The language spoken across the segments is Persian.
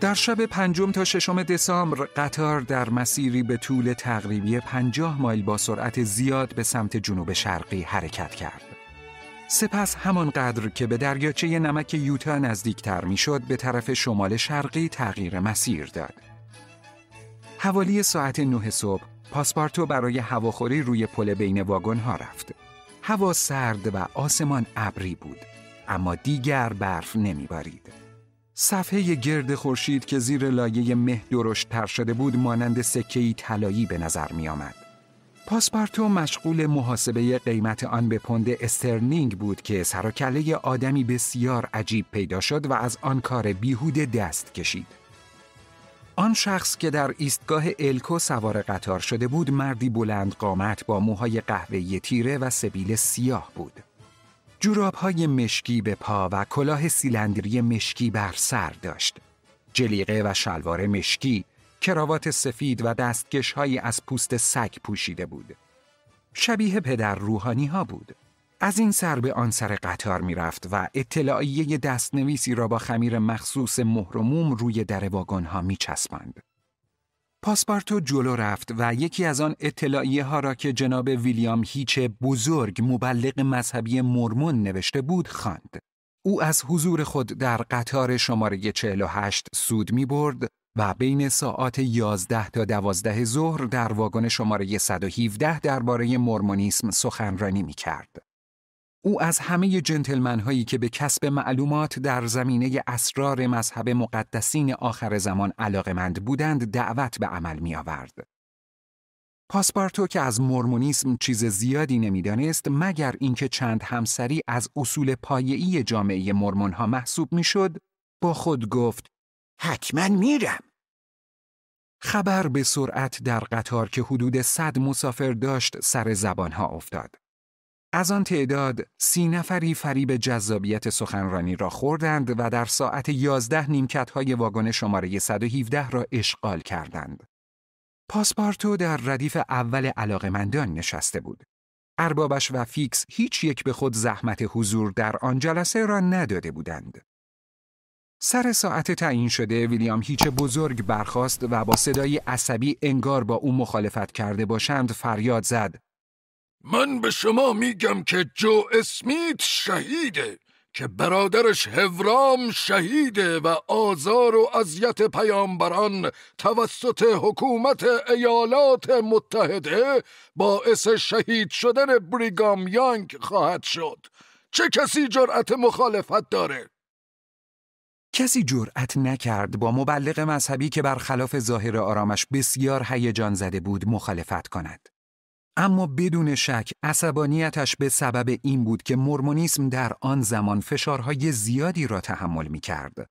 در شب پنجم تا ششم دسامبر قطار در مسیری به طول تقریبی 50 مایل با سرعت زیاد به سمت جنوب شرقی حرکت کرد. سپس همانقدر که به دریاچه نمک یوتا نزدیکتر میشد به طرف شمال شرقی تغییر مسیر داد. حوالی ساعت 9 صبح پاسپارتو برای هواخوری روی پل بین واگن ها رفت. هوا سرد و آسمان ابری بود اما دیگر برف نمی بارید. صفحه گرد خورشید که زیر لایه مه تر شده بود مانند سکهی طلایی به نظر می آمد. پاسپارتو مشغول محاسبه قیمت آن به پوند استرنینگ بود که سر و آدمی بسیار عجیب پیدا شد و از آن کار بیهوده دست کشید. آن شخص که در ایستگاه الکو سوار قطار شده بود مردی بلند قامت با موهای قهوه‌ای تیره و سبیل سیاه بود. جوراب های مشکی به پا و کلاه سیلندری مشکی بر سر داشت. جلیقه و شلوار مشکی، کراوات سفید و دستکش از پوست سگ پوشیده بود. شبیه پدر روحانی ها بود. از این سر به آن سر قطار می رفت و اطلاعیه دستنویسی را با خمیر مخصوص مهرموم روی در واگن ها می چسبند. پاسپارتو جلو رفت و یکی از آن اطلاعیه ها را که جناب ویلیام هیچ بزرگ مبلغ مذهبی مرمون نوشته بود خواند. او از حضور خود در قطار شماره 48 سود می برد و بین ساعت 11 تا 12 ظهر در واگن شماره 117 درباره مرمونیسم سخنرانی می کرد. او از همه جنتلمن هایی که به کسب معلومات در زمینه اسرار مذهب مقدسین آخر زمان علاقمند بودند دعوت به عمل می آورد. پاسپارتو که از مرمونیسم چیز زیادی نمیدانست مگر اینکه چند همسری از اصول پایه‌ای جامعه مرمون ها محسوب میشد با خود گفت حتما میرم خبر به سرعت در قطار که حدود صد مسافر داشت سر زبان ها افتاد از آن تعداد سی نفری فریب جذابیت سخنرانی را خوردند و در ساعت یازده نیمکت های واگن شماره 117 را اشغال کردند. پاسپارتو در ردیف اول علاقمندان نشسته بود. اربابش و فیکس هیچ یک به خود زحمت حضور در آن جلسه را نداده بودند. سر ساعت تعیین شده ویلیام هیچ بزرگ برخاست و با صدای عصبی انگار با او مخالفت کرده باشند فریاد زد من به شما میگم که جو اسمیت شهیده که برادرش هورام شهیده و آزار و اذیت پیامبران توسط حکومت ایالات متحده باعث شهید شدن بریگام یانگ خواهد شد چه کسی جرأت مخالفت داره کسی جرأت نکرد با مبلغ مذهبی که برخلاف ظاهر آرامش بسیار هیجان زده بود مخالفت کند اما بدون شک عصبانیتش به سبب این بود که مرمونیسم در آن زمان فشارهای زیادی را تحمل می کرد.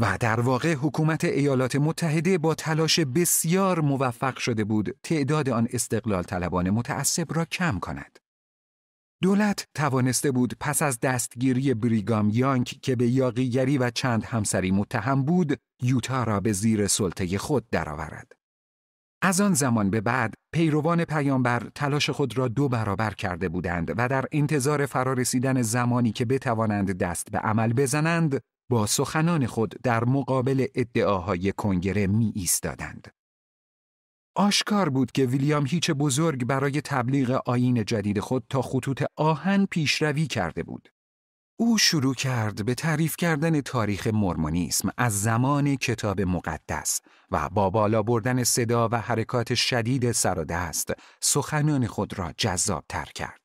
و در واقع حکومت ایالات متحده با تلاش بسیار موفق شده بود تعداد آن استقلال طلبان متعصب را کم کند. دولت توانسته بود پس از دستگیری بریگام یانگ که به یاقیگری و چند همسری متهم بود، یوتا را به زیر سلطه خود درآورد. از آن زمان به بعد پیروان پیامبر تلاش خود را دو برابر کرده بودند و در انتظار فرارسیدن زمانی که بتوانند دست به عمل بزنند با سخنان خود در مقابل ادعاهای کنگره می ایستادند. آشکار بود که ویلیام هیچ بزرگ برای تبلیغ آین جدید خود تا خطوط آهن پیشروی کرده بود. او شروع کرد به تعریف کردن تاریخ مرمونیسم از زمان کتاب مقدس و با بالا بردن صدا و حرکات شدید سر و دست سخنان خود را جذاب تر کرد.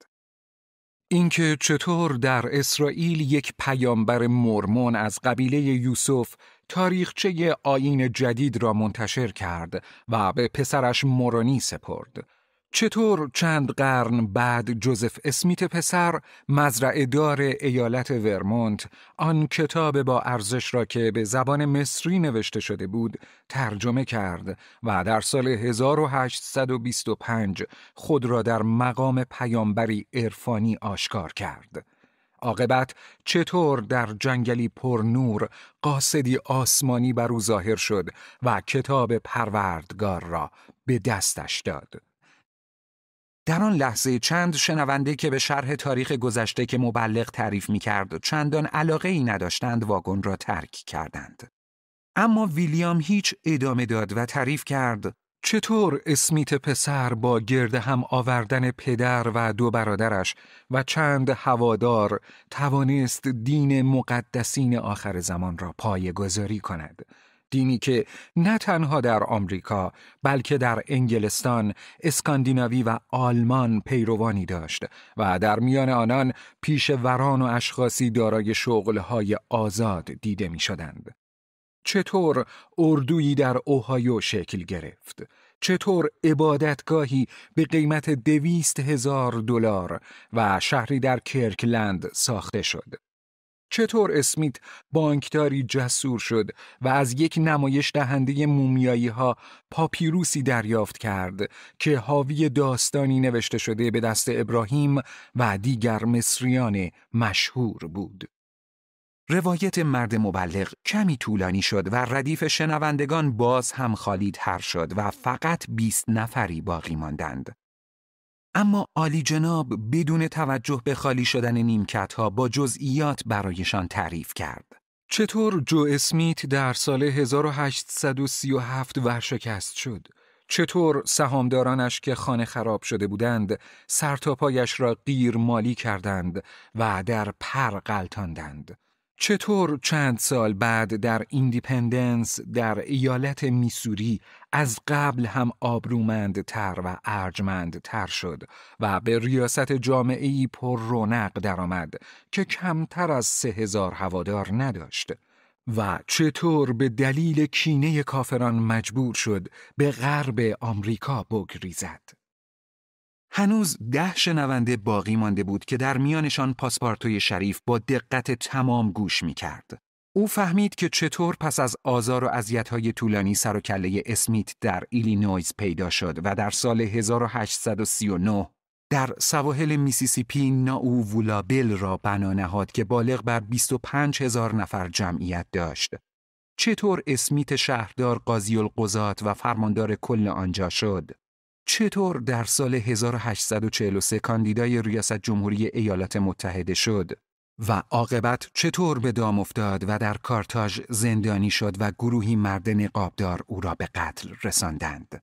اینکه چطور در اسرائیل یک پیامبر مرمون از قبیله یوسف تاریخچه آین جدید را منتشر کرد و به پسرش مورونی سپرد چطور چند قرن بعد جوزف اسمیت پسر مزرعه دار ایالت ورمونت آن کتاب با ارزش را که به زبان مصری نوشته شده بود ترجمه کرد و در سال 1825 خود را در مقام پیامبری عرفانی آشکار کرد. عاقبت چطور در جنگلی نور قاصدی آسمانی بر او ظاهر شد و کتاب پروردگار را به دستش داد. در آن لحظه چند شنونده که به شرح تاریخ گذشته که مبلغ تعریف می کرد چندان علاقه ای نداشتند واگن را ترک کردند. اما ویلیام هیچ ادامه داد و تعریف کرد چطور اسمیت پسر با گرد هم آوردن پدر و دو برادرش و چند هوادار توانست دین مقدسین آخر زمان را گذاری کند دینی که نه تنها در آمریکا بلکه در انگلستان، اسکاندیناوی و آلمان پیروانی داشت و در میان آنان پیش وران و اشخاصی دارای شغلهای آزاد دیده می شدند. چطور اردویی در اوهایو شکل گرفت؟ چطور عبادتگاهی به قیمت دویست هزار دلار و شهری در کرکلند ساخته شد؟ چطور اسمیت بانکداری جسور شد و از یک نمایش دهنده مومیایی ها پاپیروسی دریافت کرد که حاوی داستانی نوشته شده به دست ابراهیم و دیگر مصریان مشهور بود. روایت مرد مبلغ کمی طولانی شد و ردیف شنوندگان باز هم خالی تر شد و فقط 20 نفری باقی ماندند. اما آلی جناب بدون توجه به خالی شدن نیمکت ها با جزئیات برایشان تعریف کرد. چطور جو اسمیت در سال 1837 ورشکست شد؟ چطور سهامدارانش که خانه خراب شده بودند سرتاپایش را غیر مالی کردند و در پر قلتاندند؟ چطور چند سال بعد در ایندیپندنس در ایالت میسوری از قبل هم آبرومندتر و ارجمندتر شد و به ریاست جامعه پر رونق درآمد که کمتر از سه هزار هوادار نداشت و چطور به دلیل کینه کافران مجبور شد به غرب آمریکا بگریزد هنوز ده شنونده باقی مانده بود که در میانشان پاسپارتوی شریف با دقت تمام گوش می کرد. او فهمید که چطور پس از آزار و اذیت‌های طولانی سر و کله اسمیت در ایلینویز پیدا شد و در سال 1839 در سواحل میسیسیپی ناو وولابل را بنا نهاد که بالغ بر 25 هزار نفر جمعیت داشت. چطور اسمیت شهردار قاضی القضات و فرماندار کل آنجا شد؟ چطور در سال 1843 کاندیدای ریاست جمهوری ایالات متحده شد و عاقبت چطور به دام افتاد و در کارتاژ زندانی شد و گروهی مرد نقابدار او را به قتل رساندند.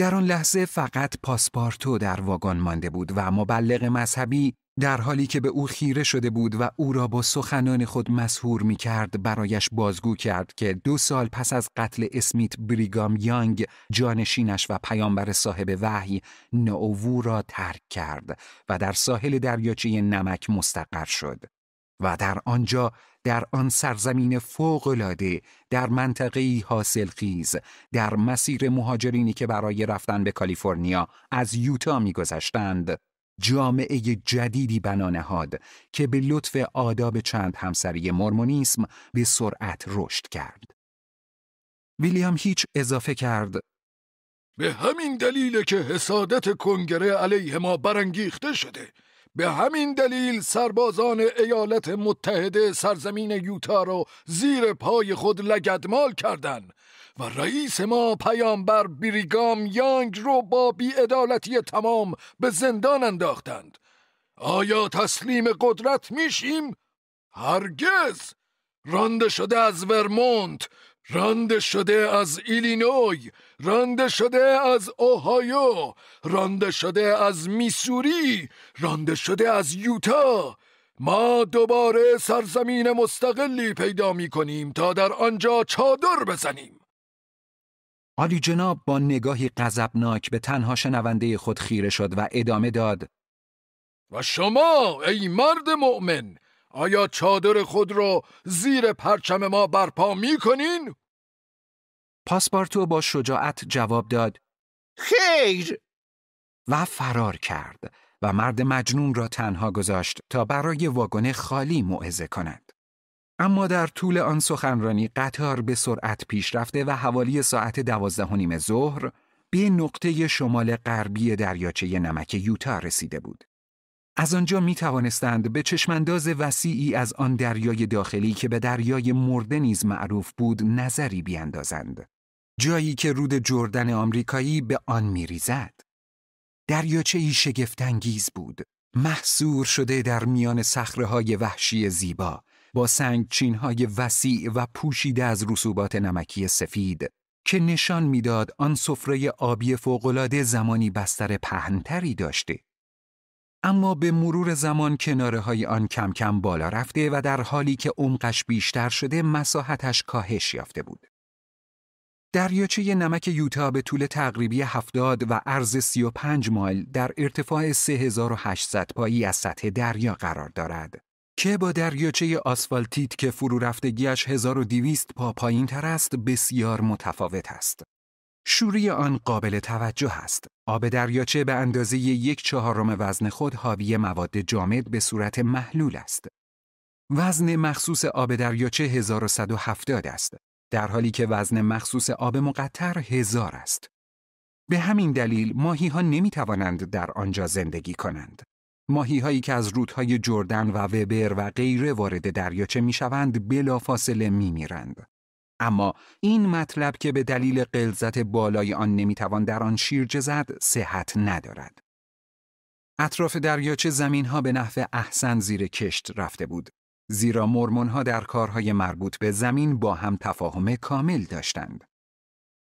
در آن لحظه فقط پاسپارتو در واگن مانده بود و مبلغ مذهبی در حالی که به او خیره شده بود و او را با سخنان خود مسهور می کرد برایش بازگو کرد که دو سال پس از قتل اسمیت بریگام یانگ جانشینش و پیامبر صاحب وحی نووو را ترک کرد و در ساحل دریاچه نمک مستقر شد و در آنجا در آن سرزمین فوقالعاده در منطقه حاصل خیز در مسیر مهاجرینی که برای رفتن به کالیفرنیا از یوتا گذشتند، جامعه جدیدی بنا نهاد که به لطف آداب چند همسری مرمونیسم به سرعت رشد کرد. ویلیام هیچ اضافه کرد به همین دلیل که حسادت کنگره علیه ما برانگیخته شده به همین دلیل سربازان ایالت متحده سرزمین یوتا را زیر پای خود لگدمال کردند و رئیس ما پیامبر بریگام یانگ رو با بیعدالتی تمام به زندان انداختند آیا تسلیم قدرت میشیم؟ هرگز رانده شده از ورمونت رانده شده از ایلینوی رانده شده از اوهایو رانده شده از میسوری رانده شده از یوتا ما دوباره سرزمین مستقلی پیدا می کنیم تا در آنجا چادر بزنیم آلی جناب با نگاهی غضبناک به تنها شنونده خود خیره شد و ادامه داد و شما ای مرد مؤمن آیا چادر خود را زیر پرچم ما برپا می کنین؟ پاسپارتو با شجاعت جواب داد خیر و فرار کرد و مرد مجنون را تنها گذاشت تا برای واگن خالی موعظه کند. اما در طول آن سخنرانی قطار به سرعت پیش رفته و حوالی ساعت دوازده نیم ظهر به نقطه شمال غربی دریاچه نمک یوتا رسیده بود. از آنجا می توانستند به چشمانداز وسیعی از آن دریای داخلی که به دریای مرده نیز معروف بود نظری بیاندازند. جایی که رود جردن آمریکایی به آن می ریزد. دریاچه ای شگفتانگیز بود. محصور شده در میان صخره وحشی زیبا با سنگچین های وسیع و پوشیده از رسوبات نمکی سفید که نشان میداد آن سفره آبی فوقالعاده زمانی بستر پهنتری داشته. اما به مرور زمان کناره های آن کم کم بالا رفته و در حالی که عمقش بیشتر شده مساحتش کاهش یافته بود. دریاچه نمک یوتا به طول تقریبی 70 و عرض 35 مایل در ارتفاع 3800 پایی از سطح دریا قرار دارد. که با دریاچه آسفالتیت که فرو رفتگیش 1200 پا پایین تر است بسیار متفاوت است. شوری آن قابل توجه است. آب دریاچه به اندازه یک چهارم وزن خود حاوی مواد جامد به صورت محلول است. وزن مخصوص آب دریاچه 1170 است، در حالی که وزن مخصوص آب مقطر 1000 است. به همین دلیل ماهی ها نمی توانند در آنجا زندگی کنند. ماهی هایی که از رودهای جردن و وبر و غیره وارد دریاچه می شوند بلافاصله می میرند. اما این مطلب که به دلیل قلزت بالای آن نمیتوان در آن شیرجه زد صحت ندارد. اطراف دریاچه زمین ها به نحو احسن زیر کشت رفته بود. زیرا مرمون ها در کارهای مربوط به زمین با هم تفاهم کامل داشتند.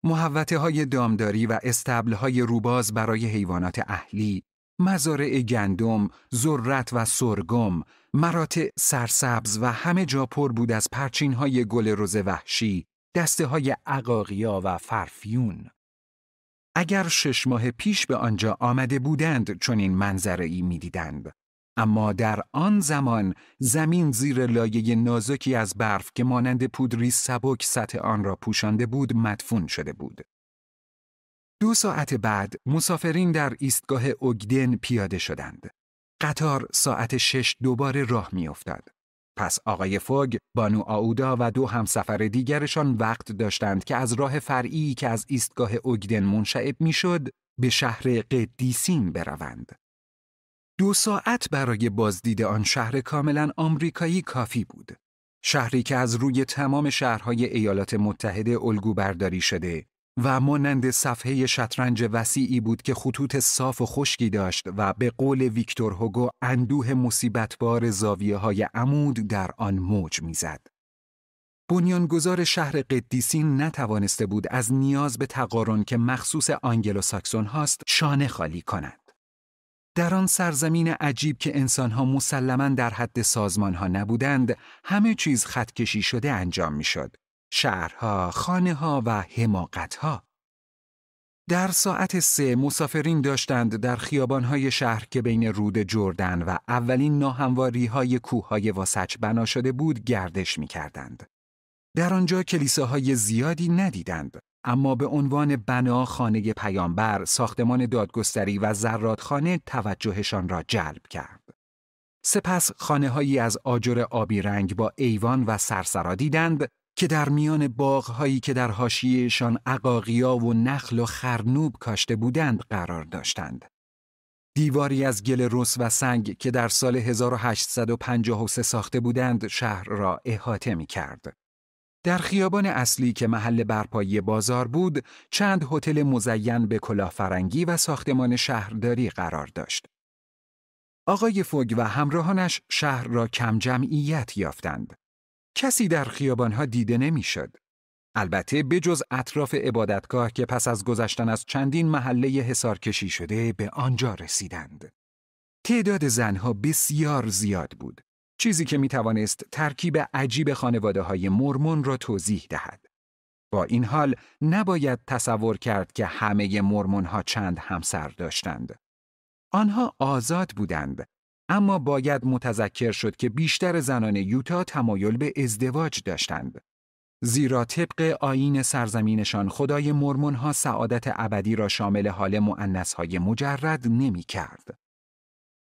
محوته های دامداری و استبل های روباز برای حیوانات اهلی، مزارع گندم، ذرت و سرگم، مراتع سرسبز و همه جا پر بود از پرچین های گل روز وحشی، دسته های عقاقیا و فرفیون. اگر شش ماه پیش به آنجا آمده بودند چون این منظره ای می دیدند. اما در آن زمان زمین زیر لایه نازکی از برف که مانند پودری سبک سطح آن را پوشانده بود مدفون شده بود. دو ساعت بعد مسافرین در ایستگاه اوگدن پیاده شدند. قطار ساعت شش دوباره راه میافتاد. پس آقای فوگ، بانو آودا و دو همسفر دیگرشان وقت داشتند که از راه فرعی که از ایستگاه اوگدن منشعب میشد به شهر قدیسین بروند. دو ساعت برای بازدید آن شهر کاملا آمریکایی کافی بود. شهری که از روی تمام شهرهای ایالات متحده الگو برداری شده و مانند صفحه شطرنج وسیعی بود که خطوط صاف و خشکی داشت و به قول ویکتور هوگو اندوه مصیبتبار زاویه های عمود در آن موج میزد. بنیانگذار شهر قدیسین نتوانسته بود از نیاز به تقارن که مخصوص آنگلو ساکسون هاست شانه خالی کند. در آن سرزمین عجیب که انسانها مسلما در حد سازمانها نبودند، همه چیز خطکشی شده انجام میشد. شهرها، خانه ها و حماقت ها. در ساعت سه مسافرین داشتند در خیابانهای شهر که بین رود جردن و اولین ناهمواری های کوه های واسچ بنا شده بود گردش می کردند. در آنجا کلیساهای زیادی ندیدند اما به عنوان بنا خانه پیامبر ساختمان دادگستری و زرادخانه توجهشان را جلب کرد. سپس خانههایی از آجر آبی رنگ با ایوان و سرسرا دیدند که در میان باغهایی که در حاشیهشان اقاقیا و نخل و خرنوب کاشته بودند قرار داشتند. دیواری از گل رس و سنگ که در سال 1853 ساخته بودند شهر را احاطه می کرد. در خیابان اصلی که محل برپایی بازار بود، چند هتل مزین به کلاهفرنگی و ساختمان شهرداری قرار داشت. آقای فوگ و همراهانش شهر را کم جمعیت یافتند. کسی در خیابانها دیده نمیشد. البته بجز اطراف عبادتگاه که پس از گذشتن از چندین محله حسار کشی شده به آنجا رسیدند. تعداد زنها بسیار زیاد بود. چیزی که می توانست ترکیب عجیب خانواده های مرمون را توضیح دهد. با این حال نباید تصور کرد که همه مرمون ها چند همسر داشتند. آنها آزاد بودند اما باید متذکر شد که بیشتر زنان یوتا تمایل به ازدواج داشتند. زیرا طبق آین سرزمینشان خدای مرمون ها سعادت ابدی را شامل حال معنس های مجرد نمی کرد.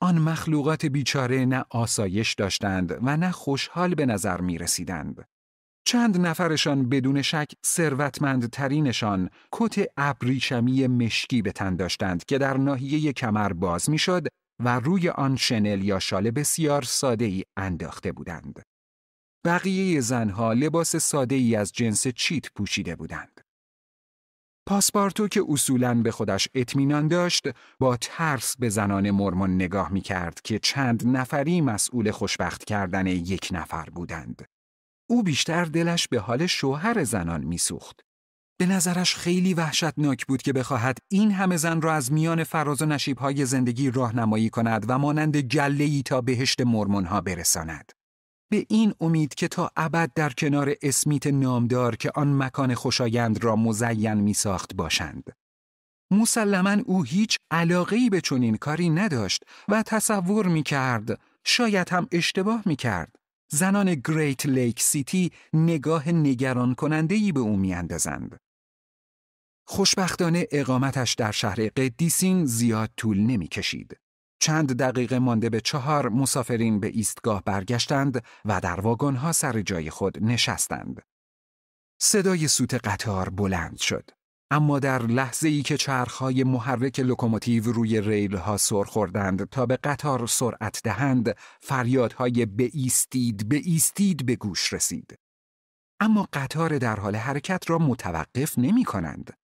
آن مخلوقات بیچاره نه آسایش داشتند و نه خوشحال به نظر می رسیدند. چند نفرشان بدون شک ثروتمندترینشان کت ابریشمی مشکی به تن داشتند که در ناحیه کمر باز میشد و روی آن شنل یا شاله بسیار ساده ای انداخته بودند. بقیه زنها لباس ساده ای از جنس چیت پوشیده بودند. پاسپارتو که اصولاً به خودش اطمینان داشت، با ترس به زنان مرمون نگاه می کرد که چند نفری مسئول خوشبخت کردن یک نفر بودند. او بیشتر دلش به حال شوهر زنان می سوخت به نظرش خیلی وحشتناک بود که بخواهد این همه زن را از میان فراز و نشیبهای زندگی راهنمایی کند و مانند گله تا بهشت ها برساند. به این امید که تا ابد در کنار اسمیت نامدار که آن مکان خوشایند را مزین می ساخت باشند. مسلما او هیچ علاقه به چنین کاری نداشت و تصور می کرد شاید هم اشتباه می کرد. زنان گریت لیک سیتی نگاه نگران کننده ای به او می خوشبختانه اقامتش در شهر قدیسین زیاد طول نمی کشید. چند دقیقه مانده به چهار مسافرین به ایستگاه برگشتند و در واگنها سر جای خود نشستند. صدای سوت قطار بلند شد. اما در لحظه ای که چرخهای محرک لوکوموتیو روی ریل ها سر خوردند تا به قطار سرعت دهند فریادهای به ایستید به ایستید به گوش رسید. اما قطار در حال حرکت را متوقف نمی کنند.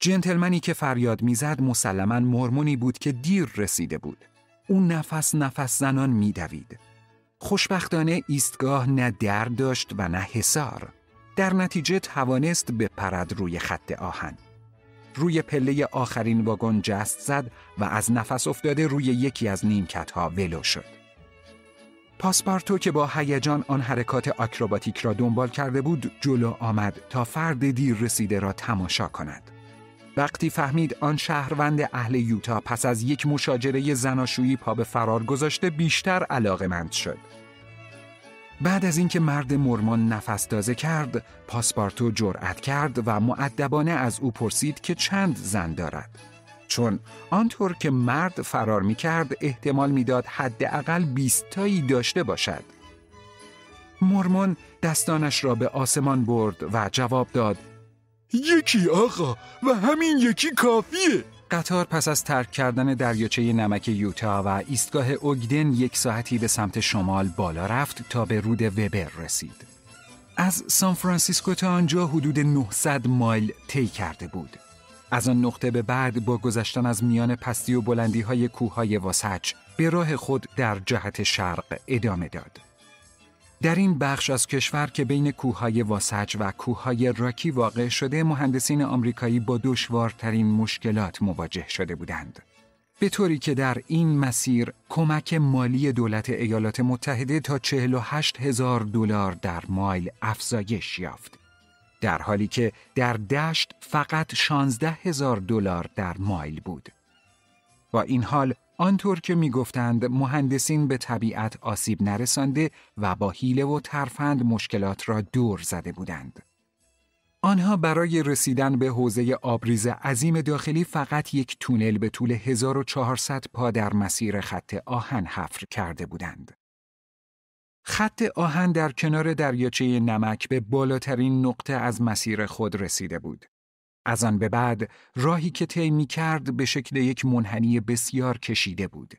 جنتلمنی که فریاد میزد مسلما مرمونی بود که دیر رسیده بود. او نفس نفس زنان میدوید. خوشبختانه ایستگاه نه درد داشت و نه حسار. در نتیجه توانست پرد روی خط آهن. روی پله آخرین واگن جست زد و از نفس افتاده روی یکی از نیمکت ها ولو شد. پاسپارتو که با هیجان آن حرکات آکروباتیک را دنبال کرده بود جلو آمد تا فرد دیر رسیده را تماشا کند. وقتی فهمید آن شهروند اهل یوتا پس از یک مشاجره زناشویی پا به فرار گذاشته بیشتر علاقمند شد. بعد از اینکه مرد مرمان نفس دازه کرد، پاسپارتو جرأت کرد و معدبانه از او پرسید که چند زن دارد. چون آنطور که مرد فرار می کرد احتمال میداد حداقل بیستایی داشته باشد. مرمون دستانش را به آسمان برد و جواب داد یکی آقا و همین یکی کافیه قطار پس از ترک کردن دریاچه نمک یوتا و ایستگاه اوگدن یک ساعتی به سمت شمال بالا رفت تا به رود وبر رسید. از سان فرانسیسکو تا آنجا حدود 900 مایل طی کرده بود. از آن نقطه به بعد با گذشتن از میان پستی و بلندی های کوههای واسچ به راه خود در جهت شرق ادامه داد. در این بخش از کشور که بین کوههای واسج و کوههای راکی واقع شده مهندسین آمریکایی با دشوارترین مشکلات مواجه شده بودند. به طوری که در این مسیر کمک مالی دولت ایالات متحده تا 48 هزار دلار در مایل افزایش یافت. در حالی که در دشت فقط 16 هزار دلار در مایل بود. با این حال آنطور که میگفتند مهندسین به طبیعت آسیب نرسانده و با حیله و ترفند مشکلات را دور زده بودند. آنها برای رسیدن به حوزه آبریز عظیم داخلی فقط یک تونل به طول 1400 پا در مسیر خط آهن حفر کرده بودند. خط آهن در کنار دریاچه نمک به بالاترین نقطه از مسیر خود رسیده بود. از آن به بعد راهی که طی می کرد به شکل یک منحنی بسیار کشیده بود.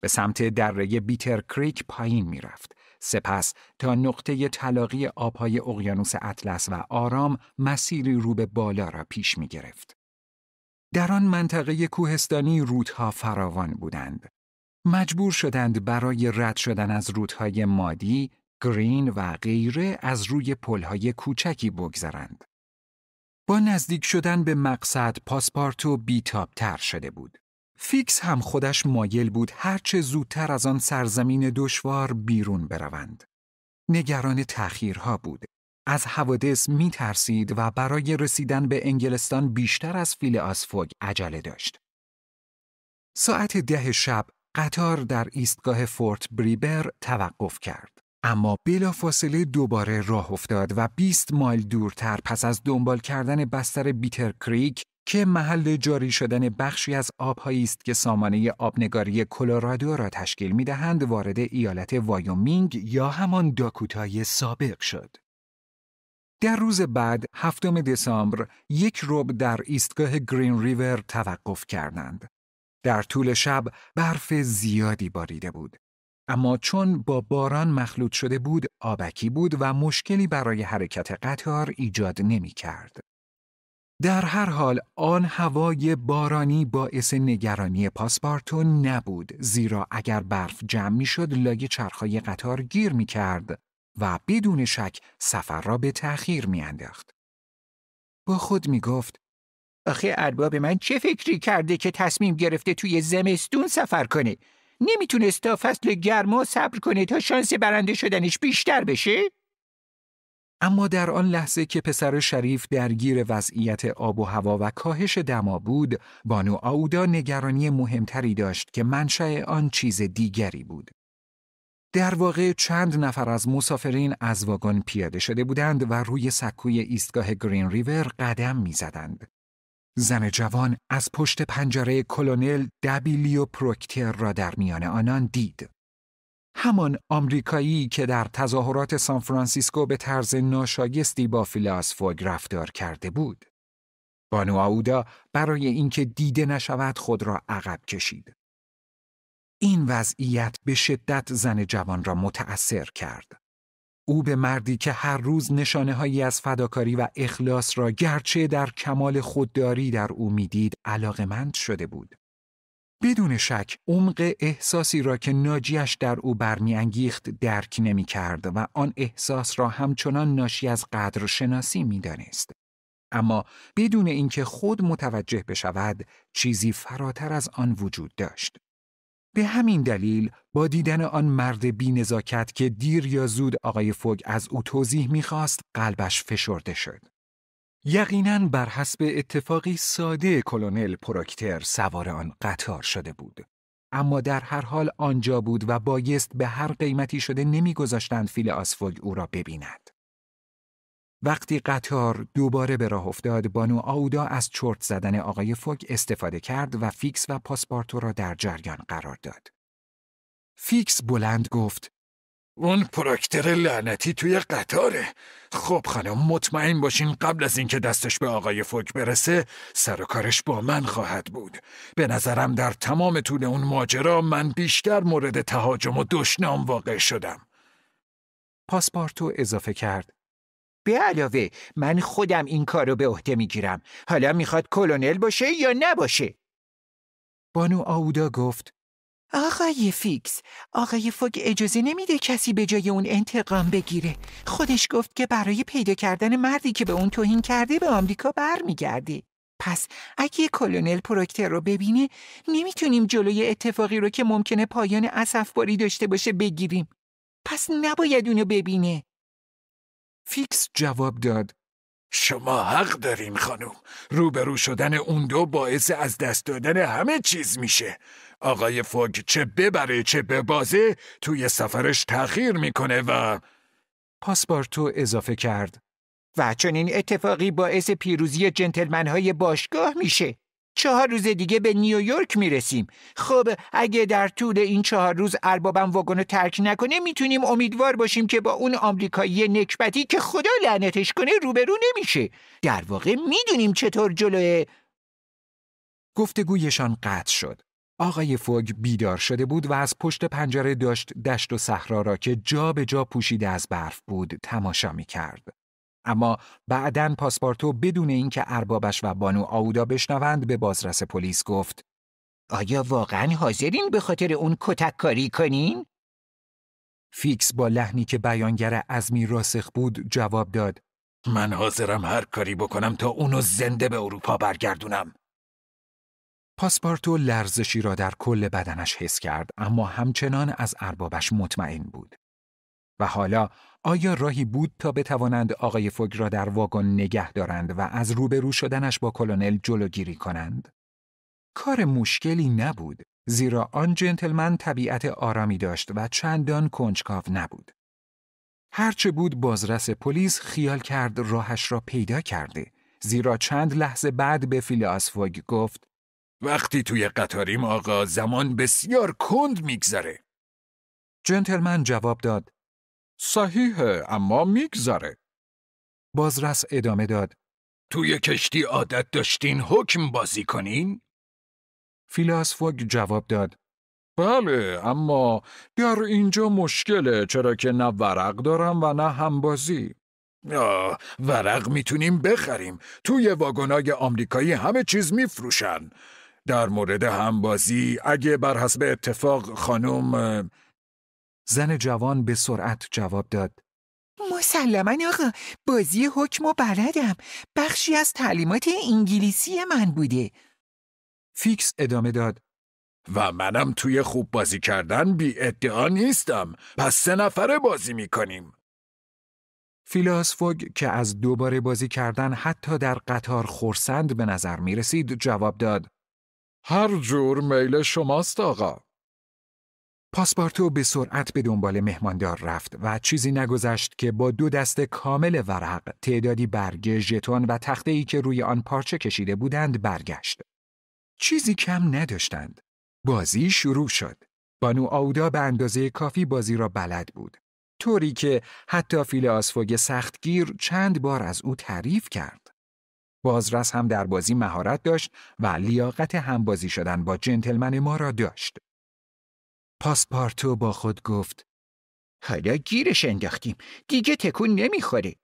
به سمت دره بیتر کریک پایین می رفت. سپس تا نقطه تلاقی آبهای اقیانوس اطلس و آرام مسیری رو به بالا را پیش می گرفت. در آن منطقه کوهستانی رودها فراوان بودند. مجبور شدند برای رد شدن از رودهای مادی، گرین و غیره از روی پلهای کوچکی بگذرند. با نزدیک شدن به مقصد پاسپارتو تر شده بود. فیکس هم خودش مایل بود هرچه زودتر از آن سرزمین دشوار بیرون بروند. نگران تأخیرها بود. از حوادث می ترسید و برای رسیدن به انگلستان بیشتر از فیل آسفوگ عجله داشت. ساعت ده شب قطار در ایستگاه فورت بریبر توقف کرد. اما بلافاصله دوباره راه افتاد و 20 مایل دورتر پس از دنبال کردن بستر بیتر کریک که محل جاری شدن بخشی از آبهایی است که سامانه آبنگاری کلرادو را تشکیل می دهند وارد ایالت وایومینگ یا همان داکوتای سابق شد. در روز بعد هفتم دسامبر یک روب در ایستگاه گرین ریور توقف کردند. در طول شب برف زیادی باریده بود اما چون با باران مخلوط شده بود آبکی بود و مشکلی برای حرکت قطار ایجاد نمی کرد. در هر حال آن هوای بارانی باعث نگرانی پاسپارتو نبود زیرا اگر برف جمع می شد لای چرخهای قطار گیر می کرد و بدون شک سفر را به تأخیر می انداخت. با خود می گفت آخه ارباب من چه فکری کرده که تصمیم گرفته توی زمستون سفر کنه نمیتونست تا فصل گرما صبر کنه تا شانس برنده شدنش بیشتر بشه؟ اما در آن لحظه که پسر شریف درگیر وضعیت آب و هوا و کاهش دما بود، بانو آودا نگرانی مهمتری داشت که منشأ آن چیز دیگری بود. در واقع چند نفر از مسافرین از واگن پیاده شده بودند و روی سکوی ایستگاه گرین ریور قدم میزدند. زن جوان از پشت پنجره کلونل دبیلیو پروکتر را در میان آنان دید. همان آمریکایی که در تظاهرات سانفرانسیسکو به طرز ناشایستی با فیلاسفوگ رفتار کرده بود. بانو آودا برای اینکه دیده نشود خود را عقب کشید. این وضعیت به شدت زن جوان را متأثر کرد. او به مردی که هر روز نشانه هایی از فداکاری و اخلاص را گرچه در کمال خودداری در او میدید علاقمند شده بود. بدون شک عمق احساسی را که ناجیش در او برمیانگیخت درک نمی کرد و آن احساس را همچنان ناشی از قدر شناسی می دانست. اما بدون اینکه خود متوجه بشود چیزی فراتر از آن وجود داشت. به همین دلیل با دیدن آن مرد بی نزاکت که دیر یا زود آقای فوگ از او توضیح میخواست قلبش فشرده شد. یقینا بر حسب اتفاقی ساده کلونل پروکتر سوار آن قطار شده بود. اما در هر حال آنجا بود و بایست به هر قیمتی شده نمیگذاشتند فیل آسفوگ او را ببیند. وقتی قطار دوباره به راه افتاد بانو آودا از چرت زدن آقای فوگ استفاده کرد و فیکس و پاسپارتو را در جریان قرار داد. فیکس بلند گفت اون پراکتر لعنتی توی قطاره خب خانم مطمئن باشین قبل از اینکه دستش به آقای فوک برسه سر و کارش با من خواهد بود به نظرم در تمام طول اون ماجرا من بیشتر مورد تهاجم و دشنام واقع شدم پاسپارتو اضافه کرد به علاوه من خودم این کار کارو به عهده میگیرم حالا میخواد کلونل باشه یا نباشه بانو آودا گفت آقای فیکس آقای فوگ اجازه نمیده کسی به جای اون انتقام بگیره خودش گفت که برای پیدا کردن مردی که به اون توهین کرده به آمریکا برمیگرده پس اگه کلونل پروکتر رو ببینه نمیتونیم جلوی اتفاقی رو که ممکنه پایان اسفباری داشته باشه بگیریم پس نباید اونو ببینه فیکس جواب داد شما حق دارین خانم روبرو شدن اون دو باعث از دست دادن همه چیز میشه آقای فوگ چه ببره چه ببازه توی سفرش تأخیر میکنه و پاسپارتو اضافه کرد و این اتفاقی باعث پیروزی جنتلمن های باشگاه میشه چهار روز دیگه به نیویورک میرسیم خب اگه در طول این چهار روز اربابم واگن ترک نکنه میتونیم امیدوار باشیم که با اون آمریکایی نکبتی که خدا لعنتش کنه روبرو نمیشه در واقع میدونیم چطور جلوه گفتگویشان قطع شد آقای فوگ بیدار شده بود و از پشت پنجره داشت دشت و صحرا را که جا به جا پوشیده از برف بود تماشا میکرد اما بعدا پاسپارتو بدون اینکه اربابش و بانو آودا بشنوند به بازرس پلیس گفت آیا واقعا حاضرین به خاطر اون کتک کاری کنین؟ فیکس با لحنی که بیانگر ازمی راسخ بود جواب داد من حاضرم هر کاری بکنم تا اونو زنده به اروپا برگردونم پاسپارتو لرزشی را در کل بدنش حس کرد اما همچنان از اربابش مطمئن بود و حالا آیا راهی بود تا بتوانند آقای فوگ را در واگن نگه دارند و از روبرو شدنش با کلونل جلوگیری کنند؟ کار مشکلی نبود زیرا آن جنتلمن طبیعت آرامی داشت و چندان کنجکاو نبود. هرچه بود بازرس پلیس خیال کرد راهش را پیدا کرده زیرا چند لحظه بعد به فیلاس فوگ گفت وقتی توی قطاریم آقا زمان بسیار کند میگذره. جنتلمن جواب داد صحیحه اما میگذره. بازرس ادامه داد. توی کشتی عادت داشتین حکم بازی کنین؟ فیلاسفوگ جواب داد. بله اما در اینجا مشکله چرا که نه ورق دارم و نه همبازی. آه ورق میتونیم بخریم توی واگنای آمریکایی همه چیز میفروشن در مورد همبازی اگه بر حسب اتفاق خانم زن جوان به سرعت جواب داد مسلما آقا بازی حکم و بلدم بخشی از تعلیمات انگلیسی من بوده فیکس ادامه داد و منم توی خوب بازی کردن بی ادعا نیستم پس سه نفره بازی میکنیم فیلاسفوگ که از دوباره بازی کردن حتی در قطار خورسند به نظر می رسید جواب داد هر جور میل شماست آقا پاسپارتو به سرعت به دنبال مهماندار رفت و چیزی نگذشت که با دو دست کامل ورق تعدادی برگ ژتون و تخته ای که روی آن پارچه کشیده بودند برگشت. چیزی کم نداشتند. بازی شروع شد. بانو آودا به اندازه کافی بازی را بلد بود. طوری که حتی فیل آسفوگ سختگیر چند بار از او تعریف کرد. بازرس هم در بازی مهارت داشت و لیاقت همبازی شدن با جنتلمن ما را داشت. پاسپارتو با خود گفت حالا گیرش انداختیم دیگه تکون نمیخوره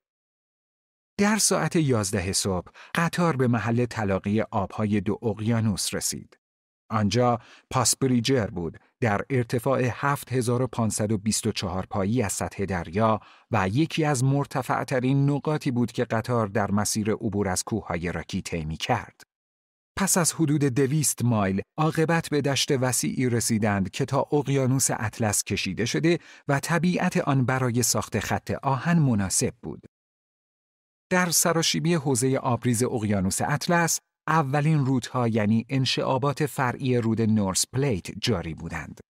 در ساعت یازده صبح قطار به محل تلاقی آبهای دو اقیانوس رسید. آنجا پاسبریجر بود در ارتفاع 7524 پایی از سطح دریا و یکی از مرتفعترین نقاطی بود که قطار در مسیر عبور از کوههای راکی طی کرد. پس از حدود دویست مایل عاقبت به دشت وسیعی رسیدند که تا اقیانوس اطلس کشیده شده و طبیعت آن برای ساخت خط آهن مناسب بود. در سراشیبی حوزه آبریز اقیانوس اطلس، اولین رودها یعنی انشعابات فرعی رود نورس پلیت جاری بودند.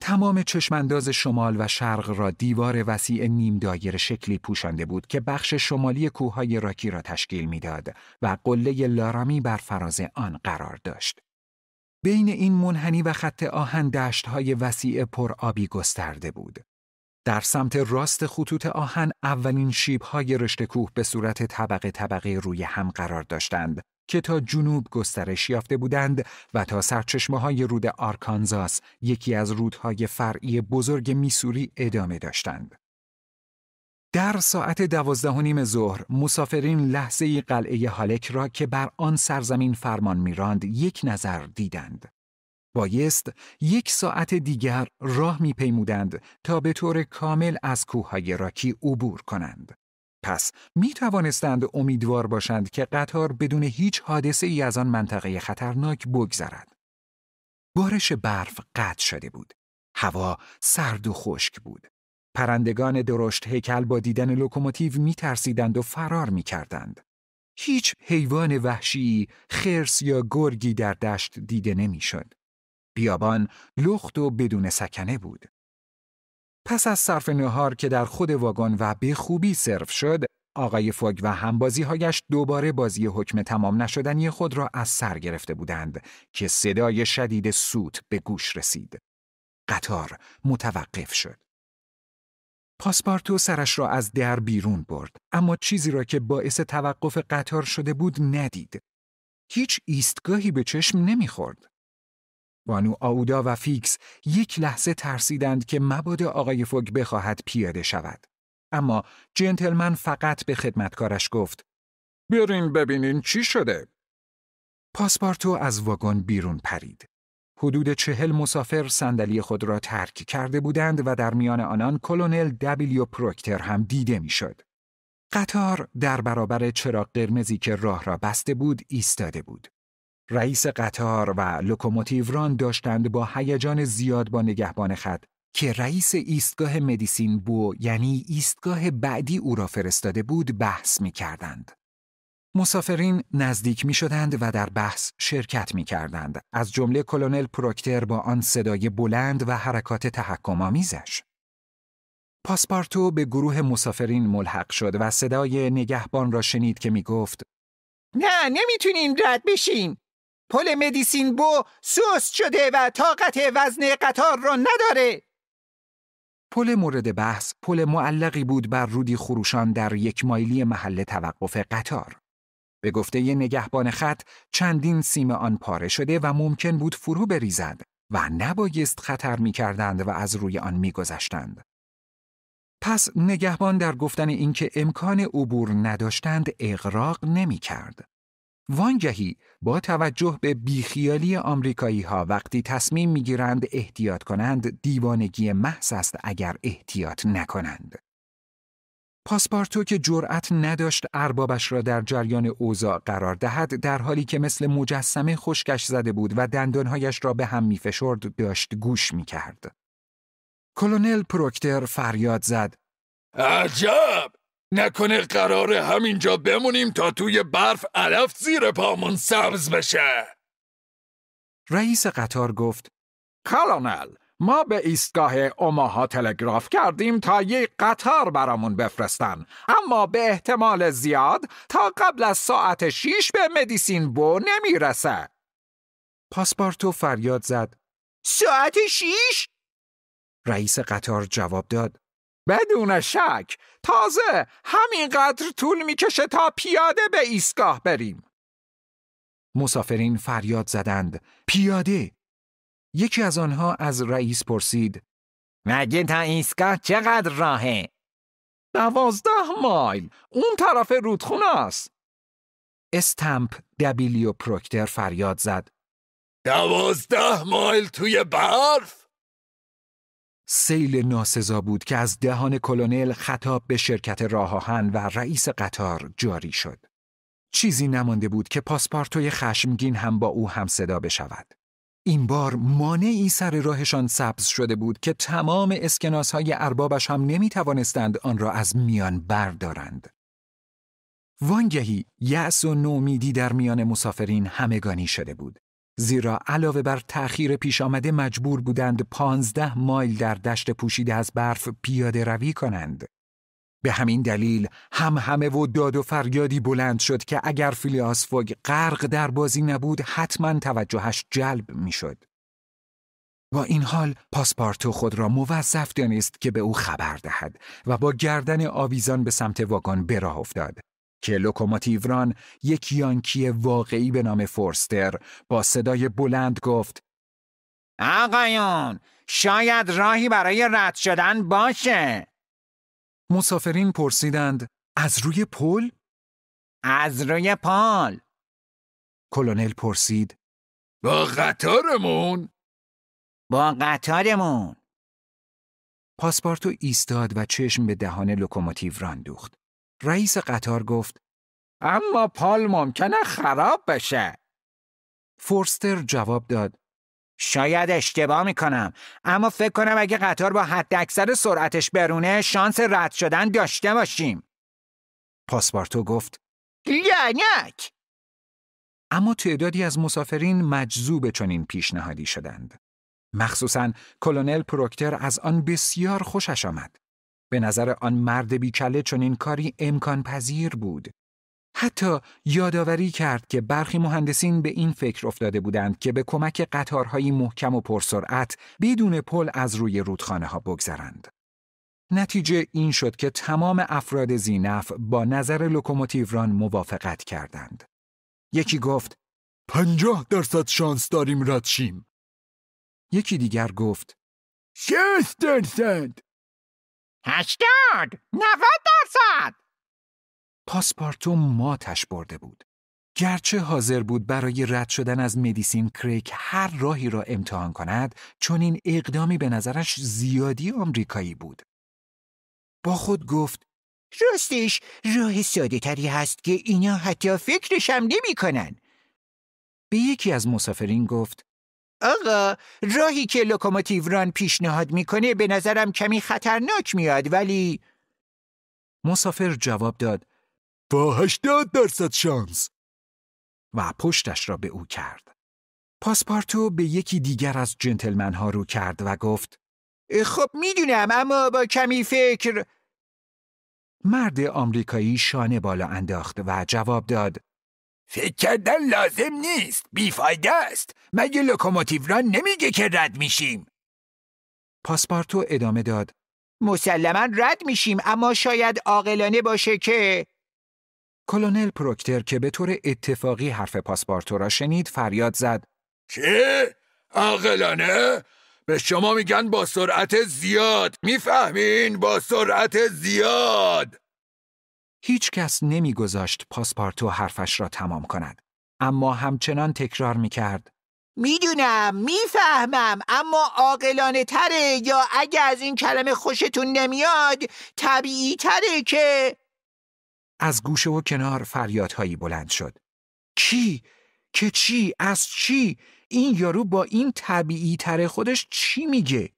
تمام چشمانداز شمال و شرق را دیوار وسیع نیم دایر شکلی پوشانده بود که بخش شمالی کوههای راکی را تشکیل میداد و قله لارامی بر فراز آن قرار داشت. بین این منحنی و خط آهن دشتهای وسیع پر آبی گسترده بود. در سمت راست خطوط آهن اولین شیبهای رشته کوه به صورت طبقه طبقه روی هم قرار داشتند که تا جنوب گسترش یافته بودند و تا سرچشمه های رود آرکانزاس یکی از رودهای فرعی بزرگ میسوری ادامه داشتند. در ساعت دوازده و نیم ظهر مسافرین لحظه قلعه هالک را که بر آن سرزمین فرمان میراند یک نظر دیدند. بایست یک ساعت دیگر راه میپیمودند تا به طور کامل از کوههای راکی عبور کنند. پس می توانستند امیدوار باشند که قطار بدون هیچ حادثه ای از آن منطقه خطرناک بگذرد. بارش برف قطع شده بود. هوا سرد و خشک بود. پرندگان درشت هیکل با دیدن لوکوموتیو می ترسیدند و فرار می کردند. هیچ حیوان وحشی، خرس یا گرگی در دشت دیده نمیشد. بیابان لخت و بدون سکنه بود. پس از صرف نهار که در خود واگن و به خوبی صرف شد، آقای فوگ و هایش دوباره بازی حکم تمام نشدنی خود را از سر گرفته بودند که صدای شدید سوت به گوش رسید. قطار متوقف شد. پاسپارتو سرش را از در بیرون برد اما چیزی را که باعث توقف قطار شده بود ندید. هیچ ایستگاهی به چشم نمیخورد. بانو آودا و فیکس یک لحظه ترسیدند که مبادا آقای فوگ بخواهد پیاده شود. اما جنتلمن فقط به خدمتکارش گفت برین ببینین چی شده. پاسپارتو از واگن بیرون پرید. حدود چهل مسافر صندلی خود را ترک کرده بودند و در میان آنان کلونل دبلیو پروکتر هم دیده میشد. قطار در برابر چراغ قرمزی که راه را بسته بود ایستاده بود. رئیس قطار و لوکوموتیوران داشتند با هیجان زیاد با نگهبان خط که رئیس ایستگاه مدیسین بو یعنی ایستگاه بعدی او را فرستاده بود بحث می کردند. مسافرین نزدیک می شدند و در بحث شرکت می کردند. از جمله کلونل پروکتر با آن صدای بلند و حرکات تحکم آمیزش. پاسپارتو به گروه مسافرین ملحق شد و صدای نگهبان را شنید که می گفت نه نمیتونین رد بشین پل مدیسین بو سوست شده و طاقت وزن قطار را نداره پل مورد بحث پل معلقی بود بر رودی خروشان در یک مایلی محل توقف قطار به گفته ی نگهبان خط چندین سیم آن پاره شده و ممکن بود فرو بریزد و نبایست خطر می کردند و از روی آن می گذشتند. پس نگهبان در گفتن اینکه امکان عبور نداشتند اغراق نمی کرد. وانگهی با توجه به بیخیالی آمریکایی ها وقتی تصمیم میگیرند احتیاط کنند دیوانگی محض است اگر احتیاط نکنند. پاسپارتو که جرأت نداشت اربابش را در جریان اوضاع قرار دهد در حالی که مثل مجسمه خشکش زده بود و دندانهایش را به هم میفشرد داشت گوش میکرد. کلونل پروکتر فریاد زد عجب نکنه قراره همینجا بمونیم تا توی برف علف زیر پامون سبز بشه رئیس قطار گفت کلونل ما به ایستگاه اوماها تلگراف کردیم تا یک قطار برامون بفرستن اما به احتمال زیاد تا قبل از ساعت شیش به مدیسین بو نمیرسه پاسپارتو فریاد زد ساعت شیش؟ رئیس قطار جواب داد بدون شک تازه همینقدر طول میکشه تا پیاده به ایستگاه بریم مسافرین فریاد زدند پیاده یکی از آنها از رئیس پرسید مگه تا ایستگاه چقدر راهه؟ دوازده مایل اون طرف رودخونه است استمپ دبیلیو پروکتر فریاد زد دوازده مایل توی برف؟ سیل ناسزا بود که از دهان کلونل خطاب به شرکت راهان و رئیس قطار جاری شد. چیزی نمانده بود که پاسپارتوی خشمگین هم با او هم صدا بشود. این بار مانعی سر راهشان سبز شده بود که تمام اسکناس های اربابش هم نمی توانستند آن را از میان بردارند. وانگهی یأس و نومیدی در میان مسافرین همگانی شده بود. زیرا علاوه بر تأخیر پیش آمده مجبور بودند پانزده مایل در دشت پوشیده از برف پیاده روی کنند. به همین دلیل هم همه و داد و فریادی بلند شد که اگر فوگ غرق در بازی نبود حتما توجهش جلب میشد. با این حال پاسپارتو خود را موظف دانست که به او خبر دهد و با گردن آویزان به سمت واگن براه افتاد که ران یک یانکی واقعی به نام فورستر با صدای بلند گفت آقایون شاید راهی برای رد شدن باشه مسافرین پرسیدند از روی پل؟ از روی پال کلونل پرسید با قطارمون؟ با قطارمون پاسپارتو ایستاد و چشم به دهان لوکوموتیو دوخت رئیس قطار گفت اما پال ممکنه خراب بشه. فورستر جواب داد شاید اشتباه میکنم اما فکر کنم اگه قطار با حد اکثر سرعتش برونه شانس رد شدن داشته باشیم. پاسپارتو گفت لعنک اما تعدادی از مسافرین مجذوب چنین پیشنهادی شدند. مخصوصا کلونل پروکتر از آن بسیار خوشش آمد. به نظر آن مرد بیکله چنین کاری امکان پذیر بود. حتی یادآوری کرد که برخی مهندسین به این فکر افتاده بودند که به کمک قطارهایی محکم و پرسرعت بدون پل از روی رودخانه ها بگذرند. نتیجه این شد که تمام افراد زینف با نظر لوکوموتیوران موافقت کردند. یکی گفت پنجاه درصد شانس داریم ردشیم یکی دیگر گفت شست درصد هشتاد نوت درصد پاسپارتو ماتش برده بود گرچه حاضر بود برای رد شدن از مدیسین کریک هر راهی را امتحان کند چون این اقدامی به نظرش زیادی آمریکایی بود با خود گفت راستش راه ساده هست که اینا حتی فکرش هم نمی به یکی از مسافرین گفت آقا راهی که لوکوموتیو ران پیشنهاد میکنه به نظرم کمی خطرناک میاد ولی مسافر جواب داد با هشتاد درصد شانس و پشتش را به او کرد پاسپارتو به یکی دیگر از جنتلمن ها رو کرد و گفت خب میدونم اما با کمی فکر مرد آمریکایی شانه بالا انداخت و جواب داد فکر کردن لازم نیست بیفایده است مگه را نمیگه که رد میشیم پاسپارتو ادامه داد مسلما رد میشیم اما شاید عاقلانه باشه که کلونل پروکتر که به طور اتفاقی حرف پاسپارتو را شنید فریاد زد چه؟ عاقلانه؟ به شما میگن با سرعت زیاد میفهمین با سرعت زیاد هیچ کس نمیگذاشت پاسپارتو حرفش را تمام کند. اما همچنان تکرار می کرد. میدونم میفهمم اما آقلانه تره یا اگه از این کلمه خوشتون نمیاد طبیعی تره که از گوشه و کنار فریادهایی بلند شد کی؟ که چی؟ از چی؟ این یارو با این طبیعی تره خودش چی میگه؟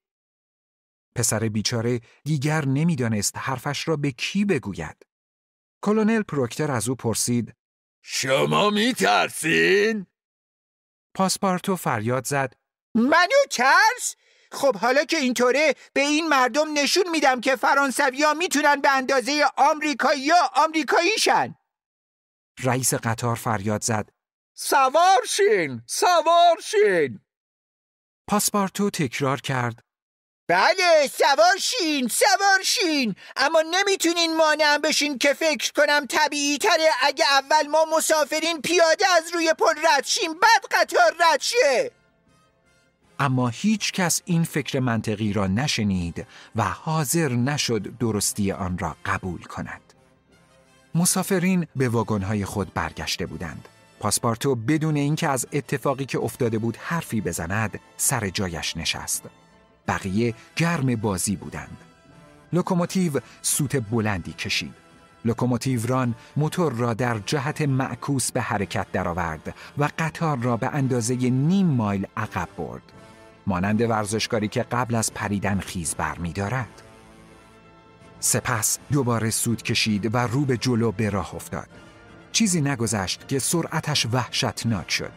پسر بیچاره دیگر نمیدانست حرفش را به کی بگوید کلونل پروکتر از او پرسید شما می ترسین؟ پاسپارتو فریاد زد منو ترس؟ خب حالا که اینطوره به این مردم نشون میدم که فرانسوی ها میتونن به اندازه آمریکایی ها آمریکاییشن رئیس قطار فریاد زد سوار شین سوار شین پاسپارتو تکرار کرد بله سوار شین سوار شین اما نمیتونین مانع بشین که فکر کنم طبیعی تره اگه اول ما مسافرین پیاده از روی پل رد بعد قطار رد شه اما هیچ کس این فکر منطقی را نشنید و حاضر نشد درستی آن را قبول کند مسافرین به واگن‌های خود برگشته بودند پاسپارتو بدون اینکه از اتفاقی که افتاده بود حرفی بزند سر جایش نشست بقیه گرم بازی بودند. لوکوموتیو سوت بلندی کشید. لوکوموتیو ران موتور را در جهت معکوس به حرکت درآورد و قطار را به اندازه نیم مایل عقب برد. مانند ورزشکاری که قبل از پریدن خیز بر دارد. سپس دوباره سود کشید و رو به جلو به راه افتاد. چیزی نگذشت که سرعتش وحشتناک شد.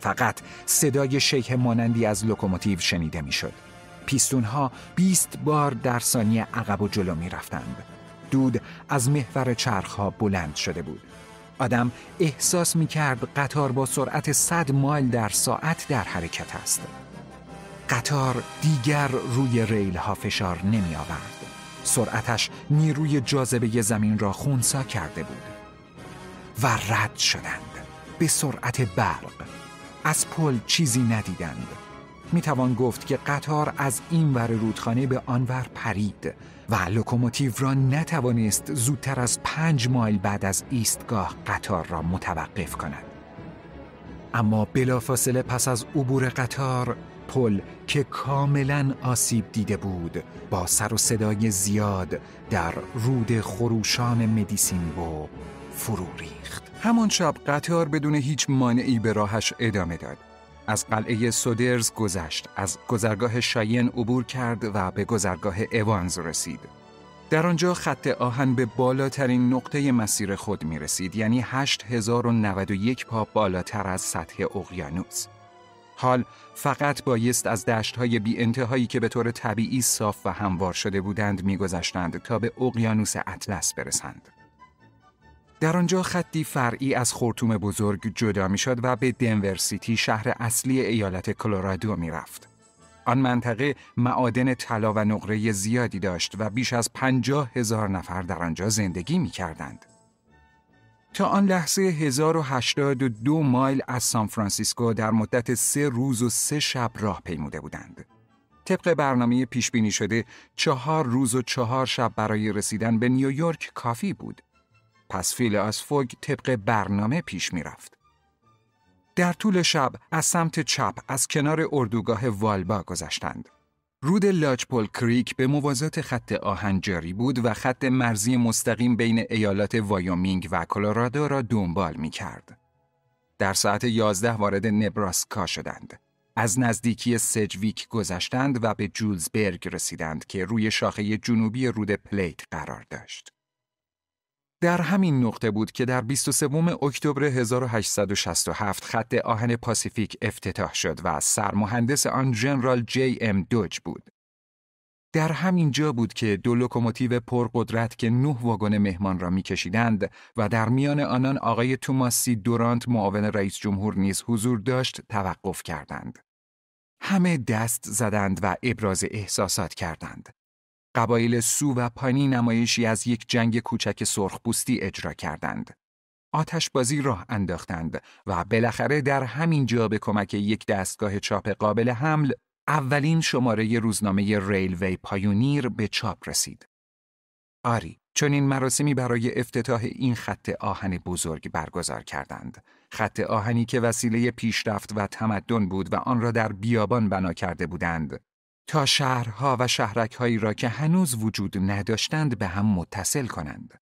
فقط صدای شیه مانندی از لوکوموتیو شنیده میشد. ها 20 بار در ثانیه عقب و جلو می رفتند. دود از محور ها بلند شده بود. آدم احساس می کرد قطار با سرعت 100 مایل در ساعت در حرکت است. قطار دیگر روی ریل ها فشار نمی آورد. سرعتش نیروی جاذبه زمین را خونسا کرده بود. و رد شدند. به سرعت برق. از پل چیزی ندیدند. می توان گفت که قطار از این ور رودخانه به آنور پرید و لوکوموتیو را نتوانست زودتر از پنج مایل بعد از ایستگاه قطار را متوقف کند. اما بلافاصله پس از عبور قطار پل که کاملا آسیب دیده بود با سر و صدای زیاد در رود خروشان مدیسین و فرو ریخت همان شب قطار بدون هیچ مانعی به راهش ادامه داد از قلعه سودرز گذشت، از گذرگاه شاین عبور کرد و به گذرگاه اوانز رسید. در آنجا خط آهن به بالاترین نقطه مسیر خود می رسید یعنی 8091 پا بالاتر از سطح اقیانوس. حال فقط بایست از دشتهای بی انتهایی که به طور طبیعی صاف و هموار شده بودند میگذشتند تا به اقیانوس اطلس برسند. در آنجا خطی فرعی از خورتوم بزرگ جدا میشد و به دنور سیتی شهر اصلی ایالت کلرادو می رفت. آن منطقه معادن طلا و نقره زیادی داشت و بیش از پنجاه هزار نفر در آنجا زندگی می کردند. تا آن لحظه 1082 مایل از سان فرانسیسکو در مدت سه روز و سه شب راه پیموده بودند. طبق برنامه پیش بینی شده چهار روز و چهار شب برای رسیدن به نیویورک کافی بود. پس فیل آسفوگ طبق برنامه پیش می رفت. در طول شب از سمت چپ از کنار اردوگاه والبا گذشتند. رود لاجپول کریک به موازات خط آهنجاری بود و خط مرزی مستقیم بین ایالات وایومینگ و کلرادو را دنبال می کرد. در ساعت 11 وارد نبراسکا شدند. از نزدیکی سجویک گذشتند و به جولزبرگ رسیدند که روی شاخه جنوبی رود پلیت قرار داشت. در همین نقطه بود که در 23 اکتبر 1867 خط آهن پاسیفیک افتتاح شد و سرمهندس آن جنرال جی ام دوج بود. در همین جا بود که دو لوکوموتیو پرقدرت که نه واگن مهمان را میکشیدند و در میان آنان آقای توماسی دورانت معاون رئیس جمهور نیز حضور داشت توقف کردند. همه دست زدند و ابراز احساسات کردند. قبایل سو و پانی نمایشی از یک جنگ کوچک سرخپوستی اجرا کردند. آتشبازی راه انداختند و بالاخره در همین جا به کمک یک دستگاه چاپ قابل حمل اولین شماره روزنامه ریلوی پایونیر به چاپ رسید. آری، چون این مراسمی برای افتتاح این خط آهن بزرگ برگزار کردند. خط آهنی که وسیله پیشرفت و تمدن بود و آن را در بیابان بنا کرده بودند تا شهرها و شهرکهایی را که هنوز وجود نداشتند به هم متصل کنند.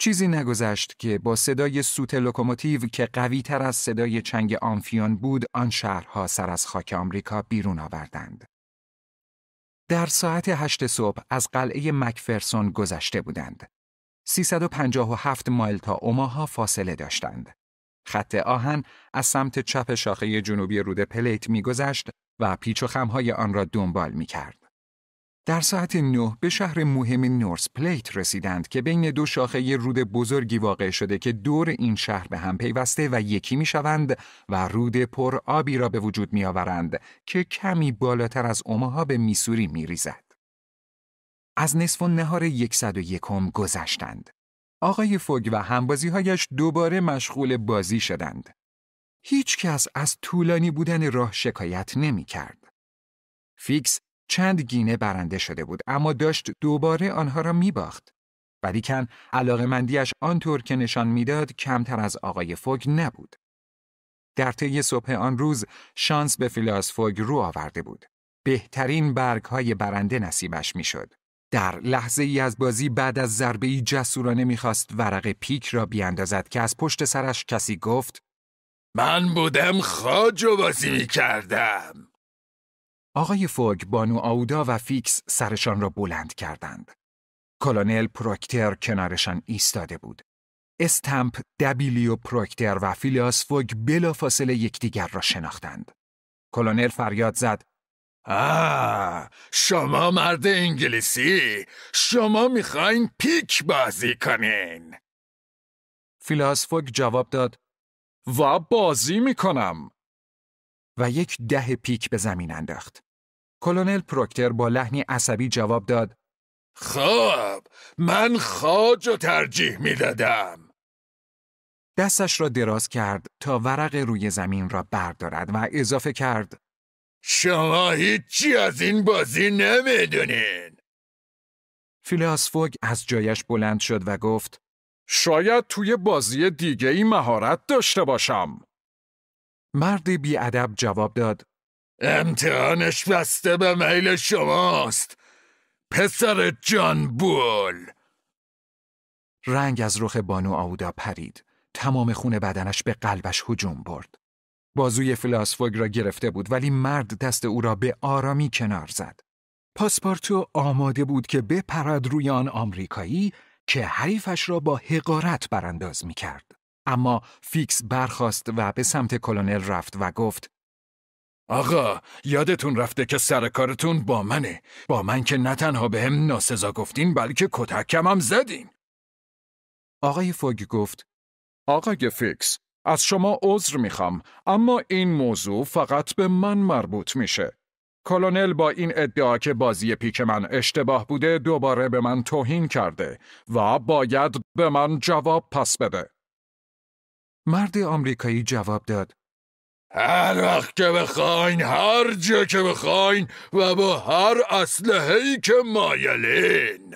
چیزی نگذشت که با صدای سوت لوکوموتیو که قوی تر از صدای چنگ آنفیان بود آن شهرها سر از خاک آمریکا بیرون آوردند. در ساعت هشت صبح از قلعه مکفرسون گذشته بودند. 357 مایل تا اوماها فاصله داشتند. خط آهن از سمت چپ شاخه جنوبی رود پلیت میگذشت و پیچ و خمهای آن را دنبال می کرد. در ساعت نه به شهر مهم نورس پلیت رسیدند که بین دو شاخه رود بزرگی واقع شده که دور این شهر به هم پیوسته و یکی می شوند و رود پر آبی را به وجود می آورند که کمی بالاتر از اماها به میسوری می ریزد. از نصف و نهار 101 گذشتند. آقای فوگ و همبازیهایش دوباره مشغول بازی شدند. هیچ کس از طولانی بودن راه شکایت نمی کرد. فیکس چند گینه برنده شده بود اما داشت دوباره آنها را می باخت. ولیکن علاقه مندیش آنطور که نشان میداد کمتر از آقای فوگ نبود. در طی صبح آن روز شانس به فیلاس فوگ رو آورده بود. بهترین برگ های برنده نصیبش میشد. در لحظه ای از بازی بعد از ضربه ای جسورانه میخواست ورق پیک را بیاندازد که از پشت سرش کسی گفت من بودم خاج و بازی می کردم. آقای فوگ، بانو آودا و فیکس سرشان را بلند کردند. کلونل پروکتر کنارشان ایستاده بود. استمپ، دبیلیو پروکتر و فیلیاس فوگ بلافاصله یکدیگر را شناختند. کلونل فریاد زد: آه شما مرد انگلیسی شما میخواین پیک بازی کنین فوگ جواب داد و بازی می و یک ده پیک به زمین انداخت. کلونل پروکتر با لحنی عصبی جواب داد خب من خاج و ترجیح می دادم. دستش را دراز کرد تا ورق روی زمین را بردارد و اضافه کرد شما هیچی از این بازی نمیدونین فیلاس از جایش بلند شد و گفت شاید توی بازی دیگه ای مهارت داشته باشم. مرد بیادب جواب داد. امتحانش بسته به میل شماست. پسر جان بول. رنگ از رخ بانو آودا پرید. تمام خون بدنش به قلبش هجوم برد. بازوی فلاسفوگ را گرفته بود ولی مرد دست او را به آرامی کنار زد. پاسپارتو آماده بود که بپرد روی آن آمریکایی که حریفش را با حقارت برانداز می کرد. اما فیکس برخاست و به سمت کلونل رفت و گفت آقا یادتون رفته که سر کارتون با منه با من که نه تنها به هم ناسزا گفتین بلکه کتکم هم زدین آقای فوگ گفت آقای فیکس از شما عذر میخوام اما این موضوع فقط به من مربوط میشه کلونل با این ادعا که بازی پیک من اشتباه بوده دوباره به من توهین کرده و باید به من جواب پس بده. مرد آمریکایی جواب داد. هر وقت که بخواین هر جا که بخواین و با هر اسلحه‌ای که مایلین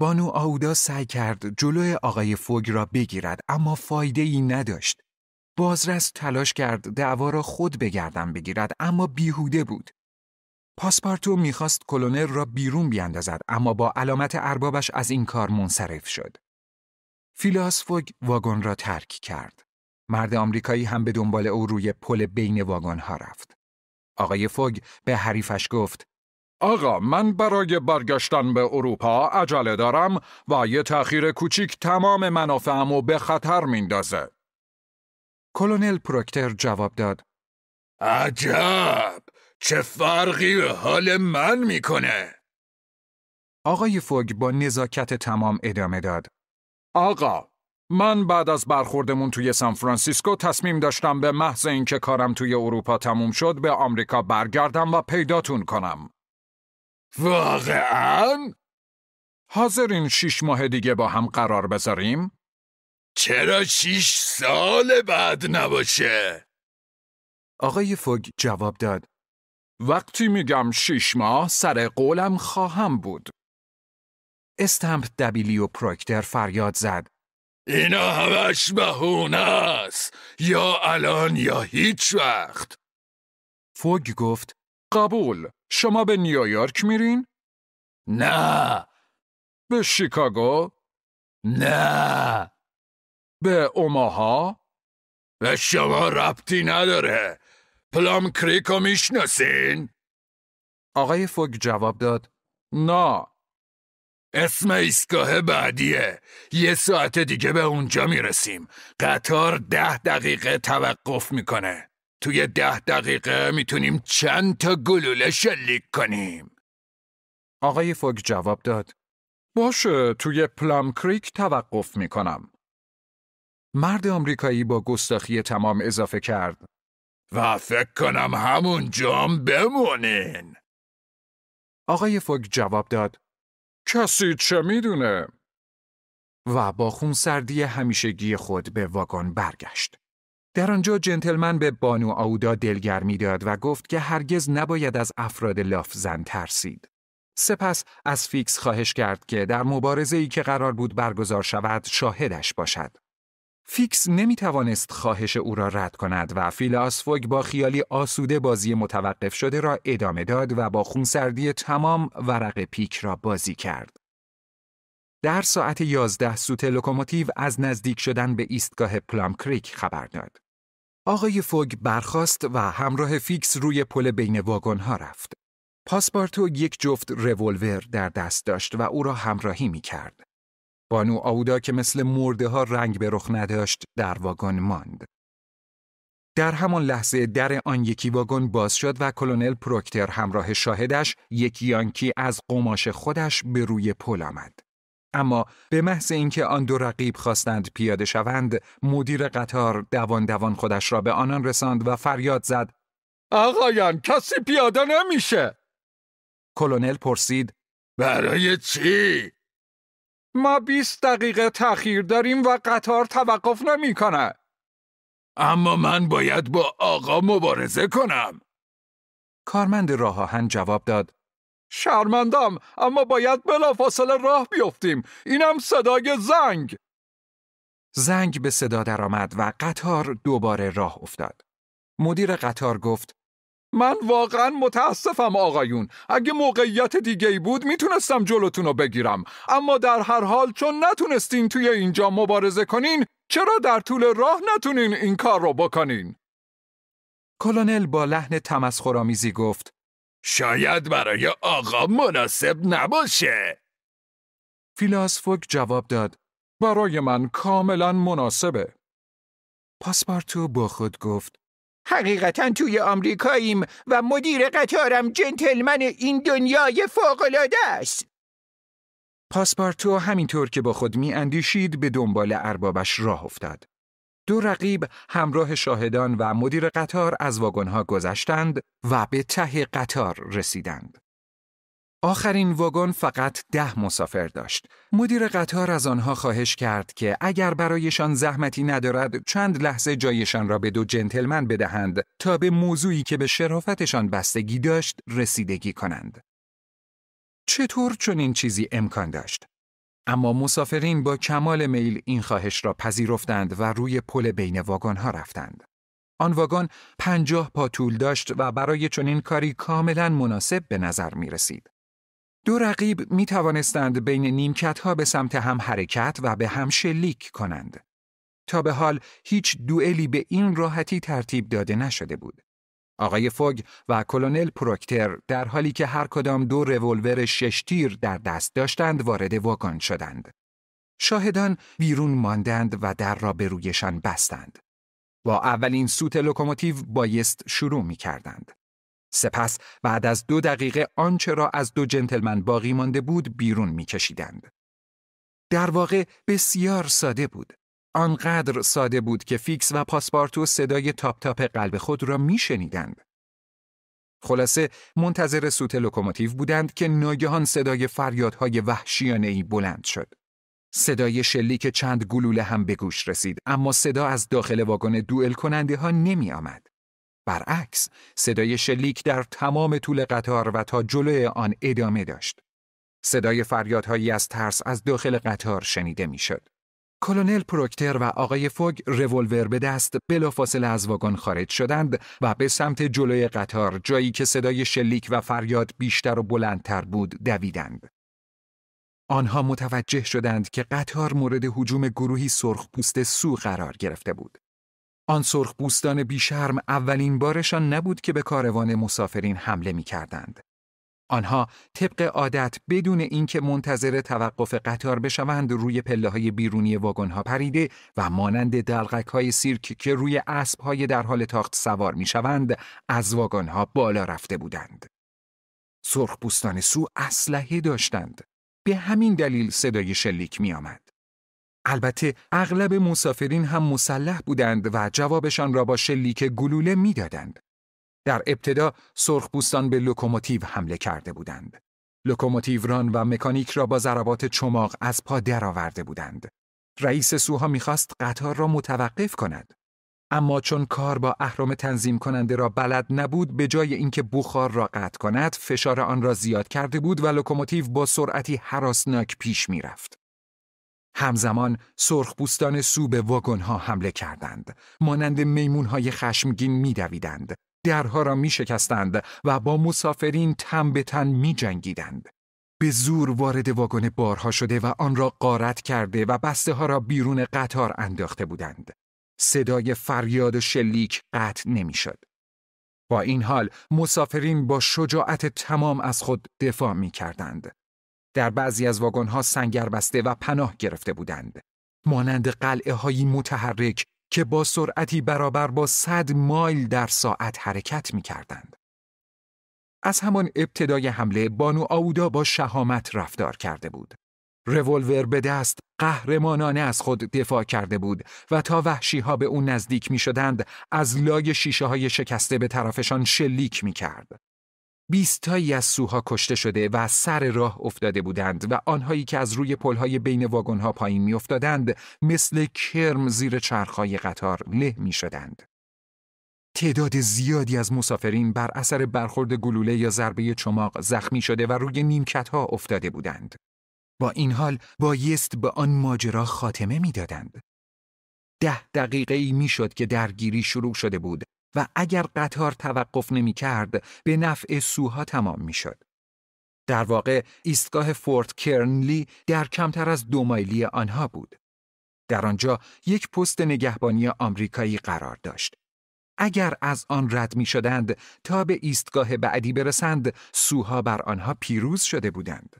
بانو آودا سعی کرد جلوی آقای فوگ را بگیرد اما فایده ای نداشت بازرس تلاش کرد دعوا را خود به بگیرد اما بیهوده بود. پاسپارتو میخواست کلونر را بیرون بیاندازد اما با علامت اربابش از این کار منصرف شد. فوگ واگن را ترک کرد. مرد آمریکایی هم به دنبال او روی پل بین واگن ها رفت. آقای فوگ به حریفش گفت آقا من برای برگشتن به اروپا عجله دارم و یه تأخیر کوچیک تمام منافعم و به خطر میندازه. کلونل پروکتر جواب داد عجب چه فرقی به حال من میکنه آقای فوگ با نزاکت تمام ادامه داد آقا من بعد از برخوردمون توی سان فرانسیسکو تصمیم داشتم به محض اینکه کارم توی اروپا تموم شد به آمریکا برگردم و پیداتون کنم واقعا؟ حاضر شیش ماه دیگه با هم قرار بذاریم؟ چرا شیش سال بعد نباشه؟ آقای فوگ جواب داد وقتی میگم شیش ماه سر قولم خواهم بود استمپ دبیلیو پروکتر فریاد زد اینا همش بهونه است یا الان یا هیچ وقت فوگ گفت قبول شما به نیویورک میرین؟ نه به شیکاگو؟ نه به اوماها؟ به شما ربطی نداره پلام کریک رو میشناسین؟ آقای فوگ جواب داد نه اسم ایستگاه بعدیه یه ساعت دیگه به اونجا میرسیم قطار ده دقیقه توقف میکنه توی ده دقیقه میتونیم چند تا گلوله شلیک کنیم آقای فوگ جواب داد باشه توی پلام کریک توقف میکنم مرد آمریکایی با گستاخی تمام اضافه کرد. و فکر کنم همون جام بمونین. آقای فوگ جواب داد. کسی چه میدونه؟ و با خون سردی همیشگی خود به واگن برگشت. در آنجا جنتلمن به بانو آودا دلگرمی داد و گفت که هرگز نباید از افراد لاف ترسید. سپس از فیکس خواهش کرد که در مبارزه ای که قرار بود برگزار شود شاهدش باشد. فیکس نمی توانست خواهش او را رد کند و فیلاسفوگ با خیالی آسوده بازی متوقف شده را ادامه داد و با خونسردی تمام ورق پیک را بازی کرد. در ساعت 11 سوت لوکوموتیو از نزدیک شدن به ایستگاه پلام کریک خبر داد. آقای فوگ برخاست و همراه فیکس روی پل بین ها رفت. پاسپارتو یک جفت رولور در دست داشت و او را همراهی می کرد. بانو آودا که مثل مرده ها رنگ به رخ نداشت در واگن ماند. در همان لحظه در آن یکی واگن باز شد و کلونل پروکتر همراه شاهدش یکی یانکی از قماش خودش به روی پل آمد. اما به محض اینکه آن دو رقیب خواستند پیاده شوند، مدیر قطار دوان دوان خودش را به آنان رساند و فریاد زد: آقایان کسی پیاده نمیشه. کلونل پرسید: برای چی؟ ما 20 دقیقه تأخیر داریم و قطار توقف نمی اما من باید با آقا مبارزه کنم. کارمند راه آهن جواب داد. شرمندم اما باید بلافاصله راه بیفتیم. اینم صدای زنگ. زنگ به صدا درآمد و قطار دوباره راه افتاد. مدیر قطار گفت من واقعا متاسفم آقایون اگه موقعیت دیگه ای بود میتونستم جلوتون رو بگیرم اما در هر حال چون نتونستین توی اینجا مبارزه کنین چرا در طول راه نتونین این کار رو بکنین؟ کلونل با لحن تمسخرآمیزی گفت شاید برای آقا مناسب نباشه فیلاسفوک جواب داد برای من کاملا مناسبه پاسپارتو با خود گفت حقیقتا توی آمریکاییم و مدیر قطارم جنتلمن این دنیای فوقالعاده است پاسپارتو همینطور که با خود می اندیشید به دنبال اربابش راه افتاد. دو رقیب همراه شاهدان و مدیر قطار از واگنها گذشتند و به ته قطار رسیدند. آخرین واگن فقط ده مسافر داشت. مدیر قطار از آنها خواهش کرد که اگر برایشان زحمتی ندارد چند لحظه جایشان را به دو جنتلمن بدهند تا به موضوعی که به شرافتشان بستگی داشت رسیدگی کنند. چطور چون این چیزی امکان داشت؟ اما مسافرین با کمال میل این خواهش را پذیرفتند و روی پل بین ها رفتند. آن واگن پنجاه پا طول داشت و برای چنین کاری کاملا مناسب به نظر می رسید. دو رقیب می توانستند بین نیمکت ها به سمت هم حرکت و به هم شلیک کنند. تا به حال هیچ دوئلی به این راحتی ترتیب داده نشده بود. آقای فوگ و کلونل پروکتر در حالی که هر کدام دو رولور شش تیر در دست داشتند وارد واگن شدند. شاهدان بیرون ماندند و در را به رویشان بستند. با اولین سوت لوکوموتیو بایست شروع می کردند. سپس بعد از دو دقیقه آنچه را از دو جنتلمن باقی مانده بود بیرون کشیدند. در واقع بسیار ساده بود. آنقدر ساده بود که فیکس و پاسپارتو صدای تاپ تاپ قلب خود را می شنیدند. خلاصه منتظر سوت لوکوموتیو بودند که ناگهان صدای فریادهای وحشیانه ای بلند شد. صدای شلیک چند گلوله هم به گوش رسید اما صدا از داخل واگن دوئل کننده ها نمی آمد. برعکس صدای شلیک در تمام طول قطار و تا جلوی آن ادامه داشت. صدای فریادهایی از ترس از داخل قطار شنیده میشد. کلونل پروکتر و آقای فوگ رولور به دست بلافاصله از واگن خارج شدند و به سمت جلوی قطار جایی که صدای شلیک و فریاد بیشتر و بلندتر بود دویدند. آنها متوجه شدند که قطار مورد حجوم گروهی سرخ پوست سو قرار گرفته بود. آن سرخ بوستان بیشرم اولین بارشان نبود که به کاروان مسافرین حمله می کردند. آنها طبق عادت بدون اینکه منتظر توقف قطار بشوند روی پله های بیرونی واگن ها پریده و مانند دلغک های سیرک که روی اسب های در حال تاخت سوار می شوند از واگن ها بالا رفته بودند. سرخ بوستان سو اسلحه داشتند. به همین دلیل صدای شلیک می آمد. البته اغلب مسافرین هم مسلح بودند و جوابشان را با شلیک گلوله میدادند. در ابتدا سرخپوستان به لوکوموتیو حمله کرده بودند. لوکوموتیو ران و مکانیک را با ضربات چماق از پا درآورده بودند. رئیس سوها میخواست قطار را متوقف کند. اما چون کار با اهرام تنظیم کننده را بلد نبود به جای اینکه بخار را قطع کند فشار آن را زیاد کرده بود و لوکوموتیو با سرعتی حراسناک پیش میرفت. همزمان سرخپوستان سو به واگنها حمله کردند. مانند میمونهای خشمگین میدویدند. درها را میشکستند و با مسافرین تن به تن میجنگیدند. به زور وارد واگن بارها شده و آن را قارت کرده و بسته ها را بیرون قطار انداخته بودند. صدای فریاد و شلیک قطع نمیشد. با این حال مسافرین با شجاعت تمام از خود دفاع می کردند. در بعضی از واگن‌ها سنگر بسته و پناه گرفته بودند. مانند قلعه هایی متحرک که با سرعتی برابر با 100 مایل در ساعت حرکت می کردند. از همان ابتدای حمله بانو آودا با شهامت رفتار کرده بود. رولور به دست قهرمانانه از خود دفاع کرده بود و تا وحشی ها به او نزدیک می شدند از لای شیشه های شکسته به طرفشان شلیک می کرد. بیستایی از سوها کشته شده و سر راه افتاده بودند و آنهایی که از روی پلهای بین واگنها پایین میافتادند مثل کرم زیر چرخهای قطار له می شدند. تعداد زیادی از مسافرین بر اثر برخورد گلوله یا ضربه چماق زخمی شده و روی ها افتاده بودند. با این حال بایست به آن ماجرا خاتمه میدادند. ده دقیقه ای می شد که درگیری شروع شده بود و اگر قطار توقف نمی کرد به نفع سوها تمام می شد. در واقع ایستگاه فورت کرنلی در کمتر از دو مایلی آنها بود. در آنجا یک پست نگهبانی آمریکایی قرار داشت. اگر از آن رد می شدند تا به ایستگاه بعدی برسند سوها بر آنها پیروز شده بودند.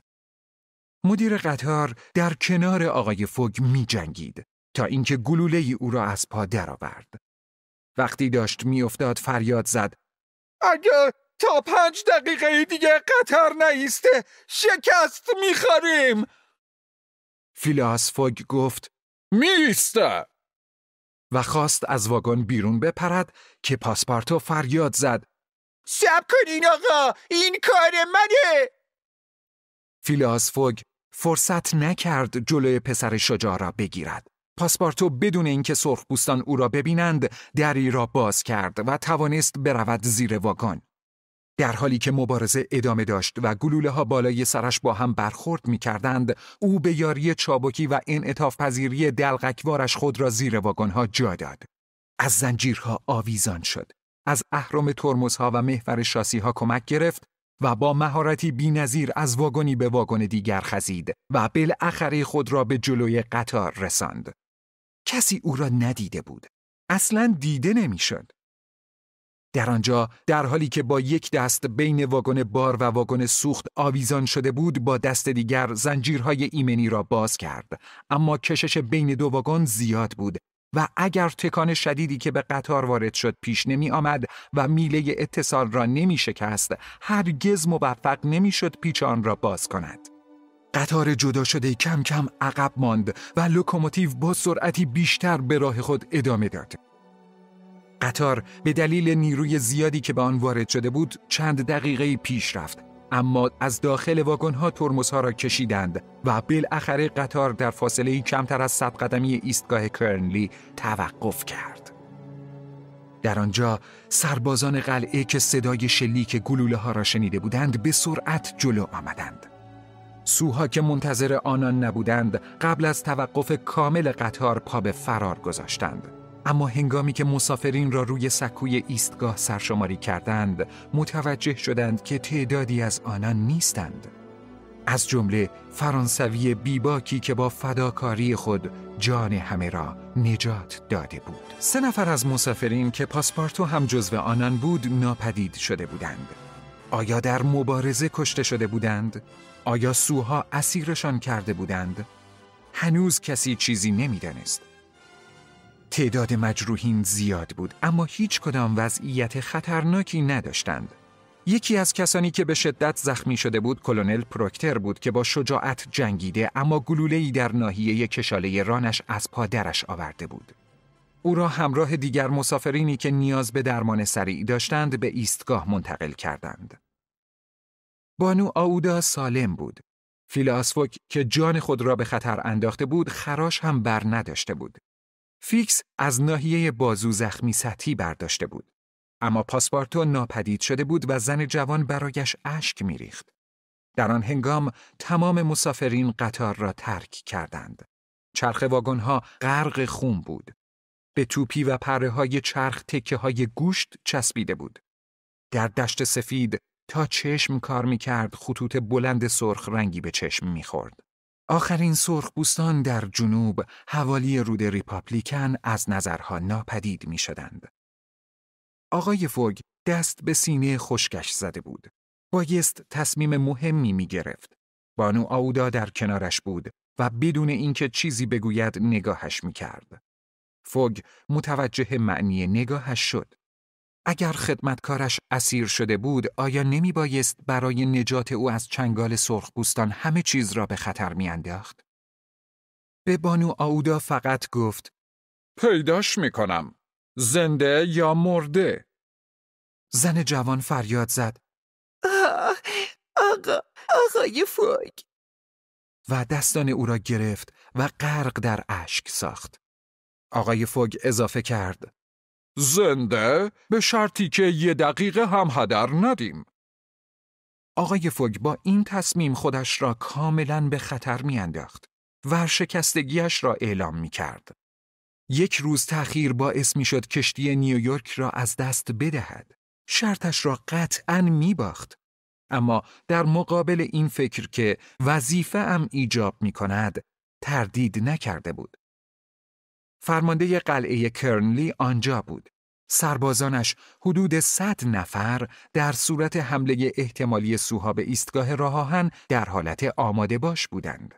مدیر قطار در کنار آقای فوگ می جنگید تا اینکه گلوله ای او را از پا درآورد. وقتی داشت میافتاد فریاد زد اگه تا پنج دقیقه دیگه قطر نیسته شکست میخوریم فیلاس فوگ گفت میسته و خواست از واگن بیرون بپرد که پاسپارتو فریاد زد سب کنین آقا این کار منه فیلاس فوگ فرصت نکرد جلوی پسر شجاع را بگیرد پاسپارتو بدون اینکه سرخپوستان او را ببینند دری را باز کرد و توانست برود زیر واگن در حالی که مبارزه ادامه داشت و گلوله ها بالای سرش با هم برخورد می کردند، او به یاری چابکی و این اطاف پذیری دلغکوارش خود را زیر واگن ها جا داد. از زنجیرها آویزان شد. از اهرم ترمزها و محور شاسی ها کمک گرفت و با مهارتی بینظیر از واگنی به واگن دیگر خزید و بالاخره خود را به جلوی قطار رساند. کسی او را ندیده بود. اصلا دیده نمیشد. در آنجا در حالی که با یک دست بین واگن بار و واگن سوخت آویزان شده بود با دست دیگر زنجیرهای ایمنی را باز کرد اما کشش بین دو واگن زیاد بود و اگر تکان شدیدی که به قطار وارد شد پیش نمی آمد و میله اتصال را نمی شکست هرگز موفق نمی شد پیچ آن را باز کند قطار جدا شده کم کم عقب ماند و لوکوموتیو با سرعتی بیشتر به راه خود ادامه داد. قطار به دلیل نیروی زیادی که به آن وارد شده بود چند دقیقه پیش رفت اما از داخل واگن ها را کشیدند و بالاخره قطار در فاصله کمتر از صد قدمی ایستگاه کرنلی توقف کرد. در آنجا سربازان قلعه که صدای شلیک گلوله ها را شنیده بودند به سرعت جلو آمدند. سوها که منتظر آنان نبودند قبل از توقف کامل قطار پا به فرار گذاشتند اما هنگامی که مسافرین را روی سکوی ایستگاه سرشماری کردند متوجه شدند که تعدادی از آنان نیستند از جمله فرانسوی بیباکی که با فداکاری خود جان همه را نجات داده بود سه نفر از مسافرین که پاسپارتو هم جزو آنان بود ناپدید شده بودند آیا در مبارزه کشته شده بودند آیا سوها اسیرشان کرده بودند؟ هنوز کسی چیزی نمیدانست. تعداد مجروحین زیاد بود اما هیچ کدام وضعیت خطرناکی نداشتند. یکی از کسانی که به شدت زخمی شده بود کلونل پروکتر بود که با شجاعت جنگیده اما گلوله‌ای در ناحیه کشاله رانش از پا درش آورده بود. او را همراه دیگر مسافرینی که نیاز به درمان سریع داشتند به ایستگاه منتقل کردند. بانو آودا سالم بود. فیلاسفوک که جان خود را به خطر انداخته بود خراش هم بر نداشته بود. فیکس از ناحیه بازو زخمی سطحی برداشته بود. اما پاسپارتو ناپدید شده بود و زن جوان برایش اشک میریخت. در آن هنگام تمام مسافرین قطار را ترک کردند. چرخ واگنها غرق خون بود. به توپی و پره های چرخ تکه های گوشت چسبیده بود. در دشت سفید تا چشم کار میکرد خطوط بلند سرخ رنگی به چشم میخورد. آخرین سرخ بوستان در جنوب حوالی رود ریپابلیکن از نظرها ناپدید می شدند. آقای فوگ دست به سینه خشکش زده بود. بایست تصمیم مهمی می گرفت. بانو آودا در کنارش بود و بدون اینکه چیزی بگوید نگاهش می کرد. فوگ متوجه معنی نگاهش شد. اگر خدمتکارش اسیر شده بود آیا نمی بایست برای نجات او از چنگال سرخپوستان همه چیز را به خطر می انداخت؟ به بانو آودا فقط گفت پیداش می کنم. زنده یا مرده؟ زن جوان فریاد زد آقا آقای فوگ و دستان او را گرفت و غرق در اشک ساخت آقای فوگ اضافه کرد زنده به شرطی که یه دقیقه هم هدر ندیم. آقای فوگ با این تصمیم خودش را کاملا به خطر میانداخت و شکستگیش را اعلام می کرد. یک روز تأخیر باعث می شد کشتی نیویورک را از دست بدهد. شرطش را قطعا می باخت. اما در مقابل این فکر که وظیفه ایجاب می کند، تردید نکرده بود. فرمانده قلعه کرنلی آنجا بود. سربازانش حدود 100 نفر در صورت حمله احتمالی سوها به ایستگاه راهان در حالت آماده باش بودند.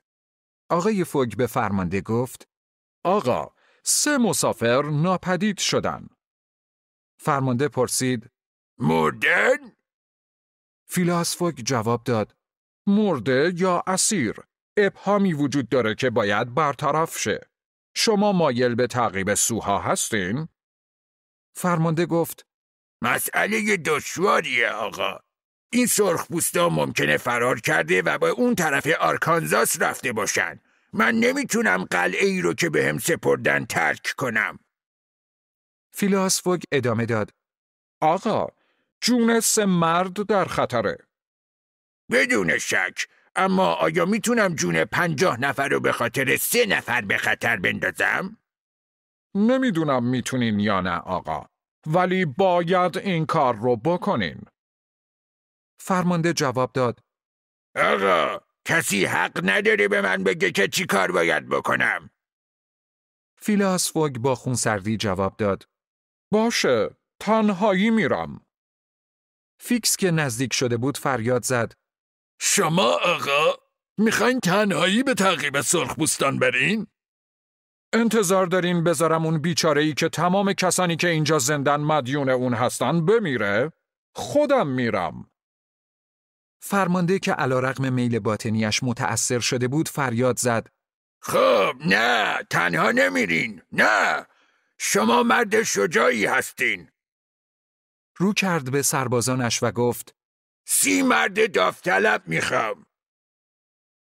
آقای فوگ به فرمانده گفت آقا، سه مسافر ناپدید شدن. فرمانده پرسید مردن؟ فیلاس فوگ جواب داد مرده یا اسیر ابهامی وجود داره که باید برطرف شه. شما مایل به تعقیب سوها هستین؟ فرمانده گفت مسئله دشواریه آقا این سرخپوستا ممکنه فرار کرده و به اون طرف آرکانزاس رفته باشن من نمیتونم قلعه ای رو که به هم سپردن ترک کنم فیلاسفوگ ادامه داد آقا جون سه مرد در خطره بدون شک اما آیا میتونم جون پنجاه نفر رو به خاطر سه نفر به خطر بندازم؟ نمیدونم میتونین یا نه آقا ولی باید این کار رو بکنین فرمانده جواب داد آقا کسی حق نداره به من بگه که چی کار باید بکنم فوگ با خونسردی جواب داد باشه تنهایی میرم فیکس که نزدیک شده بود فریاد زد شما آقا میخواین تنهایی به تعقیب سرخپوستان برین؟ انتظار دارین بذارم اون بیچاره ای که تمام کسانی که اینجا زندن مدیون اون هستن بمیره؟ خودم میرم. فرمانده که علا رقم میل باطنیش متأثر شده بود فریاد زد. خب نه تنها نمیرین نه شما مرد شجاعی هستین. رو کرد به سربازانش و گفت سی مرد داوطلب میخوام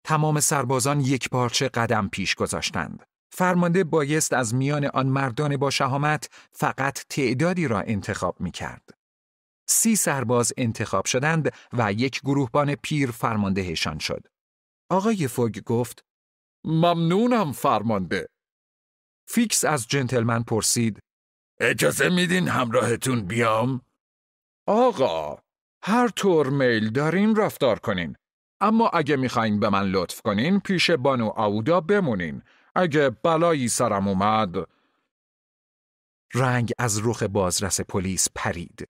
تمام سربازان یک پارچه قدم پیش گذاشتند. فرمانده بایست از میان آن مردان با شهامت فقط تعدادی را انتخاب می کرد. سی سرباز انتخاب شدند و یک گروهبان پیر فرماندهشان شد. آقای فوگ گفت ممنونم فرمانده. فیکس از جنتلمن پرسید اجازه میدین همراهتون بیام؟ آقا هر طور میل دارین رفتار کنین. اما اگه میخواین به من لطف کنین پیش بانو آودا بمونین. اگه بلایی سرم اومد... رنگ از رخ بازرس پلیس پرید.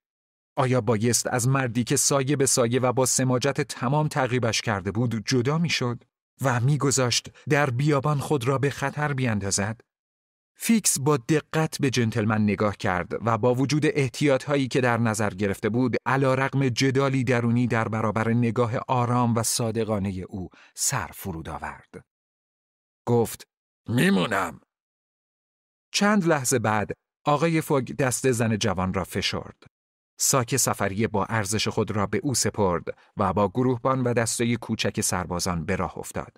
آیا بایست از مردی که سایه به سایه و با سماجت تمام تعقیبش کرده بود جدا میشد و میگذاشت در بیابان خود را به خطر بیاندازد؟ فیکس با دقت به جنتلمن نگاه کرد و با وجود احتیاط هایی که در نظر گرفته بود علا رقم جدالی درونی در برابر نگاه آرام و صادقانه او سر فرود آورد. گفت میمونم. چند لحظه بعد آقای فوگ دست زن جوان را فشرد. ساک سفری با ارزش خود را به او سپرد و با گروهبان و دسته کوچک سربازان به راه افتاد.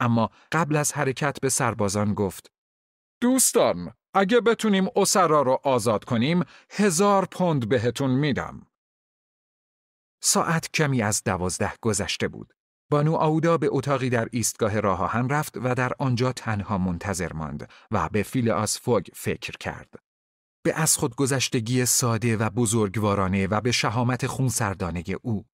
اما قبل از حرکت به سربازان گفت دوستان اگه بتونیم اسرا رو آزاد کنیم هزار پوند بهتون میدم. ساعت کمی از دوازده گذشته بود. بانو آودا به اتاقی در ایستگاه راه آهن رفت و در آنجا تنها منتظر ماند و به فیل فوگ فکر کرد. به از خودگذشتگی ساده و بزرگوارانه و به شهامت خونسردانه او.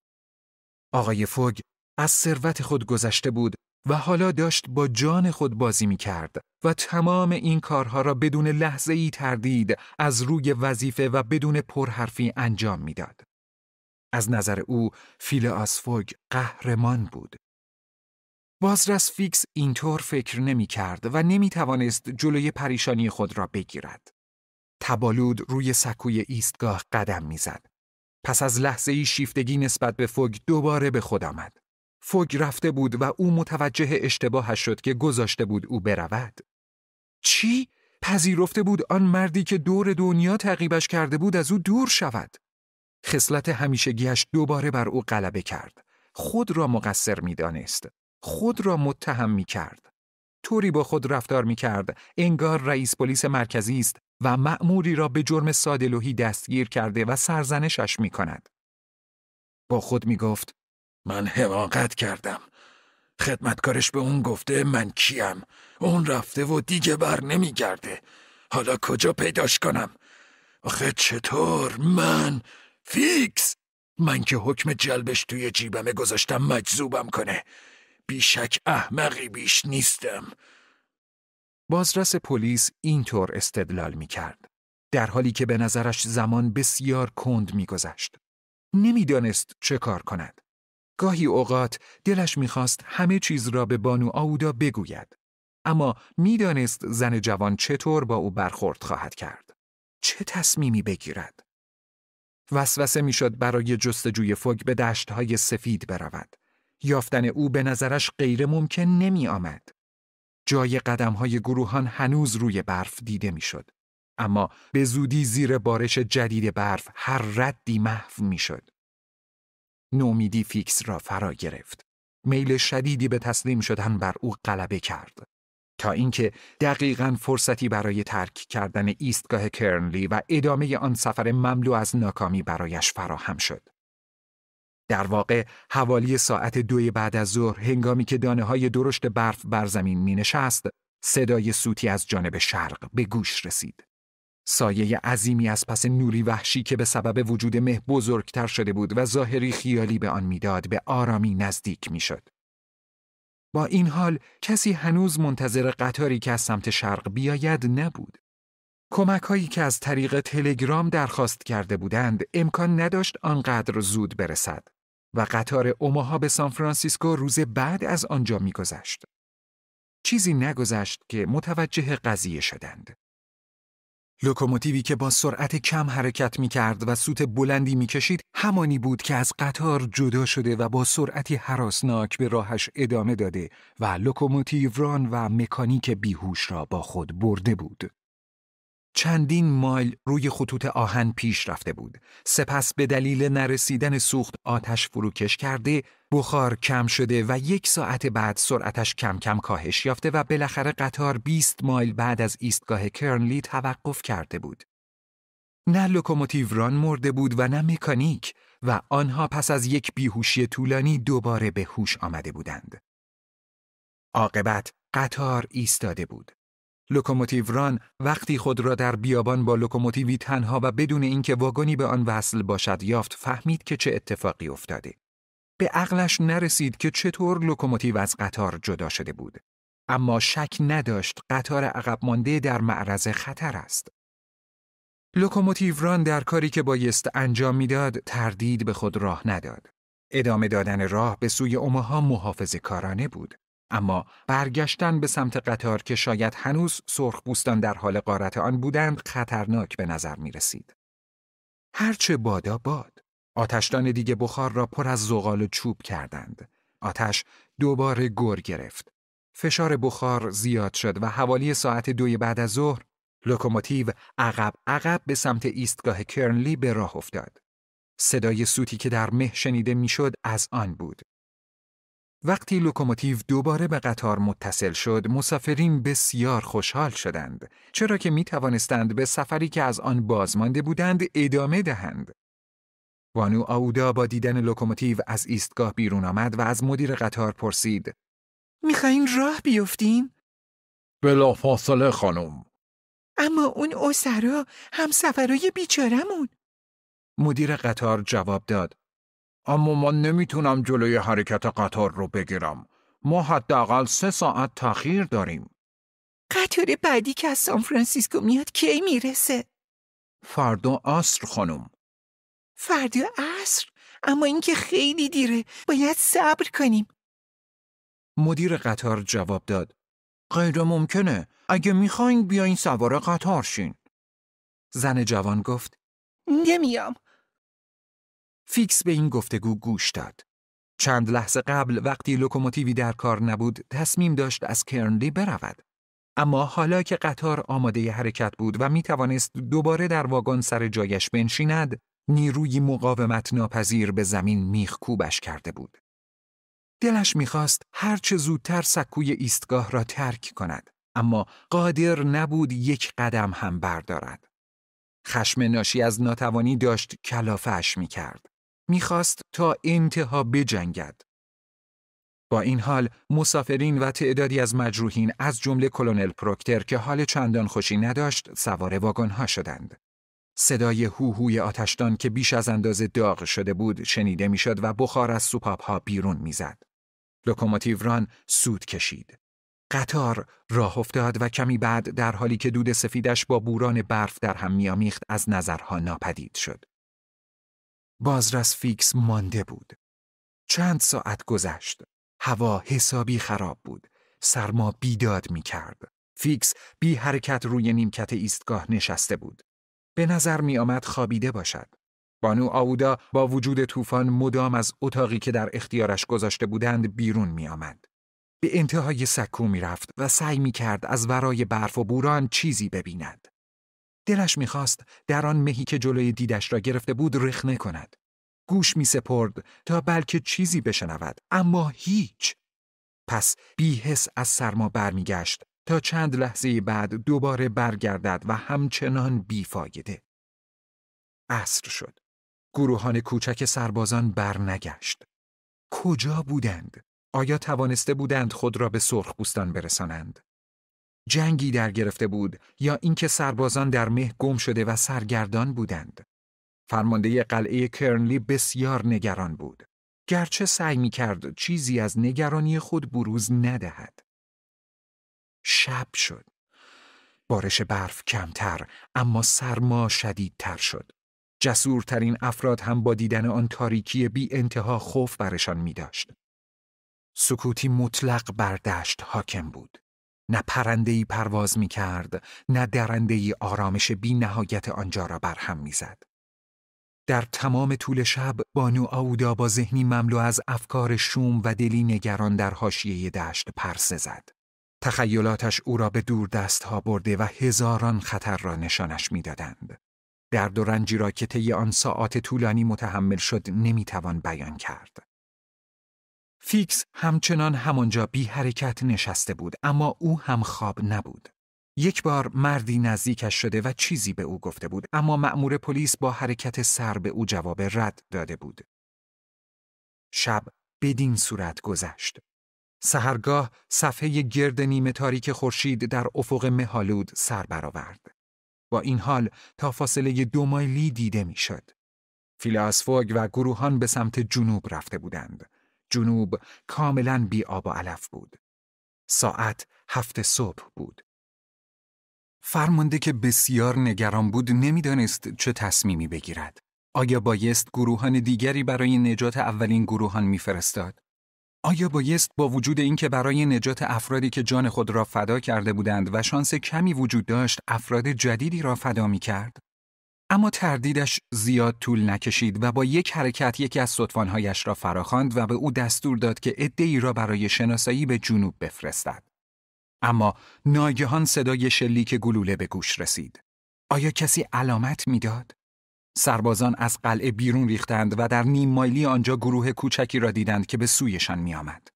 آقای فوگ از ثروت خود گذشته بود و حالا داشت با جان خود بازی می کرد و تمام این کارها را بدون لحظه ای تردید از روی وظیفه و بدون پرحرفی انجام میداد. از نظر او فیل آسفوگ قهرمان بود. بازرس فیکس اینطور فکر نمی کرد و نمی توانست جلوی پریشانی خود را بگیرد. تبالود روی سکوی ایستگاه قدم میزد. پس از لحظه ای شیفتگی نسبت به فوگ دوباره به خود آمد. فوگ رفته بود و او متوجه اشتباهش شد که گذاشته بود او برود. چی؟ پذیرفته بود آن مردی که دور دنیا تقیبش کرده بود از او دور شود. خصلت همیشگیش دوباره بر او غلبه کرد. خود را مقصر می دانست. خود را متهم می کرد. طوری با خود رفتار می کرد. انگار رئیس پلیس مرکزی است و مأموری را به جرم سادلوهی دستگیر کرده و سرزنشش می کند. با خود می گفت من حماقت کردم خدمتکارش به اون گفته من کیم اون رفته و دیگه بر نمیگرده حالا کجا پیداش کنم آخه چطور من فیکس من که حکم جلبش توی جیبمه گذاشتم مجذوبم کنه بیشک احمقی بیش نیستم بازرس پلیس اینطور استدلال می کرد. در حالی که به نظرش زمان بسیار کند می گذشت. دانست چه کار کند. گاهی اوقات دلش میخواست همه چیز را به بانو آودا بگوید. اما میدانست زن جوان چطور با او برخورد خواهد کرد. چه تصمیمی بگیرد؟ وسوسه میشد برای جستجوی فوگ به دشتهای سفید برود. یافتن او به نظرش غیر ممکن نمی آمد. جای قدم های گروهان هنوز روی برف دیده میشد. اما به زودی زیر بارش جدید برف هر ردی محو میشد. نومیدی فیکس را فرا گرفت. میل شدیدی به تسلیم شدن بر او غلبه کرد. تا اینکه دقیقا فرصتی برای ترک کردن ایستگاه کرنلی و ادامه آن سفر مملو از ناکامی برایش فراهم شد. در واقع حوالی ساعت دوی بعد از ظهر هنگامی که دانه های درشت برف بر زمین می نشست، صدای سوتی از جانب شرق به گوش رسید. سایه عظیمی از پس نوری وحشی که به سبب وجود مه بزرگتر شده بود و ظاهری خیالی به آن میداد به آرامی نزدیک میشد. با این حال کسی هنوز منتظر قطاری که از سمت شرق بیاید نبود. کمک هایی که از طریق تلگرام درخواست کرده بودند امکان نداشت آنقدر زود برسد و قطار اوماها به سان فرانسیسکو روز بعد از آنجا میگذشت. چیزی نگذشت که متوجه قضیه شدند. لوکوموتیوی که با سرعت کم حرکت می کرد و سوت بلندی می کشید همانی بود که از قطار جدا شده و با سرعتی حراسناک به راهش ادامه داده و لوکوموتیو ران و مکانیک بیهوش را با خود برده بود. چندین مایل روی خطوط آهن پیش رفته بود. سپس به دلیل نرسیدن سوخت آتش فروکش کرده بخار کم شده و یک ساعت بعد سرعتش کم کم کاهش یافته و بالاخره قطار 20 مایل بعد از ایستگاه کرنلی توقف کرده بود. نه لوکوموتیو ران مرده بود و نه مکانیک و آنها پس از یک بیهوشی طولانی دوباره به هوش آمده بودند. عاقبت قطار ایستاده بود. لوکوموتیو ران وقتی خود را در بیابان با لوکوموتیوی تنها و بدون اینکه واگنی به آن وصل باشد یافت فهمید که چه اتفاقی افتاده. به عقلش نرسید که چطور لوکوموتیو از قطار جدا شده بود. اما شک نداشت قطار عقب مانده در معرض خطر است. لوکوموتیو ران در کاری که بایست انجام میداد تردید به خود راه نداد. ادامه دادن راه به سوی اماها محافظ کارانه بود. اما برگشتن به سمت قطار که شاید هنوز سرخپوستان در حال قارت آن بودند خطرناک به نظر می رسید. هرچه بادا باد. آتشدان دیگه بخار را پر از زغال چوب کردند. آتش دوباره گر گرفت. فشار بخار زیاد شد و حوالی ساعت دوی بعد از ظهر لوکوموتیو عقب عقب به سمت ایستگاه کرنلی به راه افتاد. صدای سوتی که در مه شنیده میشد از آن بود. وقتی لوکوموتیو دوباره به قطار متصل شد، مسافرین بسیار خوشحال شدند، چرا که می توانستند به سفری که از آن بازمانده بودند ادامه دهند. بانو آودا با دیدن لوکوموتیو از ایستگاه بیرون آمد و از مدیر قطار پرسید میخواین راه بیفتین؟ بلا فاصله خانم اما اون اوسرا هم سفرای بیچارمون مدیر قطار جواب داد اما من نمیتونم جلوی حرکت قطار رو بگیرم ما حداقل سه ساعت تاخیر داریم قطار بعدی که از سان فرانسیسکو میاد کی میرسه فردا عصر خانم فردا عصر اما اینکه خیلی دیره باید صبر کنیم مدیر قطار جواب داد غیر ممکنه اگه میخواین بیاین سوار قطار شین زن جوان گفت نمیام فیکس به این گفتگو گوش داد چند لحظه قبل وقتی لوکوموتیوی در کار نبود تصمیم داشت از کرنلی برود اما حالا که قطار آماده ی حرکت بود و می توانست دوباره در واگن سر جایش بنشیند نیروی مقاومت ناپذیر به زمین میخکوبش کرده بود. دلش میخواست هرچه زودتر سکوی ایستگاه را ترک کند، اما قادر نبود یک قدم هم بردارد. خشم ناشی از ناتوانی داشت کلافهش میکرد. میخواست تا انتها بجنگد. با این حال مسافرین و تعدادی از مجروحین از جمله کلونل پروکتر که حال چندان خوشی نداشت سوار واگن شدند. صدای هوهوی آتشدان که بیش از اندازه داغ شده بود شنیده میشد و بخار از سوپاپ ها بیرون میزد. لوکوموتیو ران سود کشید. قطار راه افتاد و کمی بعد در حالی که دود سفیدش با بوران برف در هم میامیخت از نظرها ناپدید شد. بازرس فیکس مانده بود. چند ساعت گذشت. هوا حسابی خراب بود. سرما بیداد می فیکس بی حرکت روی نیمکت ایستگاه نشسته بود. به نظر می آمد خابیده باشد. بانو آودا با وجود طوفان مدام از اتاقی که در اختیارش گذاشته بودند بیرون می آمد. به انتهای سکو می رفت و سعی می کرد از ورای برف و بوران چیزی ببیند. دلش میخواست در آن مهی که جلوی دیدش را گرفته بود رخنه کند. گوش می سپرد تا بلکه چیزی بشنود اما هیچ. پس بیهس از سرما برمیگشت تا چند لحظه بعد دوباره برگردد و همچنان بیفایده. عصر شد. گروهان کوچک سربازان برنگشت. کجا بودند؟ آیا توانسته بودند خود را به بوستان برسانند؟ جنگی در گرفته بود یا اینکه سربازان در مه گم شده و سرگردان بودند. فرمانده قلعه کرنلی بسیار نگران بود. گرچه سعی می کرد چیزی از نگرانی خود بروز ندهد. شب شد. بارش برف کمتر اما سرما شدیدتر شد. جسورترین افراد هم با دیدن آن تاریکی بی انتها خوف برشان می داشت. سکوتی مطلق بر دشت حاکم بود. نه پرندهی پرواز می کرد، نه درندهی آرامش بی نهایت آنجا را برهم می زد. در تمام طول شب بانو آودا با ذهنی مملو از افکار شوم و دلی نگران در حاشیه دشت پرسه زد. تخیلاتش او را به دور دستها برده و هزاران خطر را نشانش میدادند. درد و رنجی را که طی آن ساعات طولانی متحمل شد توان بیان کرد. فیکس همچنان همانجا بی حرکت نشسته بود اما او هم خواب نبود. یک بار مردی نزدیکش شده و چیزی به او گفته بود اما مأمور پلیس با حرکت سر به او جواب رد داده بود. شب بدین صورت گذشت. سهرگاه صفحه گرد نیمه تاریک خورشید در افق مهالود سر برآورد. با این حال تا فاصله دو مایلی دیده میشد. فیلاسفوگ و گروهان به سمت جنوب رفته بودند. جنوب کاملا بی آب و علف بود. ساعت هفت صبح بود. فرمانده که بسیار نگران بود نمیدانست چه تصمیمی بگیرد. آیا بایست گروهان دیگری برای نجات اولین گروهان میفرستاد آیا بایست با وجود اینکه برای نجات افرادی که جان خود را فدا کرده بودند و شانس کمی وجود داشت افراد جدیدی را فدا می کرد؟ اما تردیدش زیاد طول نکشید و با یک حرکت یکی از صدفانهایش را فراخواند و به او دستور داد که ادهی را برای شناسایی به جنوب بفرستد. اما ناگهان صدای شلیک گلوله به گوش رسید. آیا کسی علامت میداد؟ سربازان از قلعه بیرون ریختند و در نیم مایلی آنجا گروه کوچکی را دیدند که به سویشان می آمد.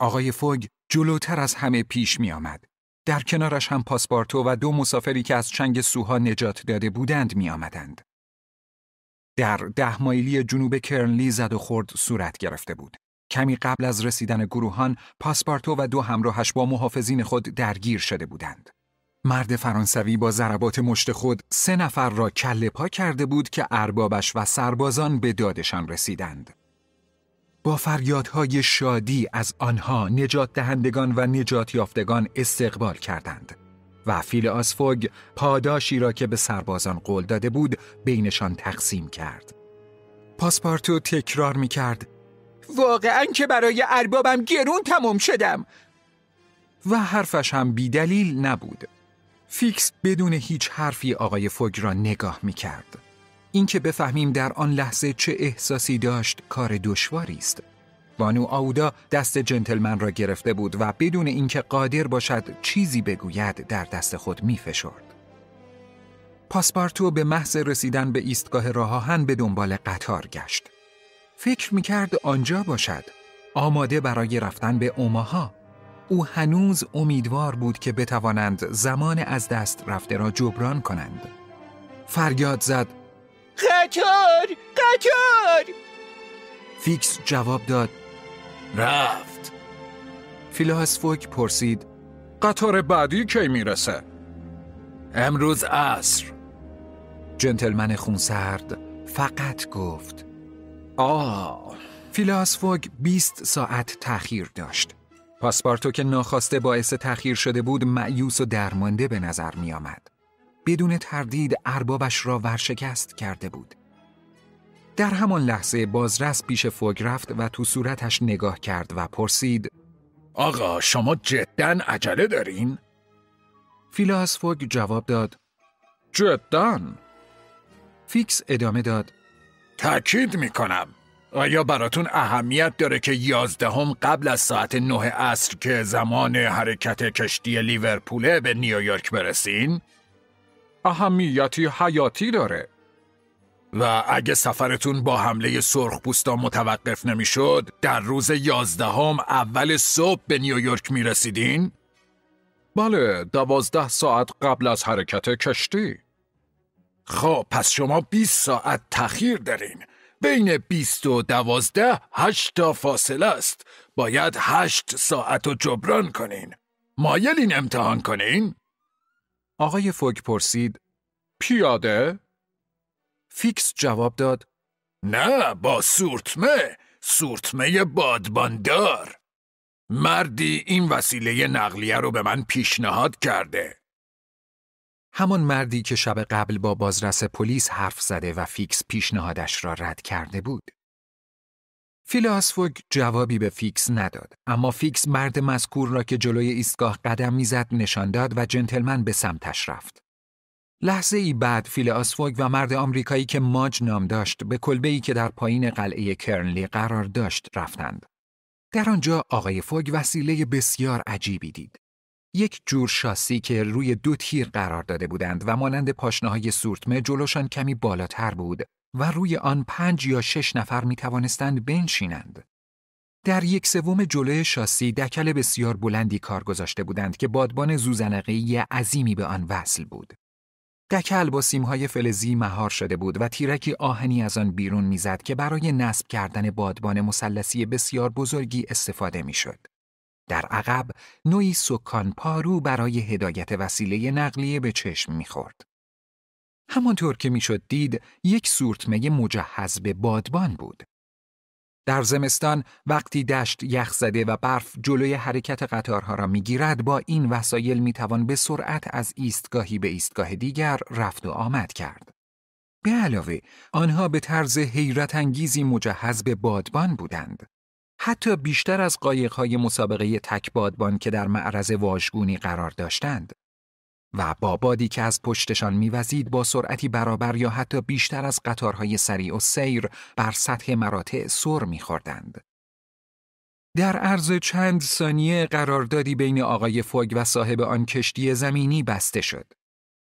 آقای فوگ جلوتر از همه پیش می آمد. در کنارش هم پاسپارتو و دو مسافری که از چنگ سوها نجات داده بودند می آمدند. در ده مایلی جنوب کرنلی زد و خورد صورت گرفته بود. کمی قبل از رسیدن گروهان، پاسپارتو و دو همراهش با محافظین خود درگیر شده بودند. مرد فرانسوی با ضربات مشت خود سه نفر را کله پا کرده بود که اربابش و سربازان به دادشان رسیدند. با فریادهای شادی از آنها نجات دهندگان و نجات یافتگان استقبال کردند و فیل آسفوگ پاداشی را که به سربازان قول داده بود بینشان تقسیم کرد. پاسپارتو تکرار می کرد واقعا که برای اربابم گرون تمام شدم و حرفش هم بیدلیل نبود فیکس بدون هیچ حرفی آقای فوگ را نگاه می کرد. اینکه بفهمیم در آن لحظه چه احساسی داشت کار دشواری است. بانو آودا دست جنتلمن را گرفته بود و بدون اینکه قادر باشد چیزی بگوید در دست خود می فشرد. پاسپارتو به محض رسیدن به ایستگاه راهان به دنبال قطار گشت. فکر می کرد آنجا باشد. آماده برای رفتن به اوماها. او هنوز امیدوار بود که بتوانند زمان از دست رفته را جبران کنند. فریاد زد قطار! قطار! فیکس جواب داد رفت فوک پرسید قطار بعدی کی میرسه؟ امروز عصر جنتلمن خونسرد فقط گفت آه فوک بیست ساعت تأخیر داشت پاسپارتو که ناخواسته باعث تأخیر شده بود معیوس و درمانده به نظر می آمد. بدون تردید اربابش را ورشکست کرده بود. در همان لحظه بازرس پیش فوگ رفت و تو صورتش نگاه کرد و پرسید آقا شما جدا عجله دارین؟ فیلاس فوگ جواب داد جدا فیکس ادامه داد تأکید می کنم آیا براتون اهمیت داره که یازدهم قبل از ساعت نه عصر که زمان حرکت کشتی لیورپوله به نیویورک برسین؟ اهمیتی حیاتی داره. و اگه سفرتون با حمله سرخپوستا متوقف نمیشد در روز یازدهم اول صبح به نیویورک می رسیدین؟ بله دوازده ساعت قبل از حرکت کشتی خب پس شما 20 ساعت تخیر دارین بین 20 و دوازده 8 تا فاصله است باید هشت ساعت و جبران کنین مایلین امتحان کنین؟ آقای فوک پرسید پیاده؟ فیکس جواب داد نه با سورتمه سورتمه بادباندار مردی این وسیله نقلیه رو به من پیشنهاد کرده همان مردی که شب قبل با بازرس پلیس حرف زده و فیکس پیشنهادش را رد کرده بود. فیلاسفوگ جوابی به فیکس نداد اما فیکس مرد مذکور را که جلوی ایستگاه قدم میزد نشان داد و جنتلمن به سمتش رفت لحظه ای بعد فیلاسفوگ و مرد آمریکایی که ماج نام داشت به کلبه ای که در پایین قلعه کرنلی قرار داشت رفتند در آنجا آقای فوگ وسیله بسیار عجیبی دید یک جور شاسی که روی دو تیر قرار داده بودند و مانند پاشنه سورتمه جلوشان کمی بالاتر بود و روی آن پنج یا شش نفر می توانستند بنشینند. در یک سوم جلوی شاسی دکل بسیار بلندی کار گذاشته بودند که بادبان زوزنقی عظیمی به آن وصل بود. دکل با سیمهای فلزی مهار شده بود و تیرکی آهنی از آن بیرون میزد که برای نصب کردن بادبان مسلسی بسیار بزرگی استفاده میشد. در عقب نوعی سکان پارو برای هدایت وسیله نقلیه به چشم میخورد. همانطور که میشد دید یک سورتمه مجهز به بادبان بود. در زمستان وقتی دشت یخ زده و برف جلوی حرکت قطارها را میگیرد با این وسایل میتوان به سرعت از ایستگاهی به ایستگاه دیگر رفت و آمد کرد. به علاوه آنها به طرز حیرت انگیزی مجهز به بادبان بودند. حتی بیشتر از قایق‌های مسابقه تک بادبان که در معرض واژگونی قرار داشتند و با بادی که از پشتشان میوزید با سرعتی برابر یا حتی بیشتر از قطارهای سریع و سیر بر سطح مراتع سر میخوردند. در عرض چند ثانیه قراردادی بین آقای فوگ و صاحب آن کشتی زمینی بسته شد.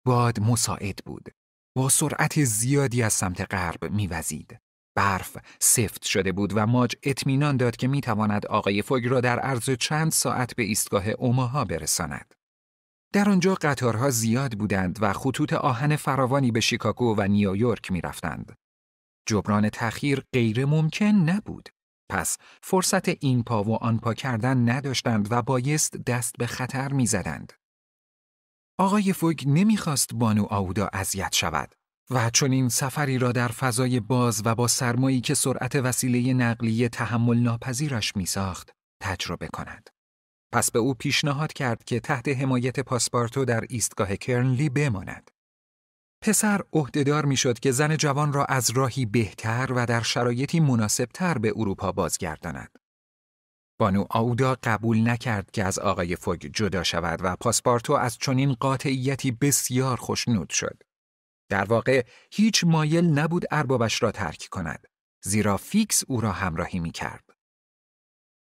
باد مساعد بود. با سرعت زیادی از سمت غرب میوزید. برف سفت شده بود و ماج اطمینان داد که می تواند آقای فوگ را در عرض چند ساعت به ایستگاه اوماها برساند. در آنجا قطارها زیاد بودند و خطوط آهن فراوانی به شیکاگو و نیویورک می رفتند. جبران تخیر غیر ممکن نبود. پس فرصت این پا و آن پا کردن نداشتند و بایست دست به خطر می زدند. آقای فوگ نمیخواست بانو آودا اذیت شود. و چون این سفری را در فضای باز و با سرمایی که سرعت وسیله نقلیه تحمل ناپذیرش می ساخت، تجربه کند. پس به او پیشنهاد کرد که تحت حمایت پاسپارتو در ایستگاه کرنلی بماند. پسر عهدهدار میشد که زن جوان را از راهی بهتر و در شرایطی تر به اروپا بازگرداند. بانو آودا قبول نکرد که از آقای فوگ جدا شود و پاسپارتو از چنین قاطعیتی بسیار خوشنود شد. در واقع هیچ مایل نبود اربابش را ترک کند زیرا فیکس او را همراهی می کرد.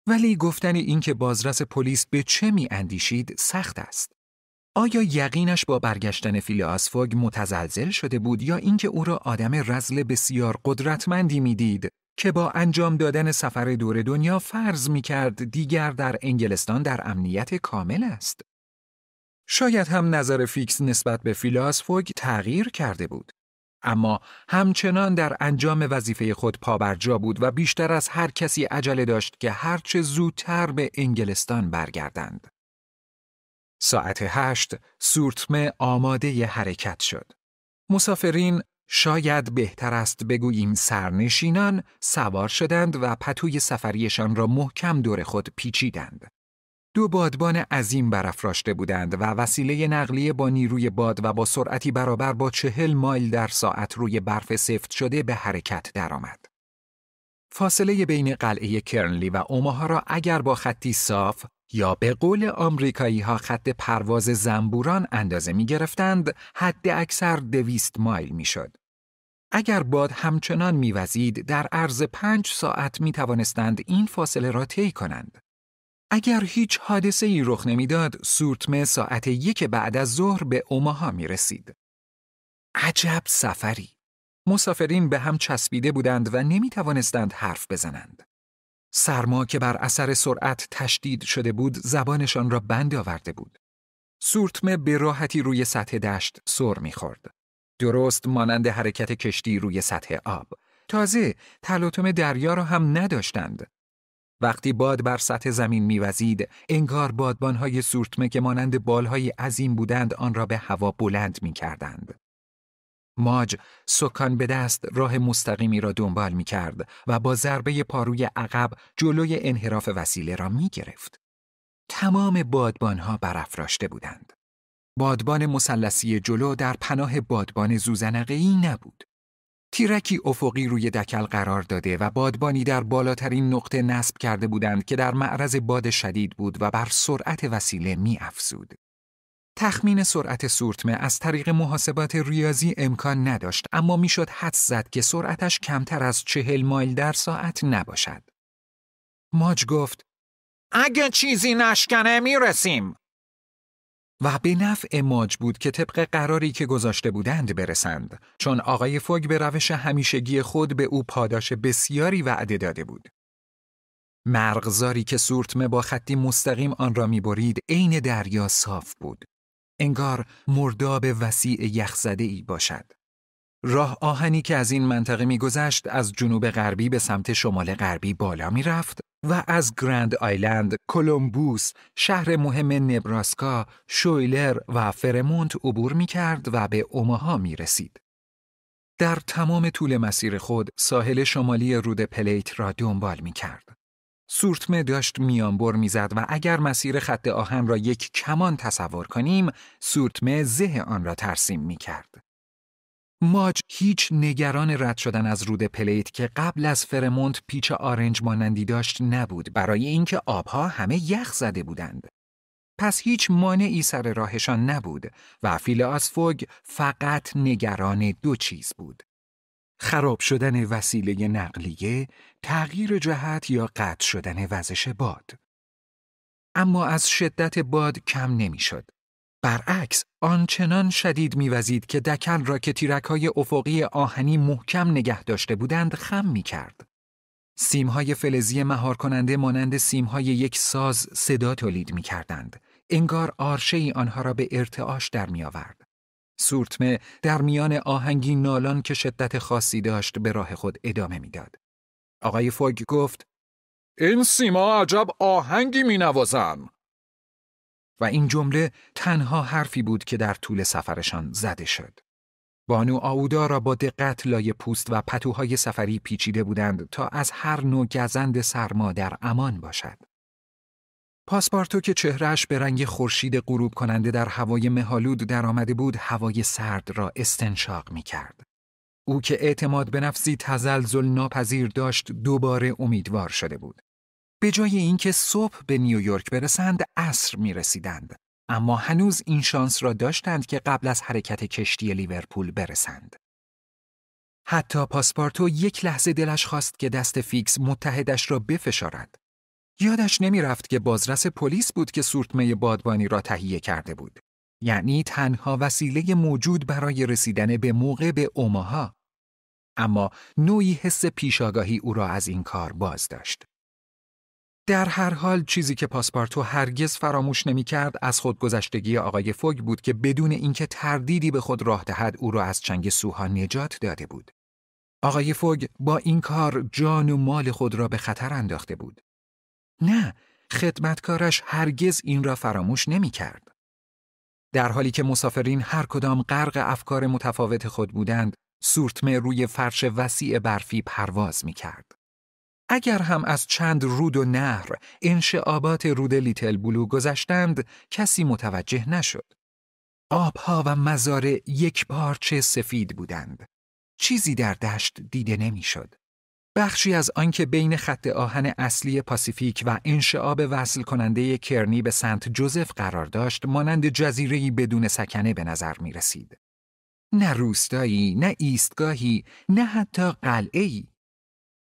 ولی گفتن اینکه بازرس پلیس به چه می اندیشید سخت است. آیا یقینش با برگشتن فیلاسفوگ متزلزل شده بود یا اینکه او را آدم رزل بسیار قدرتمندی میدید که با انجام دادن سفر دور دنیا فرض می کرد دیگر در انگلستان در امنیت کامل است؟ شاید هم نظر فیکس نسبت به فیلاسفوگ تغییر کرده بود. اما همچنان در انجام وظیفه خود پابرجا بود و بیشتر از هر کسی عجله داشت که هرچه زودتر به انگلستان برگردند. ساعت هشت سورتمه آماده ی حرکت شد. مسافرین شاید بهتر است بگوییم سرنشینان سوار شدند و پتوی سفریشان را محکم دور خود پیچیدند. دو بادبان عظیم برافراشته بودند و وسیله نقلیه با نیروی باد و با سرعتی برابر با چهل مایل در ساعت روی برف سفت شده به حرکت درآمد. فاصله بین قلعه کرنلی و اوماها را اگر با خطی صاف یا به قول آمریکایی ها خط پرواز زنبوران اندازه می گرفتند، حد اکثر دویست مایل می شد. اگر باد همچنان میوزید در عرض پنج ساعت می توانستند این فاصله را طی کنند. اگر هیچ حادثه ای رخ نمیداد، سورتمه ساعت یک بعد از ظهر به اوماها می رسید. عجب سفری. مسافرین به هم چسبیده بودند و نمی توانستند حرف بزنند. سرما که بر اثر سرعت تشدید شده بود زبانشان را بند آورده بود. سورتمه به راحتی روی سطح دشت سر میخورد. درست مانند حرکت کشتی روی سطح آب. تازه تلاطم دریا را هم نداشتند. وقتی باد بر سطح زمین میوزید، انگار بادبانهای سورتمه که مانند بالهای عظیم بودند آن را به هوا بلند می ماج سکان به دست راه مستقیمی را دنبال می و با ضربه پاروی عقب جلوی انحراف وسیله را می گرفت. تمام بادبانها برافراشته بودند. بادبان مسلسی جلو در پناه بادبان زوزنقه ای نبود. تیرکی افقی روی دکل قرار داده و بادبانی در بالاترین نقطه نصب کرده بودند که در معرض باد شدید بود و بر سرعت وسیله می افزود. تخمین سرعت سورتمه از طریق محاسبات ریاضی امکان نداشت اما میشد حد زد که سرعتش کمتر از چهل مایل در ساعت نباشد. ماج گفت اگه چیزی نشکنه میرسیم. و به نفع ماج بود که طبق قراری که گذاشته بودند برسند چون آقای فوگ به روش همیشگی خود به او پاداش بسیاری وعده داده بود. مرغزاری که سورتمه با خطی مستقیم آن را میبرید عین دریا صاف بود. انگار مرداب وسیع یخزده ای باشد. راه آهنی که از این منطقه میگذشت از جنوب غربی به سمت شمال غربی بالا میرفت و از گرند آیلند، کولومبوس، شهر مهم نبراسکا، شویلر و فرمونت عبور می کرد و به اوماها می رسید. در تمام طول مسیر خود ساحل شمالی رود پلیت را دنبال می کرد. سورتمه داشت میانبر میزد و اگر مسیر خط آهن را یک کمان تصور کنیم، سورتمه زه آن را ترسیم می کرد. ماج هیچ نگران رد شدن از رود پلیت که قبل از فرمونت پیچ آرنج مانندی داشت نبود برای اینکه آبها همه یخ زده بودند. پس هیچ مانعی سر راهشان نبود و فیل آسفوگ فقط نگران دو چیز بود. خراب شدن وسیله نقلیه، تغییر جهت یا قطع شدن وزش باد. اما از شدت باد کم نمیشد. برعکس آنچنان شدید میوزید که دکل را که های افقی آهنی محکم نگه داشته بودند خم می کرد. های فلزی مهار کننده مانند های یک ساز صدا تولید می کردند. انگار آرشه ای آنها را به ارتعاش در می آورد. سورتمه در میان آهنگی نالان که شدت خاصی داشت به راه خود ادامه میداد. آقای فوگ گفت این سیما عجب آهنگی می نوازن. و این جمله تنها حرفی بود که در طول سفرشان زده شد. بانو آودا را با دقت لای پوست و پتوهای سفری پیچیده بودند تا از هر نوع گزند سرما در امان باشد. پاسپارتو که چهرش به رنگ خورشید غروب کننده در هوای مهالود درآمده بود هوای سرد را استنشاق می کرد. او که اعتماد به نفسی تزلزل ناپذیر داشت دوباره امیدوار شده بود. به جای اینکه صبح به نیویورک برسند عصر می رسیدند. اما هنوز این شانس را داشتند که قبل از حرکت کشتی لیورپول برسند. حتی پاسپارتو یک لحظه دلش خواست که دست فیکس متحدش را بفشارد. یادش رفت که بازرس پلیس بود که سورتمه بادبانی را تهیه کرده بود. یعنی تنها وسیله موجود برای رسیدن به موقع به اوماها. اما نوعی حس پیشاگاهی او را از این کار باز داشت. در هر حال چیزی که پاسپارتو هرگز فراموش نمی کرد از خودگذشتگی آقای فوگ بود که بدون اینکه تردیدی به خود راه دهد او را از چنگ سوها نجات داده بود. آقای فوگ با این کار جان و مال خود را به خطر انداخته بود. نه، خدمتکارش هرگز این را فراموش نمی کرد. در حالی که مسافرین هر کدام غرق افکار متفاوت خود بودند، سورتمه روی فرش وسیع برفی پرواز می کرد. اگر هم از چند رود و نهر انشعابات رود لیتل بلو گذشتند کسی متوجه نشد. آبها و مزارع یک پارچه سفید بودند. چیزی در دشت دیده نمیشد. بخشی از آنکه بین خط آهن اصلی پاسیفیک و انشعاب وصل کننده کرنی به سنت جوزف قرار داشت مانند جزیره‌ای بدون سکنه به نظر می رسید. نه روستایی، نه ایستگاهی، نه حتی قلعه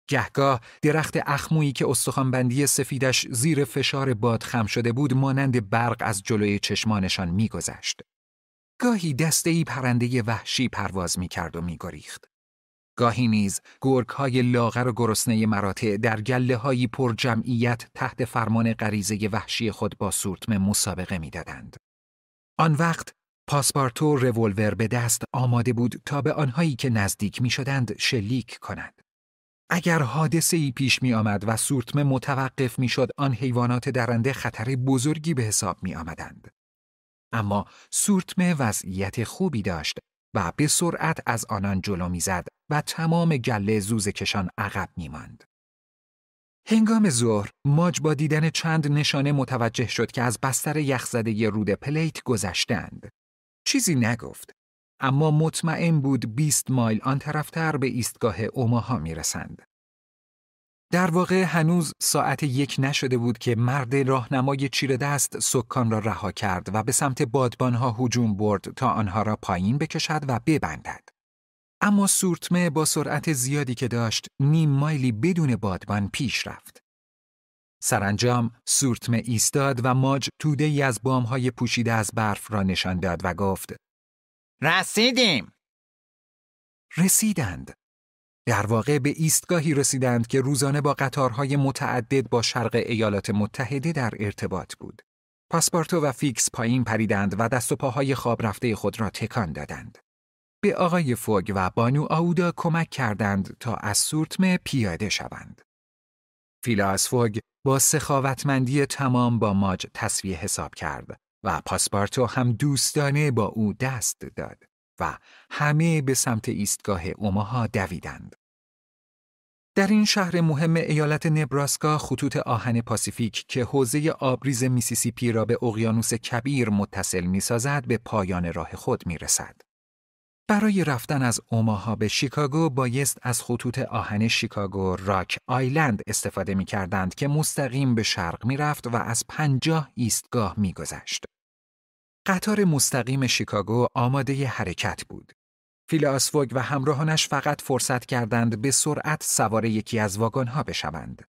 گهگاه درخت اخمویی که استخوانبندی سفیدش زیر فشار باد خم شده بود مانند برق از جلوی چشمانشان میگذشت. گاهی دستهای پرنده وحشی پرواز میکرد و میگریخت. گاهی نیز گرگ های لاغر و گرسنه مراتع در گله های پر جمعیت تحت فرمان غریزه وحشی خود با سورتمه مسابقه میدادند. آن وقت پاسپارتو رولور به دست آماده بود تا به آنهایی که نزدیک می شدند شلیک کند. اگر حادثه ای پیش می آمد و سورتمه متوقف می شد آن حیوانات درنده خطر بزرگی به حساب می آمدند. اما سورتمه وضعیت خوبی داشت و به سرعت از آنان جلو زد و تمام گله زوز کشان عقب می ماند. هنگام ظهر ماج با دیدن چند نشانه متوجه شد که از بستر یخزده رود پلیت گذشتند. چیزی نگفت اما مطمئن بود 20 مایل آن طرفتر به ایستگاه اوماها رسند. در واقع هنوز ساعت یک نشده بود که مرد راهنمای چیره دست سکان را رها کرد و به سمت بادبانها هجوم برد تا آنها را پایین بکشد و ببندد. اما سورتمه با سرعت زیادی که داشت نیم مایلی بدون بادبان پیش رفت. سرانجام سورتمه ایستاد و ماج توده ای از بامهای پوشیده از برف را نشان داد و گفت رسیدیم رسیدند در واقع به ایستگاهی رسیدند که روزانه با قطارهای متعدد با شرق ایالات متحده در ارتباط بود. پاسپارتو و فیکس پایین پریدند و دست و پاهای خواب رفته خود را تکان دادند. به آقای فوگ و بانو آودا کمک کردند تا از سورتمه پیاده شوند. فیلاس فوگ با سخاوتمندی تمام با ماج تصویه حساب کرد و پاسپارتو هم دوستانه با او دست داد و همه به سمت ایستگاه اوماها دویدند. در این شهر مهم ایالت نبراسکا خطوط آهن پاسیفیک که حوزه آبریز میسیسیپی را به اقیانوس کبیر متصل می سازد به پایان راه خود می رسد. برای رفتن از اوماها به شیکاگو بایست از خطوط آهن شیکاگو راک آیلند استفاده می کردند که مستقیم به شرق می رفت و از پنجاه ایستگاه می گذشت. قطار مستقیم شیکاگو آماده ی حرکت بود. فیل و همراهانش فقط فرصت کردند به سرعت سوار یکی از واگن‌ها بشوند.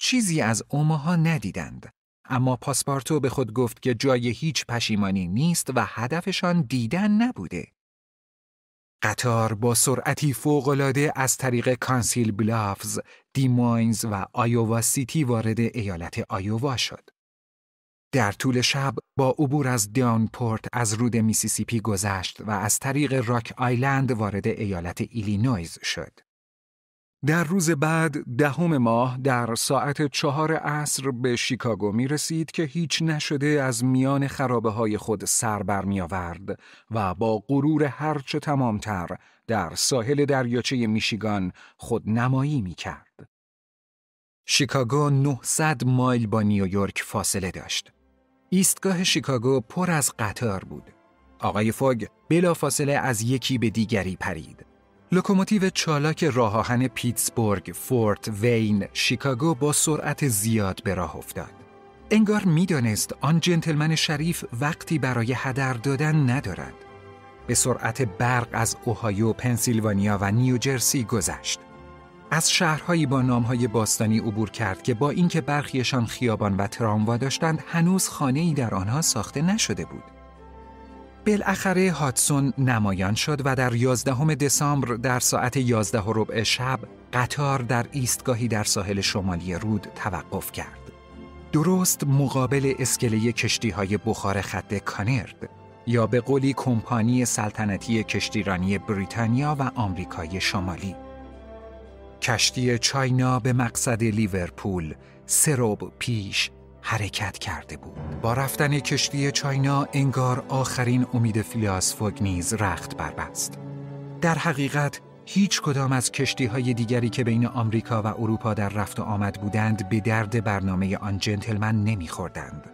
چیزی از اوماها ندیدند، اما پاسپارتو به خود گفت که جای هیچ پشیمانی نیست و هدفشان دیدن نبوده. قطار با سرعتی فوقالعاده از طریق کانسیل بلافز، دیماینز و آیووا سیتی وارد ایالت آیووا شد. در طول شب با عبور از دیانپورت از رود میسیسیپی گذشت و از طریق راک آیلند وارد ایالت ایلینویز شد. در روز بعد دهم ماه در ساعت چهار عصر به شیکاگو می رسید که هیچ نشده از میان خرابه های خود سر بر می آورد و با غرور هرچه تمامتر در ساحل دریاچه میشیگان خود نمایی می کرد. شیکاگو 900 مایل با نیویورک فاصله داشت. ایستگاه شیکاگو پر از قطار بود. آقای فوگ بلافاصله از یکی به دیگری پرید. لوکوموتیو چالاک آهن پیتسبورگ، فورت، وین، شیکاگو با سرعت زیاد به راه افتاد. انگار میدانست آن جنتلمن شریف وقتی برای هدر دادن ندارد. به سرعت برق از اوهایو، پنسیلوانیا و نیوجرسی گذشت. از شهرهایی با نامهای باستانی عبور کرد که با اینکه برخیشان خیابان و تراموا داشتند هنوز ای در آنها ساخته نشده بود. بالاخره هاتسون نمایان شد و در 11 دسامبر در ساعت 11 ربع شب قطار در ایستگاهی در ساحل شمالی رود توقف کرد. درست مقابل اسکله کشتی های بخار خط کانرد یا به قولی کمپانی سلطنتی کشتیرانی بریتانیا و آمریکای شمالی. کشتی چاینا به مقصد لیورپول سروب پیش حرکت کرده بود. با رفتن کشتی چاینا انگار آخرین امید فیلاسفوگ نیز رخت بربست. در حقیقت هیچ کدام از کشتی های دیگری که بین آمریکا و اروپا در رفت و آمد بودند به درد برنامه آن جنتلمن خوردند.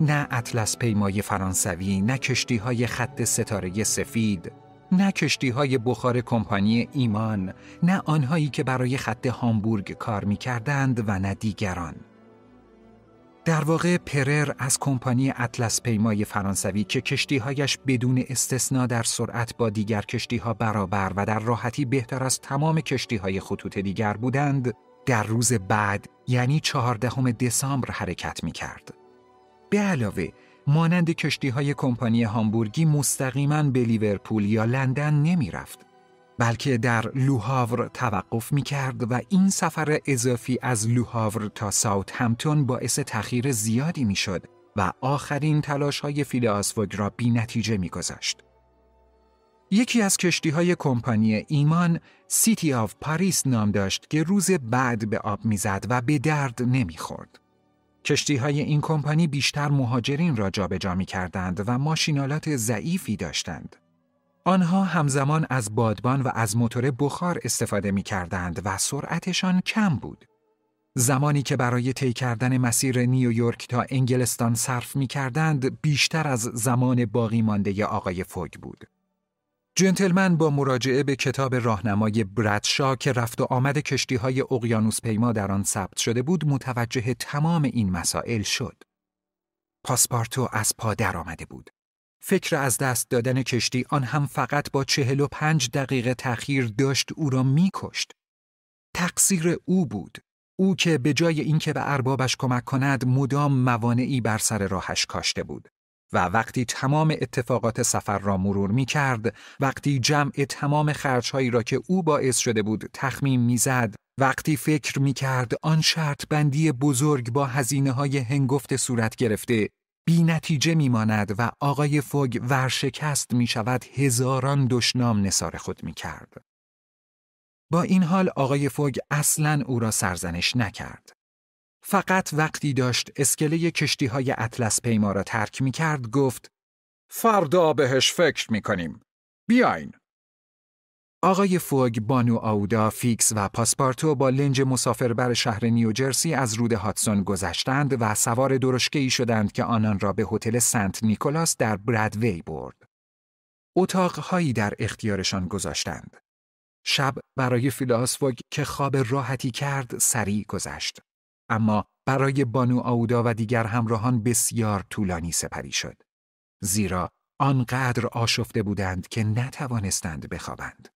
نه اطلس پیمای فرانسوی، نه کشتی های خط ستاره سفید، نه کشتی های بخار کمپانی ایمان، نه آنهایی که برای خط هامبورگ کار می کردند و نه دیگران. در واقع پرر از کمپانی اطلس پیمای فرانسوی که کشتیهایش بدون استثنا در سرعت با دیگر کشتیها برابر و در راحتی بهتر از تمام کشتیهای خطوط دیگر بودند، در روز بعد یعنی چهاردهم دسامبر حرکت می کرد. به علاوه مانند کشتی های کمپانی هامبورگی مستقیما به لیورپول یا لندن نمی رفت. بلکه در لوهاور توقف می کرد و این سفر اضافی از لوهاور تا ساوت همتون باعث تخیر زیادی می شد و آخرین تلاش های آسفود را بی نتیجه می گذاشت. یکی از کشتی های کمپانی ایمان سیتی آف پاریس نام داشت که روز بعد به آب میزد و به درد نمیخورد. کشتی های این کمپانی بیشتر مهاجرین را جابجا می کردند و ماشینالات ضعیفی داشتند. آنها همزمان از بادبان و از موتور بخار استفاده می کردند و سرعتشان کم بود. زمانی که برای طی کردن مسیر نیویورک تا انگلستان صرف می کردند بیشتر از زمان باقی مانده آقای فوگ بود. جنتلمن با مراجعه به کتاب راهنمای بردشا که رفت و آمد کشتی های اقیانوس پیما در آن ثبت شده بود متوجه تمام این مسائل شد. پاسپارتو از پا آمده بود. فکر از دست دادن کشتی آن هم فقط با چهل و پنج دقیقه تأخیر داشت او را میکشت. تقصیر او بود. او که به جای اینکه به اربابش کمک کند مدام موانعی بر سر راهش کاشته بود. و وقتی تمام اتفاقات سفر را مرور می کرد، وقتی جمع تمام خرچهایی را که او باعث شده بود تخمیم می زد، وقتی فکر می کرد آن شرط بندی بزرگ با هزینه های هنگفت صورت گرفته بی نتیجه می ماند و آقای فوگ ورشکست می شود هزاران دشنام نصار خود می کرد. با این حال آقای فوگ اصلا او را سرزنش نکرد. فقط وقتی داشت اسکله کشتی های اطلس پیما را ترک می کرد گفت فردا بهش فکر می کنیم. بیاین. آقای فوگ، بانو آودا، فیکس و پاسپارتو با لنج بر شهر نیوجرسی از رود هاتسون گذشتند و سوار ای شدند که آنان را به هتل سنت نیکولاس در بردوی برد. اتاقهایی در اختیارشان گذاشتند. شب برای فیلاسفوگ که خواب راحتی کرد سریع گذشت. اما برای بانو آودا و دیگر همراهان بسیار طولانی سپری شد. زیرا آنقدر آشفته بودند که نتوانستند بخوابند.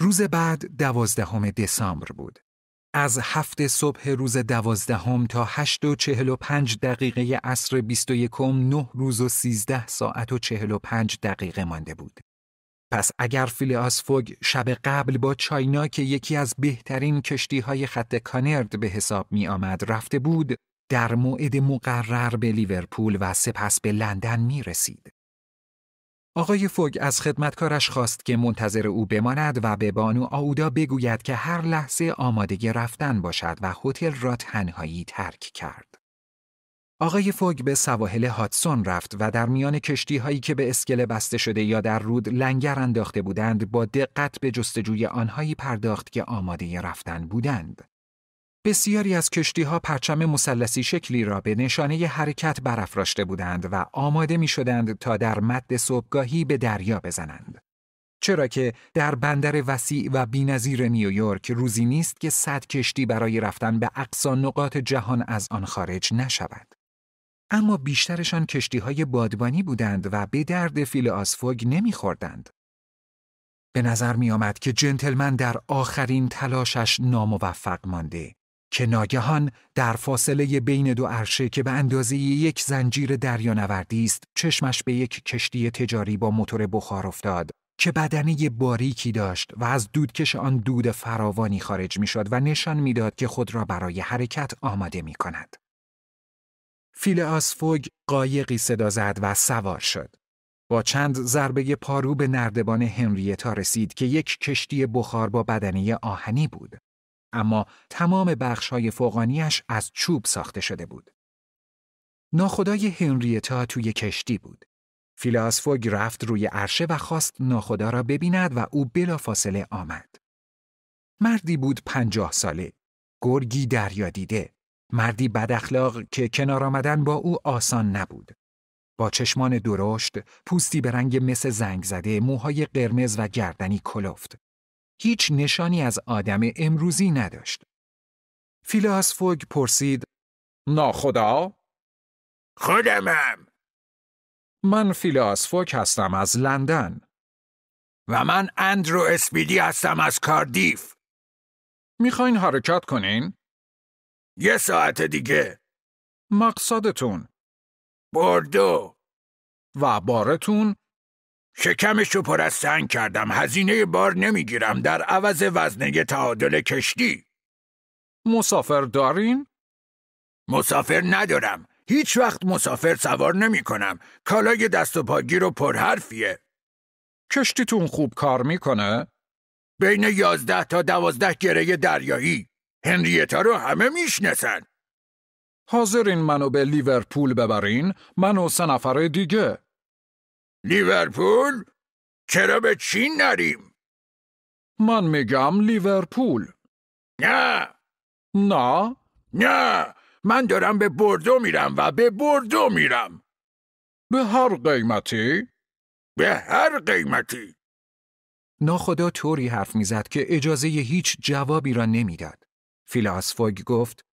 روز بعد دوازدهم دسامبر بود. از هفت صبح روز دوازدهم تا هشت و چهل و پنج دقیقه عصر بیست و یکم نه روز و سیزده ساعت و چهل و پنج دقیقه مانده بود. پس اگر فوگ شب قبل با چاینا که یکی از بهترین کشتی های خط کانرد به حساب می آمد رفته بود، در موعد مقرر به لیورپول و سپس به لندن می رسید. آقای فوگ از خدمتکارش خواست که منتظر او بماند و به بانو آودا بگوید که هر لحظه آمادگی رفتن باشد و هتل را تنهایی ترک کرد. آقای فوگ به سواحل هاتسون رفت و در میان کشتی هایی که به اسکله بسته شده یا در رود لنگر انداخته بودند با دقت به جستجوی آنهایی پرداخت که آماده رفتن بودند. بسیاری از کشتی ها پرچم مسلسی شکلی را به نشانه حرکت برافراشته بودند و آماده می شدند تا در مد صبحگاهی به دریا بزنند. چرا که در بندر وسیع و بینظیر نیویورک روزی نیست که صد کشتی برای رفتن به اقصا نقاط جهان از آن خارج نشود. اما بیشترشان کشتی های بادبانی بودند و به درد فیل آسفوگ خوردند. به نظر می آمد که جنتلمن در آخرین تلاشش ناموفق مانده که ناگهان در فاصله بین دو عرشه که به اندازه یک زنجیر دریانوردی است چشمش به یک کشتی تجاری با موتور بخار افتاد که بدنه باریکی داشت و از دودکش آن دود فراوانی خارج می شد و نشان میداد که خود را برای حرکت آماده می کند. فیل آسفوگ قایقی صدا زد و سوار شد. با چند ضربه پارو به نردبان هنریتا رسید که یک کشتی بخار با بدنی آهنی بود. اما تمام بخش های فوقانیش از چوب ساخته شده بود. ناخدای هنریتا توی کشتی بود. فیلاسفوگ رفت روی عرشه و خواست ناخدا را ببیند و او بلا فاصله آمد. مردی بود پنجاه ساله، گرگی دریا دیده، مردی بد اخلاق که کنار آمدن با او آسان نبود. با چشمان درشت، پوستی به رنگ مس زنگ زده، موهای قرمز و گردنی کلفت. هیچ نشانی از آدم امروزی نداشت. فیلاس فوگ پرسید ناخدا؟ خودمم من فیلاس فوگ هستم از لندن و من اندرو اسپیدی هستم از کاردیف میخواین حرکت کنین؟ یه ساعت دیگه مقصدتون بردو و بارتون شکمشو پر از سنگ کردم هزینه بار نمیگیرم در عوض وزنه تعادل کشتی مسافر دارین؟ مسافر ندارم هیچ وقت مسافر سوار نمی کنم کالای دست و پاگیر و پرحرفیه کشتیتون خوب کار میکنه؟ بین یازده تا دوازده گره دریایی هنریتا رو همه میشناسن. حاضرین منو به لیورپول ببرین منو و سه نفر دیگه لیورپول؟ چرا به چین نریم؟ من میگم لیورپول نه نه نه من دارم به بردو میرم و به بردو میرم به هر قیمتی؟ به هر قیمتی ناخدا طوری حرف میزد که اجازه هیچ جوابی را نمیداد. فوگ گفت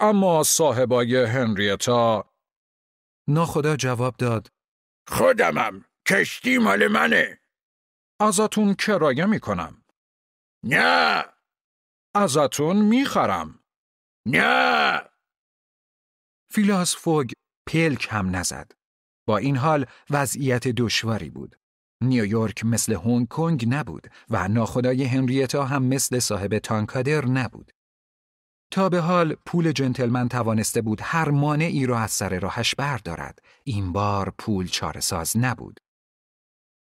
اما صاحبای هنریتا ناخدا جواب داد خودمم کشتی مال منه ازتون کرایه میکنم نه ازتون میخرم نه فوگ پلک هم نزد با این حال وضعیت دشواری بود نیویورک مثل هنگ کنگ نبود و ناخدای هنریتا هم مثل صاحب تانکادر نبود تا به حال پول جنتلمن توانسته بود هر مانعی را از سر راهش بردارد. این بار پول چاره ساز نبود.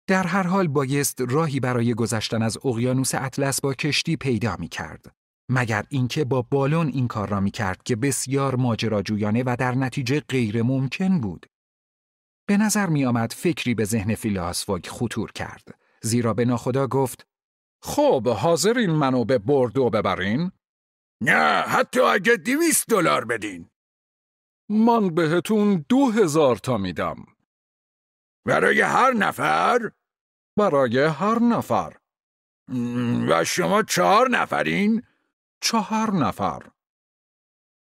در هر حال بایست راهی برای گذشتن از اقیانوس اطلس با کشتی پیدا می کرد. مگر اینکه با بالون این کار را می کرد که بسیار ماجراجویانه و در نتیجه غیر ممکن بود. به نظر می آمد فکری به ذهن فیلاسفاگ خطور کرد. زیرا به ناخدا گفت خب حاضرین منو به بردو ببرین؟ نه حتی اگه دیویست دلار بدین من بهتون دو هزار تا میدم برای هر نفر؟ برای هر نفر و شما چهار نفرین؟ چهار نفر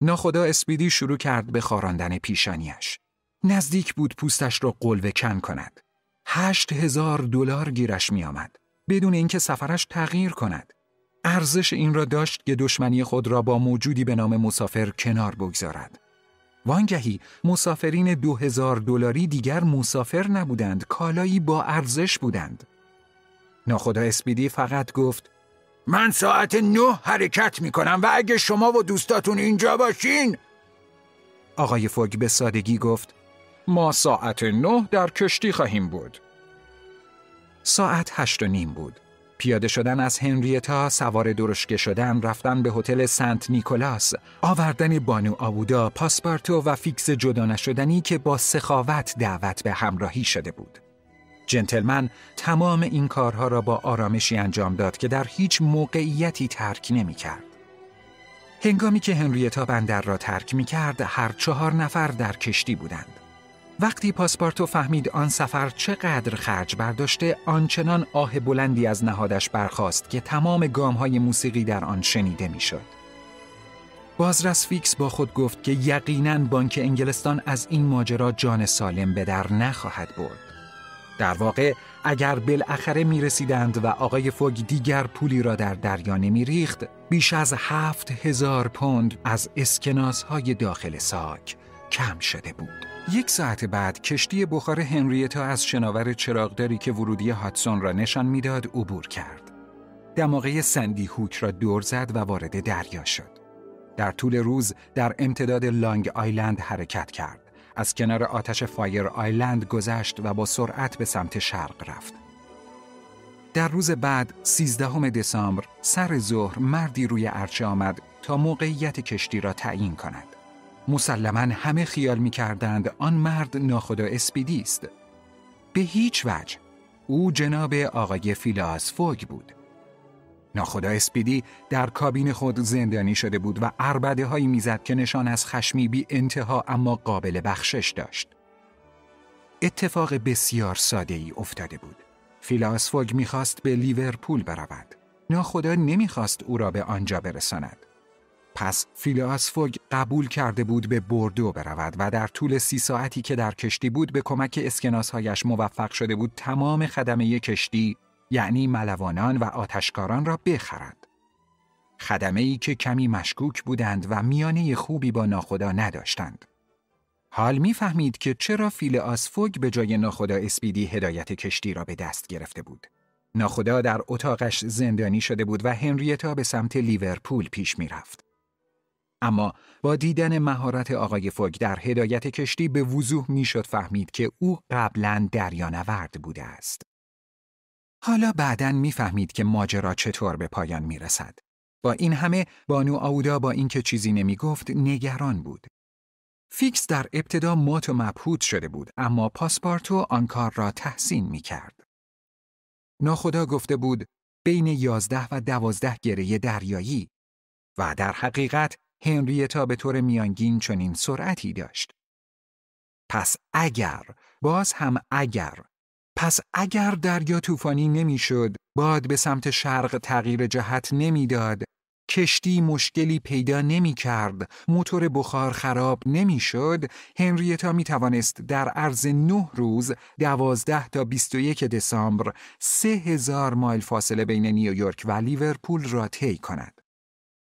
ناخدا اسپیدی شروع کرد به خاراندن پیشانیش نزدیک بود پوستش را قلوه کن کند هشت هزار دلار گیرش می آمد بدون اینکه سفرش تغییر کند ارزش این را داشت که دشمنی خود را با موجودی به نام مسافر کنار بگذارد. وانگهی مسافرین دو هزار دلاری دیگر مسافر نبودند، کالایی با ارزش بودند. ناخدا اسپیدی فقط گفت من ساعت نه حرکت می کنم و اگه شما و دوستاتون اینجا باشین آقای فوگ به سادگی گفت ما ساعت نه در کشتی خواهیم بود ساعت هشت و نیم بود پیاده شدن از هنریتا، سوار درشکه شدن، رفتن به هتل سنت نیکولاس، آوردن بانو آبودا، پاسپارتو و فیکس جدا نشدنی که با سخاوت دعوت به همراهی شده بود. جنتلمن تمام این کارها را با آرامشی انجام داد که در هیچ موقعیتی ترک نمی کرد. هنگامی که هنریتا بندر را ترک می کرد، هر چهار نفر در کشتی بودند. وقتی پاسپارتو فهمید آن سفر چقدر خرج برداشته آنچنان آه بلندی از نهادش برخاست که تمام های موسیقی در آن شنیده میشد. بازرس فیکس با خود گفت که یقینا بانک انگلستان از این ماجرا جان سالم به در نخواهد برد. در واقع اگر بالاخره می رسیدند و آقای فوگ دیگر پولی را در دریا نمی ریخت، بیش از هفت هزار پوند از اسکناس های داخل ساک کم شده بود. یک ساعت بعد کشتی بخار هنریتا از شناور چراغداری که ورودی هاتسون را نشان میداد عبور کرد. دماغه سندی هوک را دور زد و وارد دریا شد. در طول روز در امتداد لانگ آیلند حرکت کرد. از کنار آتش فایر آیلند گذشت و با سرعت به سمت شرق رفت. در روز بعد 13 دسامبر سر ظهر مردی روی ارچه آمد تا موقعیت کشتی را تعیین کند. مسلما همه خیال می کردند آن مرد ناخدا اسپیدی است. به هیچ وجه او جناب آقای فیلاس فوگ بود. ناخدا اسپیدی در کابین خود زندانی شده بود و عربده هایی میزد که نشان از خشمی بی انتها اما قابل بخشش داشت. اتفاق بسیار ساده ای افتاده بود. فیلاس فوگ خواست به لیورپول برود. ناخدا خواست او را به آنجا برساند. پس فوگ قبول کرده بود به بردو برود و در طول سی ساعتی که در کشتی بود به کمک اسکناسهایش موفق شده بود تمام خدمه کشتی یعنی ملوانان و آتشکاران را بخرد. خدمه که کمی مشکوک بودند و میانه خوبی با ناخدا نداشتند. حال میفهمید که چرا فیل آسفوگ به جای ناخدا اسپیدی هدایت کشتی را به دست گرفته بود. ناخدا در اتاقش زندانی شده بود و هنریتا به سمت لیورپول پیش میرفت. اما با دیدن مهارت آقای فوگ در هدایت کشتی به وضوح میشد فهمید که او قبلا دریانورد بوده است. حالا بعدا میفهمید که ماجرا چطور به پایان می رسد. با این همه بانو آودا با اینکه چیزی نمی نگران بود. فیکس در ابتدا مات و مبهوت شده بود اما پاسپارتو آن کار را تحسین می کرد. ناخدا گفته بود بین یازده و دوازده گره دریایی و در حقیقت هنریتا به طور میانگین چنین سرعتی داشت. پس اگر، باز هم اگر، پس اگر دریا طوفانی نمیشد، باد به سمت شرق تغییر جهت نمیداد، کشتی مشکلی پیدا نمی کرد، موتور بخار خراب نمی شد، هنریتا می توانست در عرض نه روز دوازده تا 21 دسامبر سه هزار مایل فاصله بین نیویورک و لیورپول را طی کند.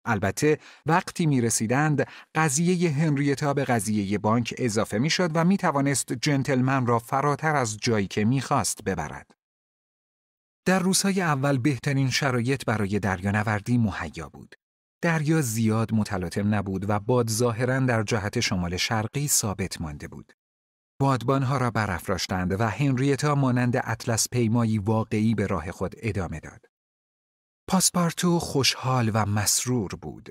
البته وقتی می رسیدند قضیه هنریتا به قضیه بانک اضافه می شد و می توانست جنتلمن را فراتر از جایی که می خواست ببرد. در روزهای اول بهترین شرایط برای دریانوردی مهیا بود. دریا زیاد متلاطم نبود و باد ظاهرا در جهت شمال شرقی ثابت مانده بود. بادبانها را برافراشتند و هنریتا مانند اطلس پیمایی واقعی به راه خود ادامه داد. پاسپارتو خوشحال و مسرور بود.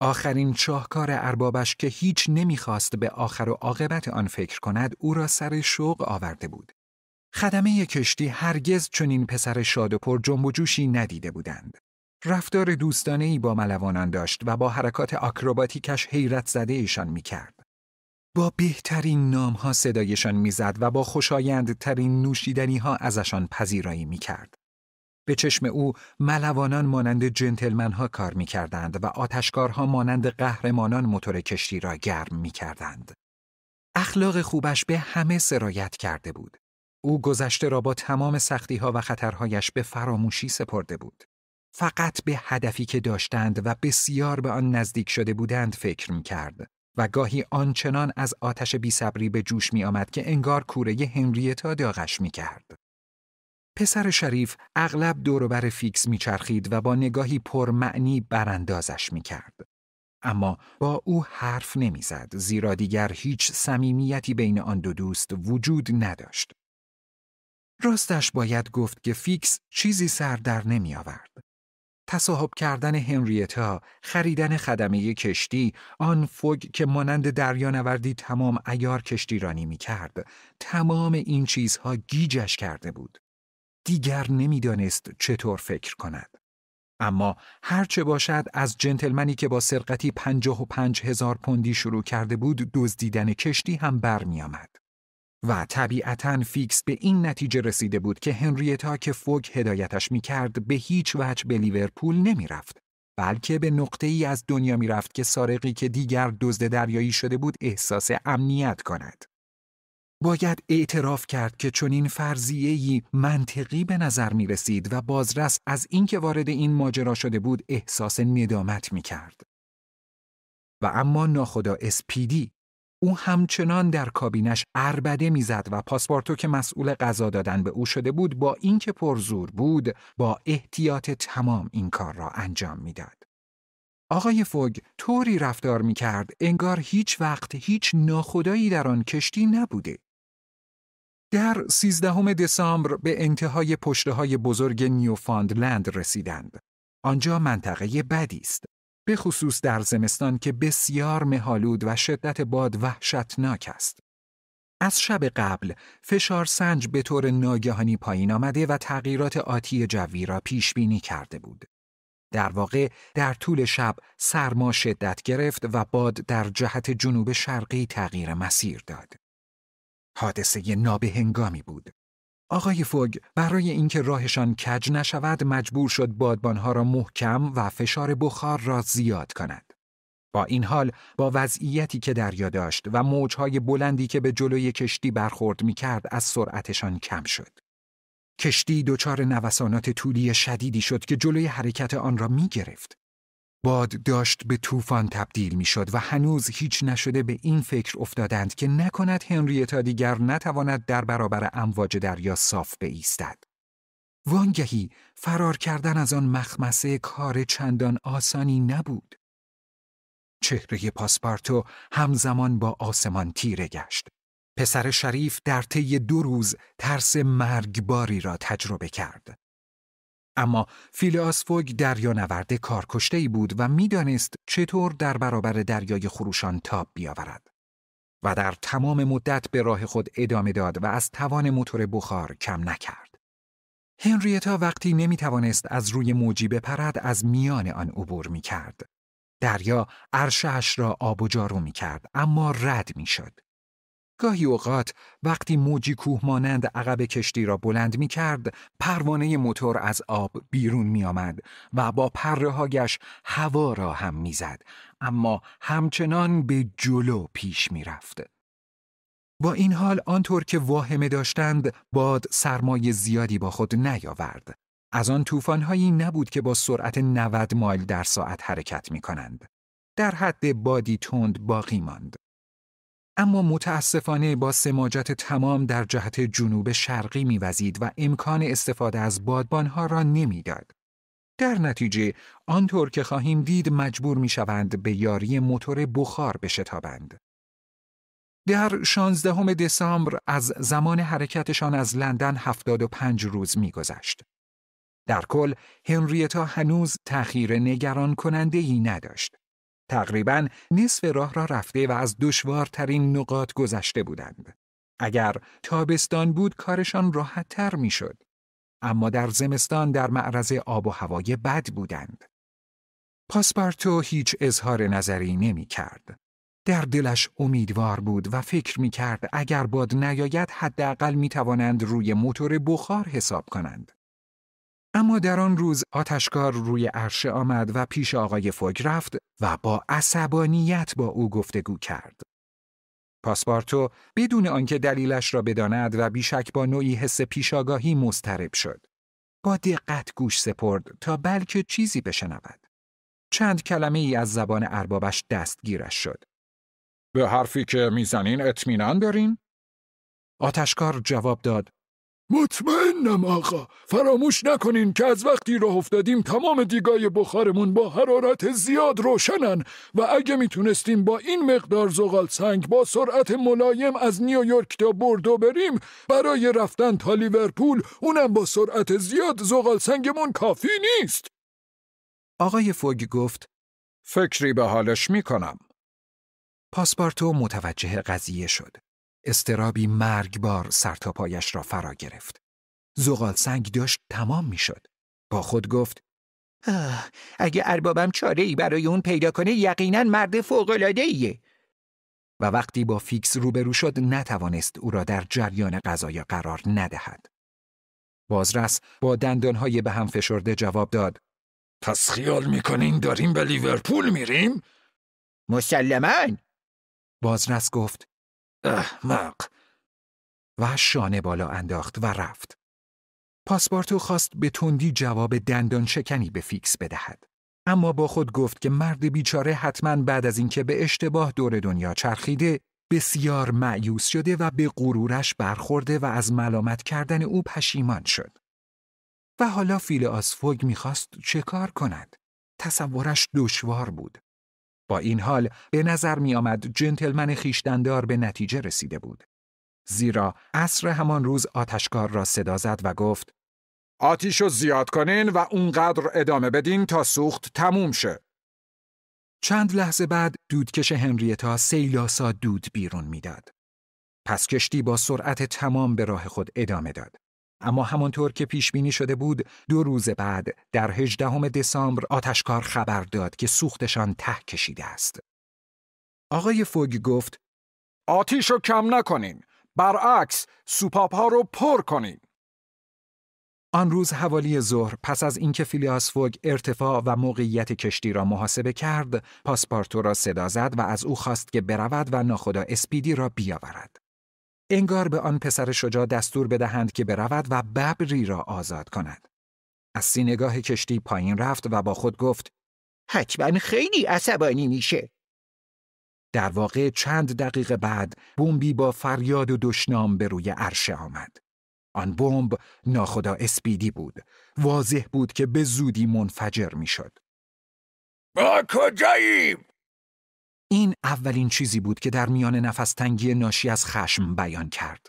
آخرین چاهکار اربابش که هیچ نمیخواست به آخر و عاقبت آن فکر کند او را سر شوق آورده بود. خدمه کشتی هرگز چنین پسر شاد و پر جنب و جوشی ندیده بودند. رفتار دوستانه ای با ملوانان داشت و با حرکات آکروباتیکش حیرت زده ایشان می کرد. با بهترین نام ها صدایشان می و با خوشایندترین نوشیدنی ها ازشان پذیرایی می کرد. به چشم او ملوانان مانند ها کار می کردند و آتشکارها مانند قهرمانان موتور کشتی را گرم می کردند. اخلاق خوبش به همه سرایت کرده بود. او گذشته را با تمام ها و خطرهایش به فراموشی سپرده بود. فقط به هدفی که داشتند و بسیار به آن نزدیک شده بودند فکر می کرد و گاهی آنچنان از آتش بیصبری به جوش می آمد که انگار کوره هنریتا داغش می کرد. پسر شریف اغلب دوروبر فیکس میچرخید و با نگاهی پرمعنی براندازش میکرد. اما با او حرف نمیزد زیرا دیگر هیچ صمیمیتی بین آن دو دوست وجود نداشت. راستش باید گفت که فیکس چیزی سر در نمی آورد. تصاحب کردن هنریتا، خریدن خدمه کشتی، آن فوگ که مانند دریانوردی تمام ایار کشتیرانی می کرد، تمام این چیزها گیجش کرده بود. دیگر نمیدانست چطور فکر کند. اما هرچه باشد از جنتلمنی که با سرقتی پنجاه و پنج هزار پوندی شروع کرده بود دزدیدن کشتی هم برمیآمد. و طبیعتا فیکس به این نتیجه رسیده بود که هنریتا که فوگ هدایتش می کرد به هیچ وجه به لیورپول نمی رفت. بلکه به نقطه ای از دنیا می رفت که سارقی که دیگر دزد دریایی شده بود احساس امنیت کند. باید اعتراف کرد که چنین فرضیه‌ای منطقی به نظر می رسید و بازرس از اینکه وارد این ماجرا شده بود احساس ندامت می کرد. و اما ناخدا اسپیدی او همچنان در کابینش اربده میزد و پاسپورتو که مسئول غذا دادن به او شده بود با اینکه پرزور بود با احتیاط تمام این کار را انجام میداد. آقای فوگ طوری رفتار می کرد انگار هیچ وقت هیچ ناخدایی در آن کشتی نبوده. در 13 دسامبر به انتهای پشته های بزرگ نیوفاندلند رسیدند. آنجا منطقه بدی است. به خصوص در زمستان که بسیار مهالود و شدت باد وحشتناک است. از شب قبل فشار سنج به طور ناگهانی پایین آمده و تغییرات آتی جوی را پیش بینی کرده بود. در واقع در طول شب سرما شدت گرفت و باد در جهت جنوب شرقی تغییر مسیر داد. حادثه نابهنگامی بود. آقای فوگ برای اینکه راهشان کج نشود مجبور شد بادبانها را محکم و فشار بخار را زیاد کند. با این حال با وضعیتی که دریا داشت و موجهای بلندی که به جلوی کشتی برخورد می کرد از سرعتشان کم شد. کشتی دچار نوسانات طولی شدیدی شد که جلوی حرکت آن را می گرفت. باد داشت به طوفان تبدیل می شد و هنوز هیچ نشده به این فکر افتادند که نکند هنریتا دیگر نتواند در برابر امواج دریا صاف بایستد. وانگهی فرار کردن از آن مخمسه کار چندان آسانی نبود. چهره پاسپارتو همزمان با آسمان تیره گشت. پسر شریف در طی دو روز ترس مرگباری را تجربه کرد. اما دریا نورد کارکشته ای بود و میدانست چطور در برابر دریای خروشان تاب بیاورد. و در تمام مدت به راه خود ادامه داد و از توان موتور بخار کم نکرد. هنریتا وقتی نمی توانست از روی موجی بپرد از میان آن عبور می کرد. دریا عرشش را آب و جارو می کرد اما رد می شد. گاهی اوقات وقتی موجی کوه مانند عقب کشتی را بلند می کرد، پروانه موتور از آب بیرون می آمد و با پرههایش هوا را هم می زد. اما همچنان به جلو پیش می رفت. با این حال آنطور که واهمه داشتند باد سرمایه زیادی با خود نیاورد. از آن توفانهایی نبود که با سرعت 90 مایل در ساعت حرکت می کنند. در حد بادی تند باقی ماند. اما متاسفانه با سماجت تمام در جهت جنوب شرقی میوزید و امکان استفاده از بادبانها را نمیداد. در نتیجه آنطور که خواهیم دید مجبور می شوند به یاری موتور بخار بشتابند. در 16 دسامبر از زمان حرکتشان از لندن 75 روز میگذشت. در کل هنریتا هنوز تأخیر نگران کننده ای نداشت. تقریبا نصف راه را رفته و از دشوارترین نقاط گذشته بودند. اگر تابستان بود کارشان راحت می میشد. اما در زمستان در معرض آب و هوای بد بودند. پاسپارتو هیچ اظهار نظری نمی کرد. در دلش امیدوار بود و فکر می کرد اگر باد نیاید حداقل می توانند روی موتور بخار حساب کنند. اما در آن روز آتشکار روی عرشه آمد و پیش آقای فوگ رفت و با عصبانیت با او گفتگو کرد. پاسپارتو بدون آنکه دلیلش را بداند و بیشک با نوعی حس پیشاگاهی مسترب شد. با دقت گوش سپرد تا بلکه چیزی بشنود. چند کلمه ای از زبان اربابش دستگیرش شد. به حرفی که میزنین اطمینان دارین؟ آتشکار جواب داد مطمئنم آقا فراموش نکنین که از وقتی راه افتادیم تمام دیگای بخارمون با حرارت زیاد روشنن و اگه میتونستیم با این مقدار زغال سنگ با سرعت ملایم از نیویورک تا بردو بریم برای رفتن تا لیورپول اونم با سرعت زیاد زغال سنگمون کافی نیست آقای فوگ گفت فکری به حالش میکنم پاسپارتو متوجه قضیه شد استرابی مرگبار سرتاپایش را فرا گرفت. زغال سنگ داشت تمام میشد. با خود گفت آه، اگه اربابم چاره ای برای اون پیدا کنه یقینا مرد العاده ایه. و وقتی با فیکس روبرو شد نتوانست او را در جریان غذایا قرار ندهد. بازرس با دندانهای به هم فشرده جواب داد پس خیال میکنین داریم به لیورپول میریم؟ مسلما بازرس گفت احمق و شانه بالا انداخت و رفت. پاسپارتو خواست به تندی جواب دندان شکنی به فیکس بدهد. اما با خود گفت که مرد بیچاره حتما بعد از اینکه به اشتباه دور دنیا چرخیده بسیار معیوس شده و به غرورش برخورده و از ملامت کردن او پشیمان شد. و حالا فیل آسفوگ میخواست چه کار کند؟ تصورش دشوار بود. با این حال به نظر می آمد جنتلمن خیشتندار به نتیجه رسیده بود. زیرا عصر همان روز آتشکار را صدا زد و گفت آتیش زیاد کنین و اونقدر ادامه بدین تا سوخت تموم شه. چند لحظه بعد دودکش هنریتا سیلاسا دود بیرون میداد. پس کشتی با سرعت تمام به راه خود ادامه داد. اما همانطور که پیش بینی شده بود دو روز بعد در 18 دسامبر آتشکار خبر داد که سوختشان ته کشیده است آقای فوگ گفت آتیش رو کم نکنین برعکس سوپاپ ها رو پر کنین آن روز حوالی ظهر پس از اینکه فیلیاس فوگ ارتفاع و موقعیت کشتی را محاسبه کرد پاسپارتو را صدا زد و از او خواست که برود و ناخدا اسپیدی را بیاورد انگار به آن پسر شجاع دستور بدهند که برود و ببری را آزاد کند. از سینگاه کشتی پایین رفت و با خود گفت حتما خیلی عصبانی میشه. در واقع چند دقیقه بعد بمبی با فریاد و دشنام به روی عرشه آمد. آن بمب ناخدا اسپیدی بود. واضح بود که به زودی منفجر میشد. با کجاییم؟ این اولین چیزی بود که در میان نفستنگی ناشی از خشم بیان کرد.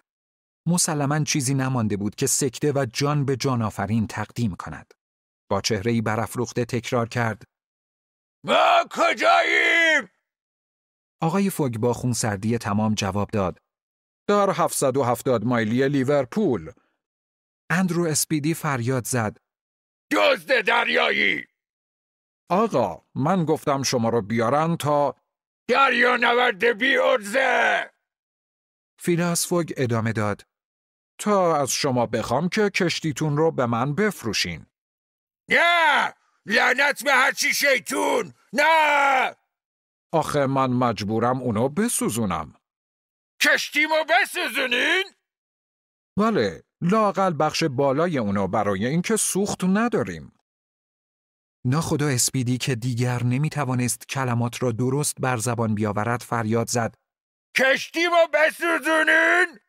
مسلما چیزی نمانده بود که سکته و جان به جان آفرین تقدیم کند. با چهرهی برافروخته تکرار کرد. ما کجاییم؟ آقای فوگ با سردی تمام جواب داد. در 770 مایلی لیورپول. اندرو اسپیدی فریاد زد. دزد دریایی! آقا من گفتم شما رو بیارن تا نورد بی ارزه فیلاسفوگ ادامه داد تا از شما بخوام که کشتیتون رو به من بفروشین نه لعنت به هرچی شیطون نه آخه من مجبورم اونو بسوزونم کشتیمو بسوزونین؟ بله لاقل بخش بالای اونو برای اینکه سوخت نداریم ناخدا اسپیدی که دیگر نمی توانست کلمات را درست بر زبان بیاورد فریاد زد کشتی ما بسوزونین؟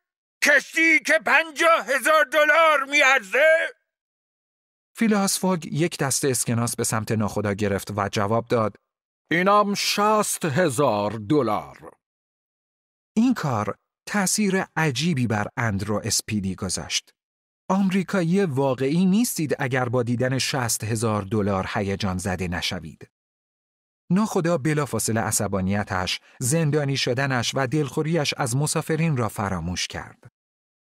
کشتی که پنجاه هزار دلار میارزه؟ فیلاسفوگ یک دست اسکناس به سمت ناخدا گرفت و جواب داد اینم شست هزار دلار. این کار تأثیر عجیبی بر اندرو اسپیدی گذاشت. آمریکایی واقعی نیستید اگر با دیدن شست هزار دلار هیجان زده نشوید. ناخدا بلافاصله عصبانیتش، زندانی شدنش و دلخوریش از مسافرین را فراموش کرد.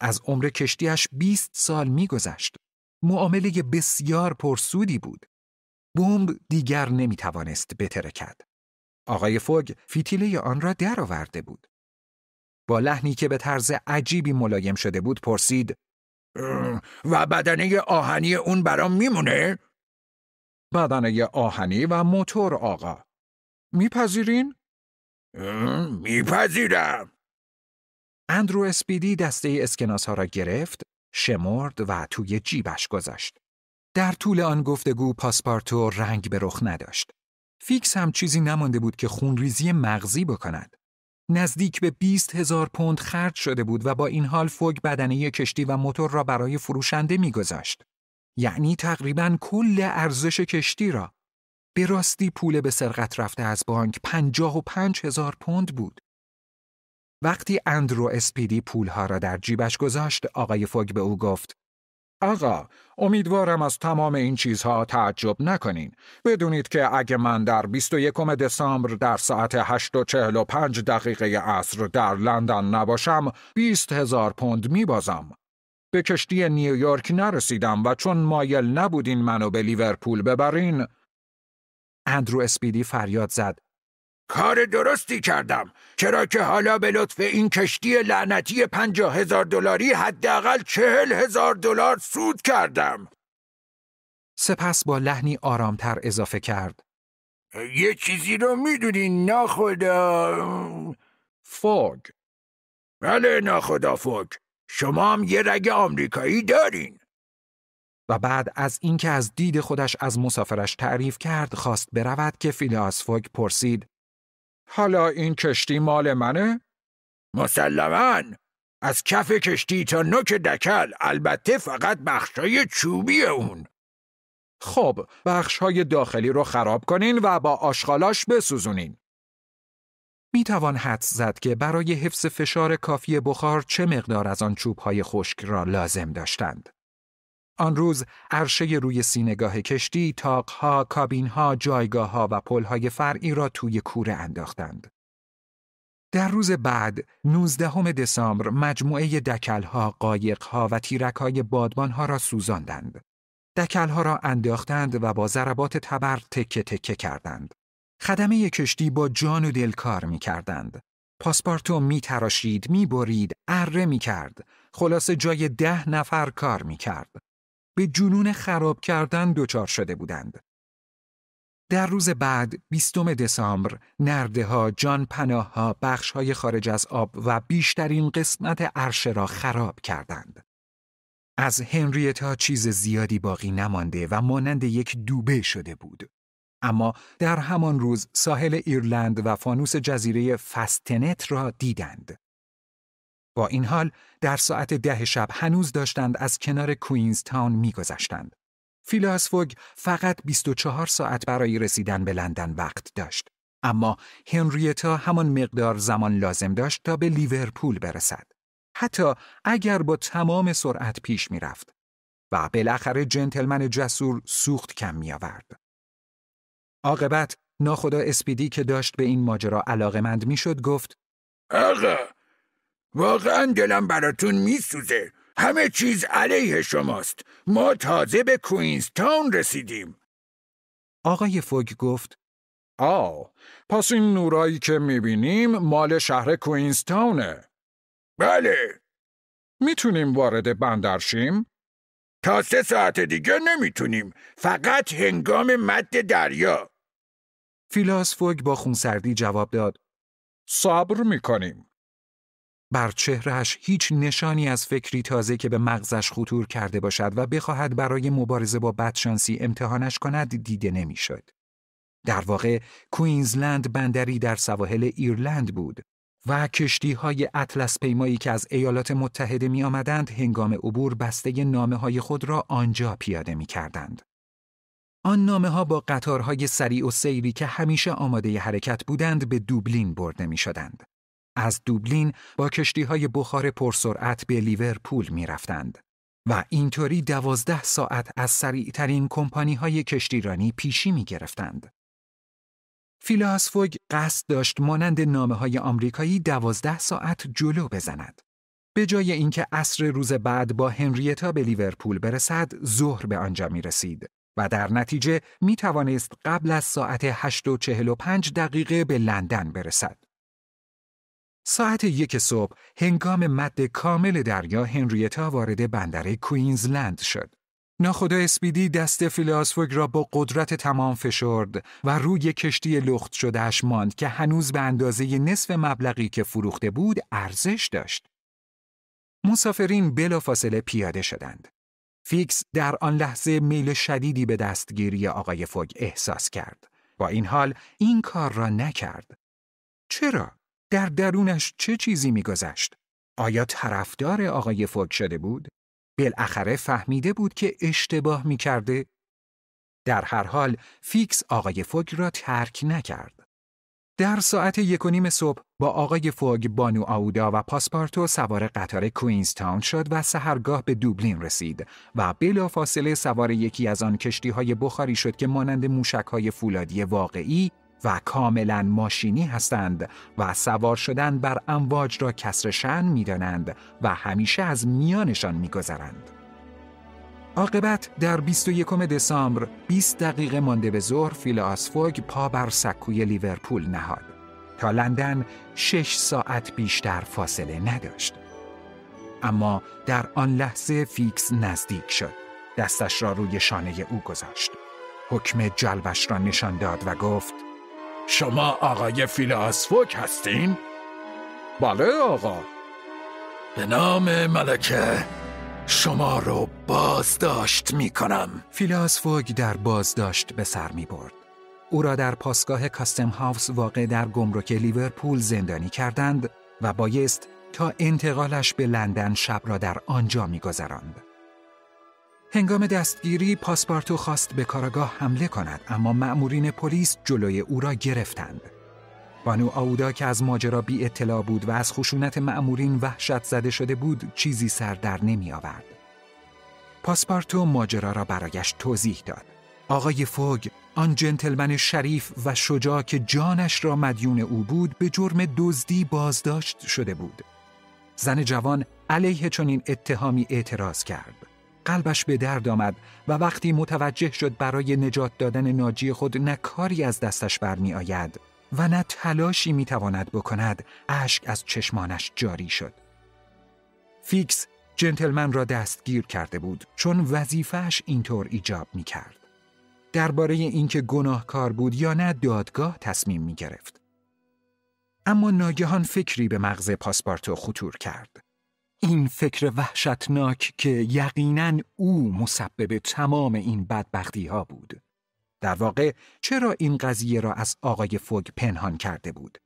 از عمر کشتیش 20 سال میگذشت. معامله بسیار پرسودی بود. بمب دیگر نمیتوانست بترکد. آقای فوگ فیتیله آن را درآورده بود. با لحنی که به طرز عجیبی ملایم شده بود پرسید و بدنه آهنی اون برام میمونه؟ بدنه آهنی و موتور آقا میپذیرین؟ میپذیرم اندرو اسپیدی دسته اسکناس ها را گرفت، شمرد و توی جیبش گذاشت. در طول آن گفتگو پاسپارتو رنگ به رخ نداشت. فیکس هم چیزی نمانده بود که خونریزی مغزی بکند. نزدیک به 20 هزار پوند خرج شده بود و با این حال فوگ بدنه کشتی و موتور را برای فروشنده میگذاشت. یعنی تقریبا کل ارزش کشتی را. به راستی پول به سرقت رفته از بانک 55 هزار پوند بود. وقتی اندرو اسپیدی پولها را در جیبش گذاشت، آقای فوگ به او گفت: آقا امیدوارم از تمام این چیزها تعجب نکنین بدونید که اگه من در 21 دسامبر در ساعت 8:45 دقیقه عصر در لندن نباشم 20 هزار پوند میبازم به کشتی نیویورک نرسیدم و چون مایل نبودین منو به لیورپول ببرین اندرو اسپیدی فریاد زد کار درستی کردم چرا که حالا به لطف این کشتی لعنتی پنجا هزار دلاری حداقل چهل هزار دلار سود کردم سپس با لحنی آرامتر اضافه کرد یه چیزی رو میدونی ناخدا فوگ بله ناخدا فوگ شما هم یه رگ آمریکایی دارین و بعد از اینکه از دید خودش از مسافرش تعریف کرد خواست برود که فوگ پرسید حالا این کشتی مال منه؟ مسلما از کف کشتی تا نوک دکل البته فقط بخشای چوبی اون خب بخشهای داخلی رو خراب کنین و با آشغالاش بسوزونین می توان حدس زد که برای حفظ فشار کافی بخار چه مقدار از آن چوبهای خشک را لازم داشتند آن روز عرشه روی سینگاه کشتی، تاقها، کابینها، جایگاهها و پلهای فرعی را توی کوره انداختند. در روز بعد 19 دسامبر مجموعه دکلها، قایقها و تیرکهای بادبانها را سوزاندند. دکلها را انداختند و با ضربات تبر تکه تکه کردند. خدمه کشتی با جان و دل کار می کردند. پاسپارتو می تراشید، می برید، اره می کرد. خلاصه جای ده نفر کار می کرد. به جنون خراب کردن دچار شده بودند. در روز بعد 20 دسامبر نرده ها، جان پناه ها، بخش های خارج از آب و بیشترین قسمت عرشه را خراب کردند. از هنریتا چیز زیادی باقی نمانده و مانند یک دوبه شده بود. اما در همان روز ساحل ایرلند و فانوس جزیره فستنت را دیدند. با این حال در ساعت ده شب هنوز داشتند از کنار کوینزتاون میگذشتند. فیلاسفوگ فقط 24 ساعت برای رسیدن به لندن وقت داشت. اما هنریتا همان مقدار زمان لازم داشت تا به لیورپول برسد. حتی اگر با تمام سرعت پیش میرفت. و بالاخره جنتلمن جسور سوخت کم می آورد. عاقبت ناخدا اسپیدی که داشت به این ماجرا علاقمند میشد گفت آقا واقعا دلم براتون میسوزه همه چیز علیه شماست ما تازه به کوینستاون رسیدیم آقای فوگ گفت آه پس این نورایی که میبینیم مال شهر کوینستاونه. بله میتونیم وارد بندر شیم؟ تا سه ساعت دیگه نمیتونیم فقط هنگام مد دریا فیلاس فوگ با خونسردی جواب داد صبر میکنیم بر چهرهش هیچ نشانی از فکری تازه که به مغزش خطور کرده باشد و بخواهد برای مبارزه با بدشانسی امتحانش کند دیده نمیشد. در واقع کوینزلند بندری در سواحل ایرلند بود و کشتی های اطلس پیمایی که از ایالات متحده می آمدند هنگام عبور بسته نامه های خود را آنجا پیاده می کردند. آن نامه ها با قطارهای سریع و سیری که همیشه آماده ی حرکت بودند به دوبلین برده می شدند. از دوبلین با کشتی های بخار پرسرعت به لیورپول می رفتند و اینطوری دوازده ساعت از ترین کمپانی های کشتیرانی پیشی می گرفتند. فیلاسفوگ قصد داشت مانند نامه های آمریکایی دوازده ساعت جلو بزند. به جای اینکه عصر روز بعد با هنریتا به لیورپول برسد، ظهر به آنجا می رسید و در نتیجه می توانست قبل از ساعت 8:45 دقیقه به لندن برسد. ساعت یک صبح هنگام مد کامل دریا هنریتا وارد بندر کوینزلند شد. ناخدا اسپیدی دست فیلاسفوگ را با قدرت تمام فشرد و روی کشتی لخت شدهش ماند که هنوز به اندازه نصف مبلغی که فروخته بود ارزش داشت. مسافرین بلافاصله پیاده شدند. فیکس در آن لحظه میل شدیدی به دستگیری آقای فوگ احساس کرد. با این حال این کار را نکرد. چرا؟ در درونش چه چیزی میگذشت؟ آیا طرفدار آقای فوگ شده بود؟ بالاخره فهمیده بود که اشتباه میکرده؟ در هر حال فیکس آقای فوگ را ترک نکرد. در ساعت یک و نیم صبح با آقای فوگ بانو آودا و پاسپارتو سوار قطار کوینزتاون شد و سهرگاه به دوبلین رسید و بلا فاصله سوار یکی از آن کشتی های بخاری شد که مانند موشک های فولادی واقعی و کاملا ماشینی هستند و سوار شدن بر امواج را کسر شن می دانند و همیشه از میانشان می گذرند. عاقبت در 21 دسامبر 20 دقیقه مانده به ظهر فیل آسفوگ پا بر سکوی لیورپول نهاد تا لندن 6 ساعت بیشتر فاصله نداشت اما در آن لحظه فیکس نزدیک شد دستش را روی شانه او گذاشت حکم جلبش را نشان داد و گفت شما آقای فیلاسفوک هستین؟ بله آقا به نام ملکه شما رو بازداشت می کنم فیلاسفوک در بازداشت به سر می برد او را در پاسگاه کاستم هاوس واقع در گمرک لیورپول زندانی کردند و بایست تا انتقالش به لندن شب را در آنجا می گذراند. هنگام دستگیری پاسپارتو خواست به کاراگاه حمله کند اما مأمورین پلیس جلوی او را گرفتند. بانو آودا که از ماجرا بی اطلاع بود و از خشونت مأمورین وحشت زده شده بود چیزی سر در نمی آورد. پاسپارتو ماجرا را برایش توضیح داد. آقای فوگ آن جنتلمن شریف و شجاع که جانش را مدیون او بود به جرم دزدی بازداشت شده بود. زن جوان علیه چنین اتهامی اعتراض کرد. قلبش به درد آمد و وقتی متوجه شد برای نجات دادن ناجی خود نه کاری از دستش برمی آید و نه تلاشی می تواند بکند اشک از چشمانش جاری شد. فیکس جنتلمن را دستگیر کرده بود چون وظیفهش اینطور ایجاب می کرد. درباره اینکه گناهکار بود یا نه دادگاه تصمیم می گرفت. اما ناگهان فکری به مغز پاسپارتو خطور کرد. این فکر وحشتناک که یقینا او مسبب تمام این بدبختی ها بود. در واقع چرا این قضیه را از آقای فوگ پنهان کرده بود؟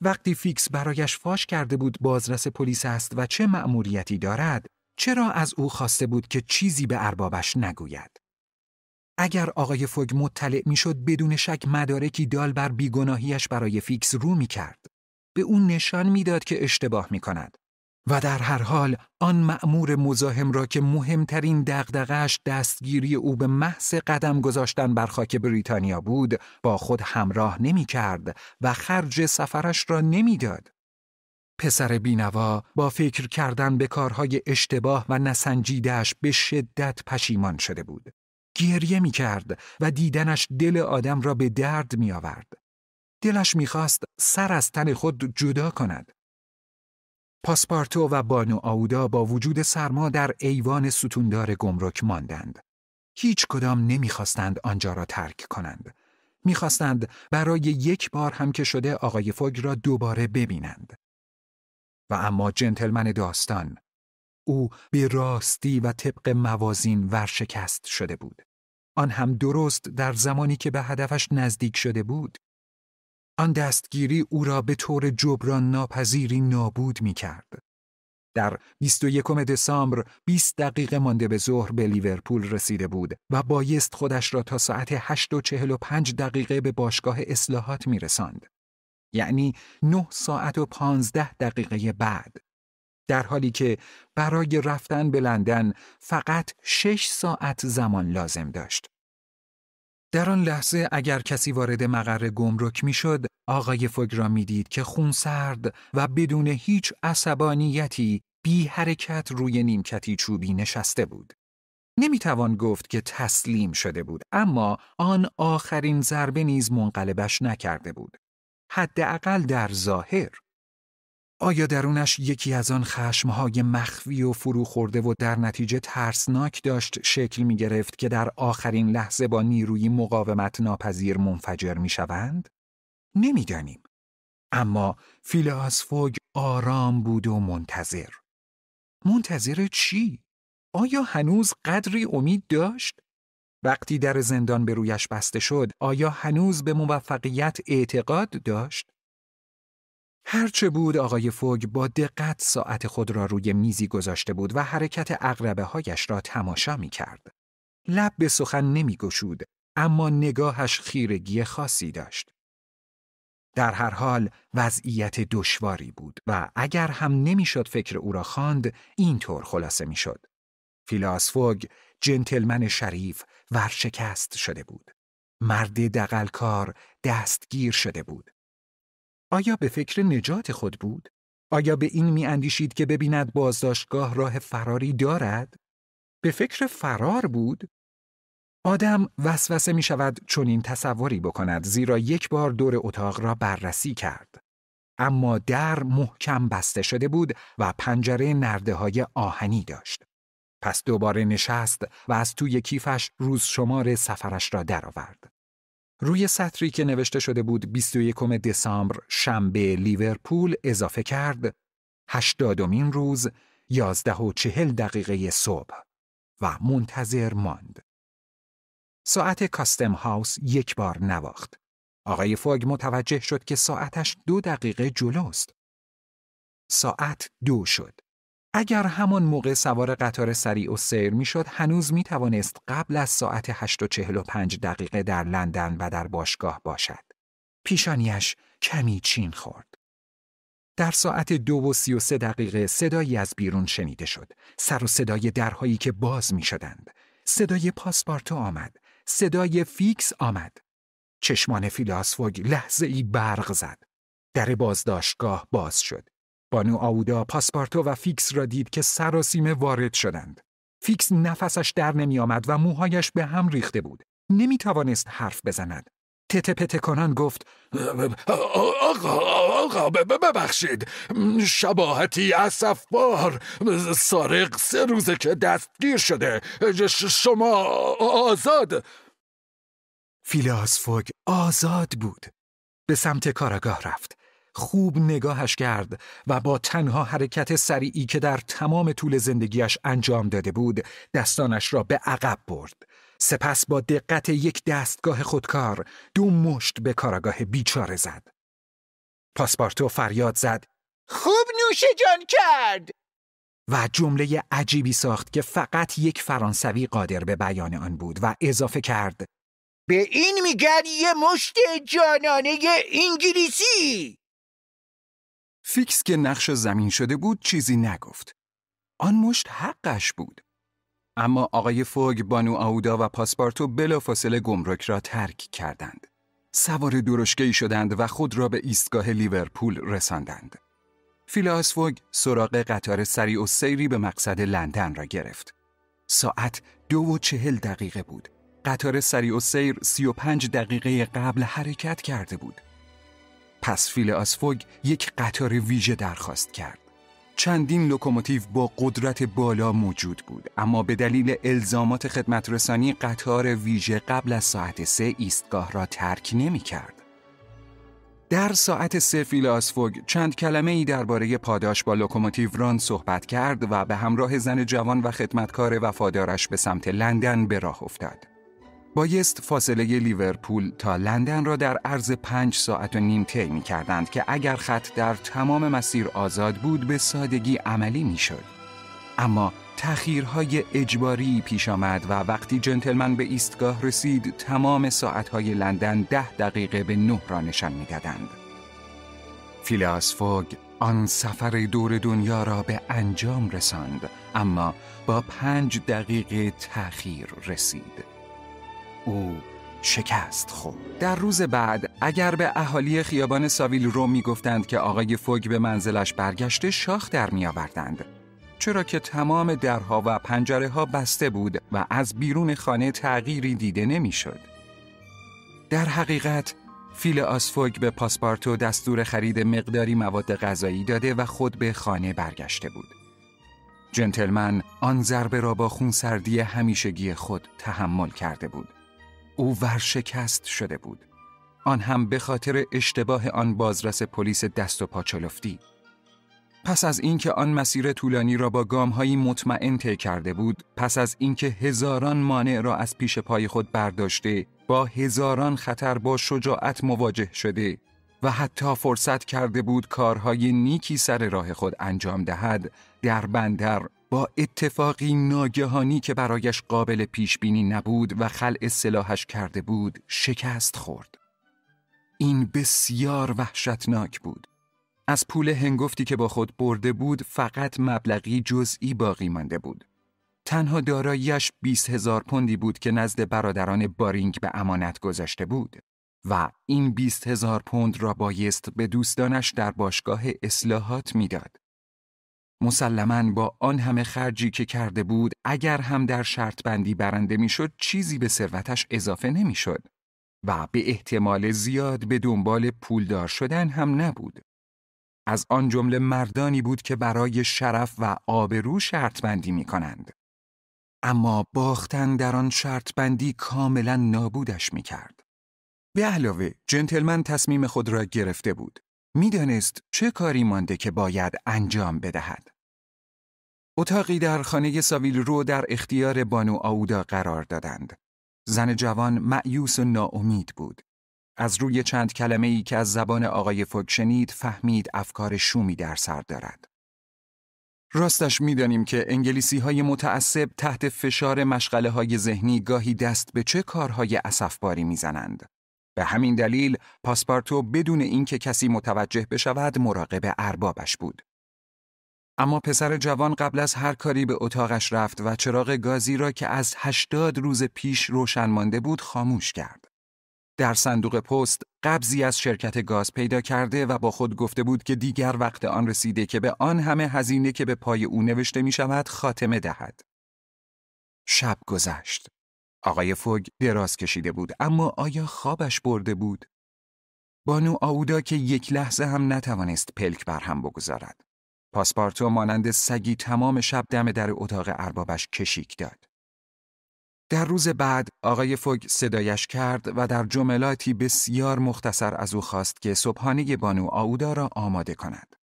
وقتی فیکس برایش فاش کرده بود بازرس پلیس است و چه مأموریتی دارد، چرا از او خواسته بود که چیزی به اربابش نگوید؟ اگر آقای فوگ مطلع میشد بدون شک مدارکی دال بر بیگناهیش برای فیکس رو میکرد، به اون نشان میداد که اشتباه میکند. و در هر حال آن معمور مزاحم را که مهمترین دغدغش دستگیری او به محض قدم گذاشتن بر خاک بریتانیا بود با خود همراه نمی کرد و خرج سفرش را نمیداد. پسر بینوا با فکر کردن به کارهای اشتباه و نسنجیدهش به شدت پشیمان شده بود. گریه می کرد و دیدنش دل آدم را به درد می آورد. دلش خواست سر از تن خود جدا کند پاسپارتو و بانو آودا با وجود سرما در ایوان ستوندار گمرک ماندند. هیچ کدام نمیخواستند آنجا را ترک کنند. میخواستند برای یک بار هم که شده آقای فوگ را دوباره ببینند. و اما جنتلمن داستان او به راستی و طبق موازین ورشکست شده بود. آن هم درست در زمانی که به هدفش نزدیک شده بود آن دستگیری او را به طور جبران ناپذیری نابود می کرد. در 21 دسامبر 20 دقیقه مانده به ظهر به لیورپول رسیده بود و بایست خودش را تا ساعت 8:45 دقیقه به باشگاه اصلاحات می رسند. یعنی 9 ساعت و 15 دقیقه بعد. در حالی که برای رفتن به لندن فقط 6 ساعت زمان لازم داشت. در آن لحظه اگر کسی وارد مقر گمرک میشد، آقای فوگ را میدید که سرد و بدون هیچ عصبانیتی بی حرکت روی نیمکتی چوبی نشسته بود. نمی توان گفت که تسلیم شده بود اما آن آخرین ضربه نیز منقلبش نکرده بود حداقل در ظاهر آیا درونش یکی از آن خشمهای مخفی و فرو خورده و در نتیجه ترسناک داشت شکل می گرفت که در آخرین لحظه با نیروی مقاومت ناپذیر منفجر می شوند؟ دانیم، اما فوگ آرام بود و منتظر. منتظر چی؟ آیا هنوز قدری امید داشت؟ وقتی در زندان به رویش بسته شد، آیا هنوز به موفقیت اعتقاد داشت؟ هرچه بود آقای فوگ با دقت ساعت خود را روی میزی گذاشته بود و حرکت اقربه هایش را تماشا می کرد. لب به سخن نمی گشود، اما نگاهش خیرگی خاصی داشت. در هر حال وضعیت دشواری بود و اگر هم نمیشد فکر او را خواند اینطور خلاصه میشد. فوگ جنتلمن شریف ورشکست شده بود. مرد دقلکار دستگیر شده بود. آیا به فکر نجات خود بود؟ آیا به این می اندیشید که ببیند بازداشتگاه راه فراری دارد؟ به فکر فرار بود؟ آدم وسوسه می شود چون این تصوری بکند زیرا یک بار دور اتاق را بررسی کرد. اما در محکم بسته شده بود و پنجره نرده های آهنی داشت. پس دوباره نشست و از توی کیفش روز شمار سفرش را درآورد. روی سطری که نوشته شده بود 21 دسامبر شنبه لیورپول اضافه کرد هشتادمین روز یازده و چهل دقیقه صبح و منتظر ماند. ساعت کاستم هاوس یک بار نواخت. آقای فوگ متوجه شد که ساعتش دو دقیقه جلوست. ساعت دو شد. اگر همان موقع سوار قطار سریع و سیر میشد هنوز می توانست قبل از ساعت 8:45 دقیقه در لندن و در باشگاه باشد. پیشانیش کمی چین خورد. در ساعت دو و سی و سه دقیقه صدایی از بیرون شنیده شد. سر و صدای درهایی که باز می شدند. صدای پاسپارتو آمد. صدای فیکس آمد. چشمان فیلاسفوگ لحظه ای برق زد. در بازداشتگاه باز شد. بانو آودا پاسپارتو و فیکس را دید که سراسیمه وارد شدند. فیکس نفسش در نمی آمد و موهایش به هم ریخته بود. نمی توانست حرف بزند. تته پته کنان گفت آقا آقا ببخشید شباهتی اصفبار سارق سه روزه که دستگیر شده شما آزاد فوگ آزاد بود به سمت کاراگاه رفت خوب نگاهش کرد و با تنها حرکت سریعی که در تمام طول زندگیش انجام داده بود دستانش را به عقب برد سپس با دقت یک دستگاه خودکار دو مشت به کاراگاه بیچاره زد پاسپارتو فریاد زد خوب نوش جان کرد و جمله عجیبی ساخت که فقط یک فرانسوی قادر به بیان آن بود و اضافه کرد به این میگن یه مشت جانانه انگلیسی فیکس که نقش زمین شده بود چیزی نگفت. آن مشت حقش بود. اما آقای فوگ، بانو آودا و پاسپارتو بلافاصله گمرک را ترک کردند. سوار درشگهی شدند و خود را به ایستگاه لیورپول رساندند. فیلاس فوگ سراغ قطار سریع و سیری به مقصد لندن را گرفت. ساعت دو و چهل دقیقه بود. قطار سریع و سیر سی و پنج دقیقه قبل حرکت کرده بود. پس فیل آسفوگ یک قطار ویژه درخواست کرد. چندین لوکوموتیو با قدرت بالا موجود بود اما به دلیل الزامات خدمترسانی قطار ویژه قبل از ساعت سه ایستگاه را ترک نمی کرد. در ساعت سه فیل آسفوگ چند کلمه ای درباره پاداش با لوکوموتیو ران صحبت کرد و به همراه زن جوان و خدمتکار وفادارش به سمت لندن به راه افتاد. بایست فاصله لیورپول تا لندن را در عرض پنج ساعت و نیم طی می کردند که اگر خط در تمام مسیر آزاد بود به سادگی عملی می شد. اما تخیرهای اجباری پیش آمد و وقتی جنتلمن به ایستگاه رسید تمام ساعتهای لندن ده دقیقه به نه را نشان می دادند. فیلاس فوگ آن سفر دور دنیا را به انجام رساند اما با پنج دقیقه تأخیر رسید. او شکست خورد در روز بعد اگر به اهالی خیابان ساویل می میگفتند که آقای فوگ به منزلش برگشته شاخ در میآوردند چرا که تمام درها و پنجره ها بسته بود و از بیرون خانه تغییری دیده شد در حقیقت فیل آسفوگ به پاسپارتو دستور خرید مقداری مواد غذایی داده و خود به خانه برگشته بود. جنتلمن آن ضربه را با خونسردی همیشگی خود تحمل کرده بود. او ورشکست شده بود. آن هم به خاطر اشتباه آن بازرس پلیس دست و پاچلفتی. پس از اینکه آن مسیر طولانی را با گامهایی مطمئن طی کرده بود، پس از اینکه هزاران مانع را از پیش پای خود برداشته، با هزاران خطر با شجاعت مواجه شده و حتی فرصت کرده بود کارهای نیکی سر راه خود انجام دهد، در بندر با اتفاقی ناگهانی که برایش قابل پیش بینی نبود و خلع سلاحش کرده بود شکست خورد. این بسیار وحشتناک بود. از پول هنگفتی که با خود برده بود فقط مبلغی جزئی باقی مانده بود. تنها دارایش 20 هزار پوندی بود که نزد برادران بارینگ به امانت گذاشته بود و این 20 هزار پوند را بایست به دوستانش در باشگاه اصلاحات میداد. مسلما با آن همه خرجی که کرده بود اگر هم در شرط بندی برنده میشد چیزی به ثروتش اضافه نمیشد و به احتمال زیاد به دنبال پولدار شدن هم نبود از آن جمله مردانی بود که برای شرف و آبرو شرط بندی می کنند. اما باختن در آن شرط بندی کاملا نابودش می کرد. به علاوه جنتلمن تصمیم خود را گرفته بود. میدانست چه کاری مانده که باید انجام بدهد. اتاقی در خانه ساویل رو در اختیار بانو آودا قرار دادند. زن جوان معیوس و ناامید بود. از روی چند کلمه ای که از زبان آقای فوک شنید فهمید افکار شومی در سر دارد. راستش میدانیم که انگلیسی های متعصب تحت فشار مشغله های ذهنی گاهی دست به چه کارهای اسفباری میزنند. به همین دلیل پاسپارتو بدون اینکه کسی متوجه بشود مراقب اربابش بود. اما پسر جوان قبل از هر کاری به اتاقش رفت و چراغ گازی را که از هشتاد روز پیش روشن مانده بود خاموش کرد. در صندوق پست قبضی از شرکت گاز پیدا کرده و با خود گفته بود که دیگر وقت آن رسیده که به آن همه هزینه که به پای او نوشته می شود خاتمه دهد. شب گذشت. آقای فوگ دراز کشیده بود اما آیا خوابش برده بود؟ بانو آودا که یک لحظه هم نتوانست پلک بر هم بگذارد. پاسپارتو مانند سگی تمام شب دم در اتاق اربابش کشیک داد. در روز بعد آقای فوگ صدایش کرد و در جملاتی بسیار مختصر از او خواست که صبحانه بانو آودا را آماده کند.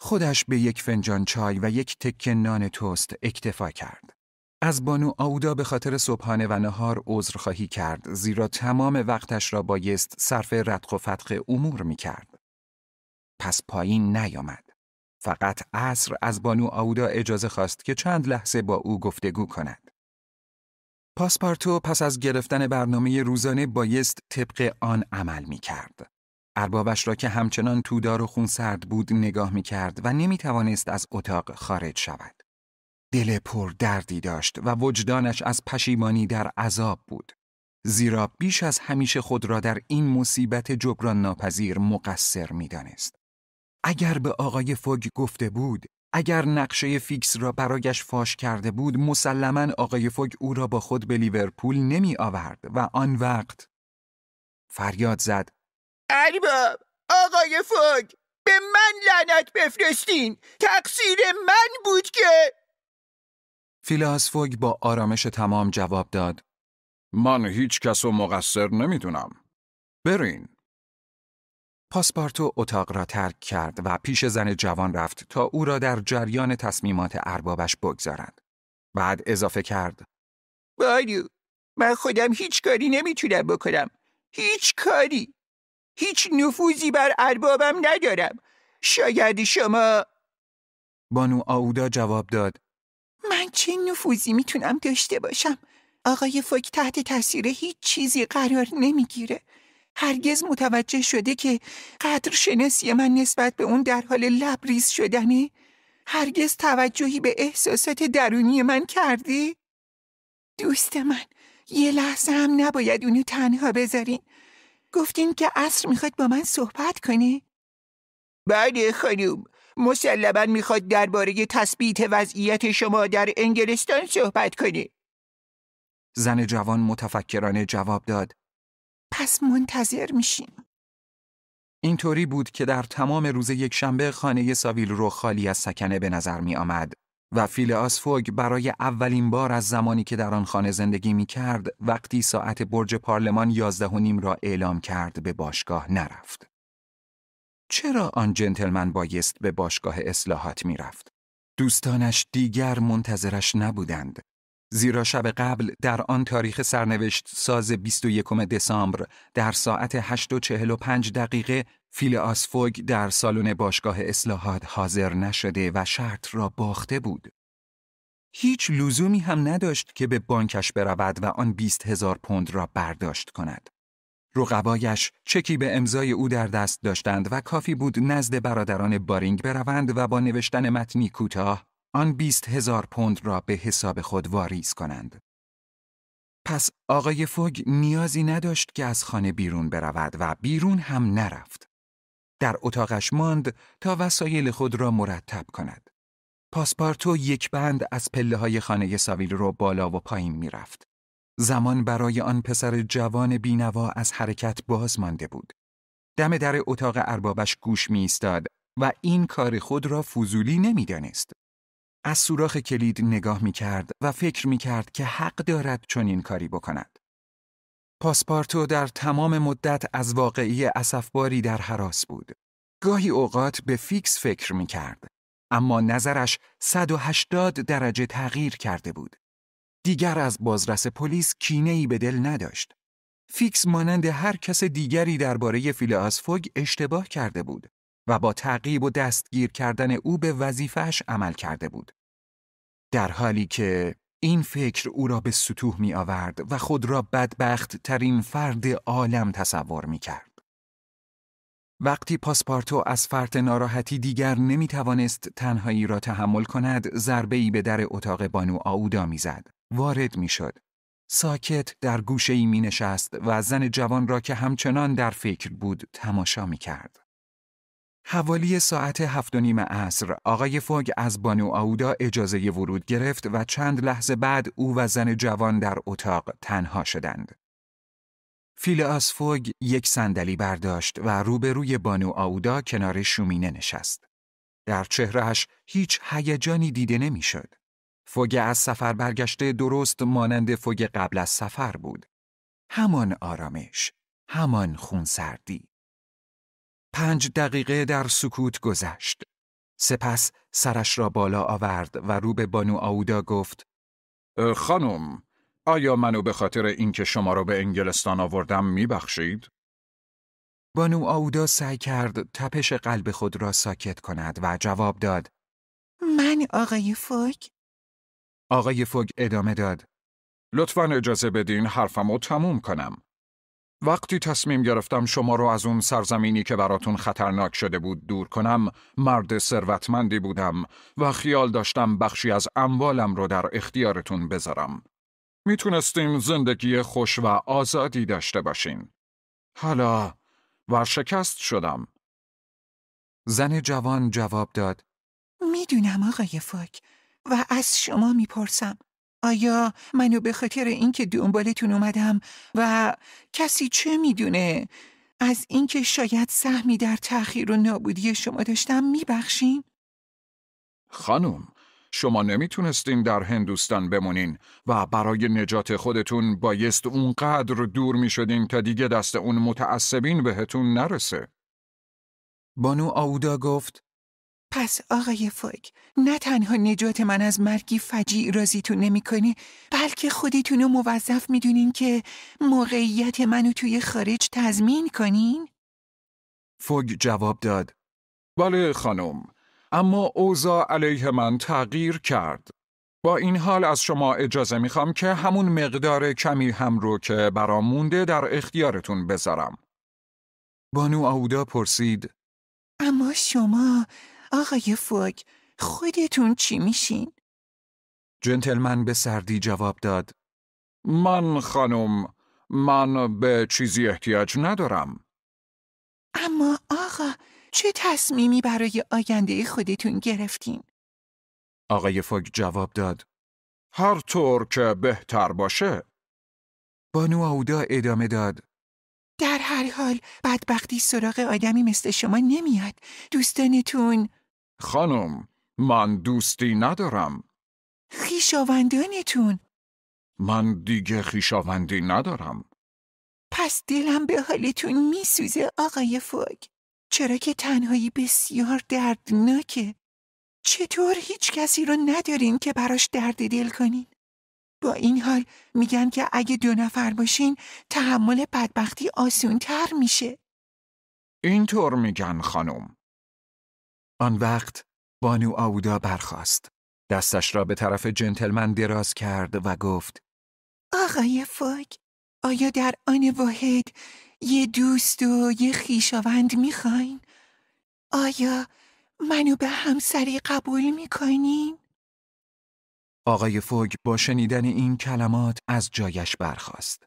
خودش به یک فنجان چای و یک تکه نان توست اکتفا کرد. از بانو آودا به خاطر صبحانه و نهار عذر خواهی کرد زیرا تمام وقتش را بایست صرف ردخ و فتق امور می کرد. پس پایین نیامد. فقط عصر از بانو آودا اجازه خواست که چند لحظه با او گفتگو کند. پاسپارتو پس از گرفتن برنامه روزانه بایست طبق آن عمل می کرد. اربابش را که همچنان تودار و خونسرد بود نگاه می کرد و نمی توانست از اتاق خارج شود. دل پر دردی داشت و وجدانش از پشیمانی در عذاب بود. زیرا بیش از همیشه خود را در این مصیبت جبران ناپذیر مقصر می دانست. اگر به آقای فوگ گفته بود، اگر نقشه فیکس را برایش فاش کرده بود، مسلما آقای فوگ او را با خود به لیورپول نمی آورد و آن وقت فریاد زد ارباب آقای فوگ به من لعنت بفرستین تقصیر من بود که فیلاسفوگ با آرامش تمام جواب داد. من هیچ کس و مقصر نمیدونم. برین. پاسپارتو اتاق را ترک کرد و پیش زن جوان رفت تا او را در جریان تصمیمات اربابش بگذارد. بعد اضافه کرد. باریو من خودم هیچ کاری نمیتونم بکنم. هیچ کاری. هیچ نفوذی بر اربابم ندارم. شاید شما... بانو آودا جواب داد. من چه نفوذی میتونم داشته باشم آقای فوک تحت تاثیر هیچ چیزی قرار نمیگیره هرگز متوجه شده که قدر شناسی من نسبت به اون در حال لبریز شدنی؟ هرگز توجهی به احساسات درونی من کردی؟ دوست من یه لحظه هم نباید اونو تنها بذارین گفتین که اصر میخواد با من صحبت کنه بله خانوم مسلما میخواد درباره تثبیت وضعیت شما در انگلستان صحبت کنی. زن جوان متفکرانه جواب داد پس منتظر میشیم اینطوری بود که در تمام روز یکشنبه خانه ساویل رو خالی از سکنه به نظر می آمد و فیل آسفوگ برای اولین بار از زمانی که در آن خانه زندگی می کرد وقتی ساعت برج پارلمان یازده و نیم را اعلام کرد به باشگاه نرفت. چرا آن جنتلمن بایست به باشگاه اصلاحات می رفت؟ دوستانش دیگر منتظرش نبودند. زیرا شب قبل در آن تاریخ سرنوشت ساز 21 دسامبر در ساعت 8:45 دقیقه فیل آسفوگ در سالن باشگاه اصلاحات حاضر نشده و شرط را باخته بود. هیچ لزومی هم نداشت که به بانکش برود و آن 20 هزار پوند را برداشت کند. رقبایش چکی به امضای او در دست داشتند و کافی بود نزد برادران بارینگ بروند و با نوشتن متنی کوتاه آن بیست هزار پوند را به حساب خود واریز کنند. پس آقای فوگ نیازی نداشت که از خانه بیرون برود و بیرون هم نرفت. در اتاقش ماند تا وسایل خود را مرتب کند. پاسپارتو یک بند از پله های خانه ساویل رو بالا و پایین می رفت. زمان برای آن پسر جوان بینوا از حرکت باز مانده بود. دم در اتاق اربابش گوش می و این کار خود را فضولی نمیدانست. از سوراخ کلید نگاه می کرد و فکر می کرد که حق دارد چنین کاری بکند. پاسپارتو در تمام مدت از واقعی اصفباری در حراس بود. گاهی اوقات به فیکس فکر می کرد. اما نظرش 180 درجه تغییر کرده بود. دیگر از بازرس پلیس کینه ای به دل نداشت. فیکس مانند هر کس دیگری درباره از فوگ اشتباه کرده بود و با تعقیب و دستگیر کردن او به وظیفهش عمل کرده بود. در حالی که این فکر او را به سطوح می آورد و خود را بدبخت ترین فرد عالم تصور می کرد. وقتی پاسپارتو از فرط ناراحتی دیگر نمی توانست تنهایی را تحمل کند، ضربه ای به در اتاق بانو آودا می زد. وارد میشد. ساکت در گوشه ای می نشست و زن جوان را که همچنان در فکر بود تماشا می کرد. حوالی ساعت هفت و نیم عصر آقای فوگ از بانو آودا اجازه ورود گرفت و چند لحظه بعد او و زن جوان در اتاق تنها شدند. فیل فوگ یک صندلی برداشت و روبروی بانو آودا کنار شومینه نشست. در چهرهش هیچ هیجانی دیده نمیشد. فوگ از سفر برگشته درست مانند فوگ قبل از سفر بود. همان آرامش، همان خونسردی. پنج دقیقه در سکوت گذشت. سپس سرش را بالا آورد و رو به بانو آودا گفت خانم، آیا منو به خاطر اینکه شما را به انگلستان آوردم میبخشید؟ بانو آودا سعی کرد تپش قلب خود را ساکت کند و جواب داد من آقای فوک آقای فوگ ادامه داد. لطفا اجازه بدین حرفم حرفمو تموم کنم. وقتی تصمیم گرفتم شما رو از اون سرزمینی که براتون خطرناک شده بود دور کنم، مرد ثروتمندی بودم و خیال داشتم بخشی از اموالم رو در اختیارتون بذارم. میتونستیم زندگی خوش و آزادی داشته باشین. حالا ورشکست شدم. زن جوان جواب داد. میدونم آقای فوک، و از شما میپرسم آیا منو به خاطر اینکه دنبالتون اومدم و کسی چه میدونه از اینکه شاید سهمی در تأخیر و نابودی شما داشتم میبخشین؟ خانم شما نمیتونستین در هندوستان بمونین و برای نجات خودتون بایست اونقدر دور میشدین تا دیگه دست اون متعصبین بهتون نرسه. بانو آودا گفت پس آقای فوگ، نه تنها نجات من از مرگی فجیع رازیتون نمیکنه بلکه خودیتونو موظف میدونین که موقعیت منو توی خارج تضمین کنین؟ فوگ جواب داد بله خانم اما اوضاع علیه من تغییر کرد با این حال از شما اجازه میخوام که همون مقدار کمی هم رو که برام مونده در اختیارتون بذارم بانو آودا پرسید اما شما آقای فوگ خودتون چی میشین؟ جنتلمن به سردی جواب داد من خانم من به چیزی احتیاج ندارم اما آقا چه تصمیمی برای آینده خودتون گرفتین؟ آقای فوگ جواب داد هر طور که بهتر باشه بانو آودا ادامه داد در هر حال بدبختی سراغ آدمی مثل شما نمیاد دوستانتون خانم من دوستی ندارم خیشاوندانتون من دیگه خیشاوندی ندارم پس دلم به حالتون میسوزه آقای فوگ چرا که تنهایی بسیار دردناکه چطور هیچ کسی رو ندارین که براش درد دل کنین با این حال میگن که اگه دو نفر باشین تحمل بدبختی آسون تر میشه اینطور میگن خانم آن وقت بانو آودا برخاست. دستش را به طرف جنتلمن دراز کرد و گفت آقای فوگ آیا در آن واحد یه دوست و یه خیشاوند میخواین؟ آیا منو به همسری قبول میکنین؟ آقای فوگ با شنیدن این کلمات از جایش برخاست.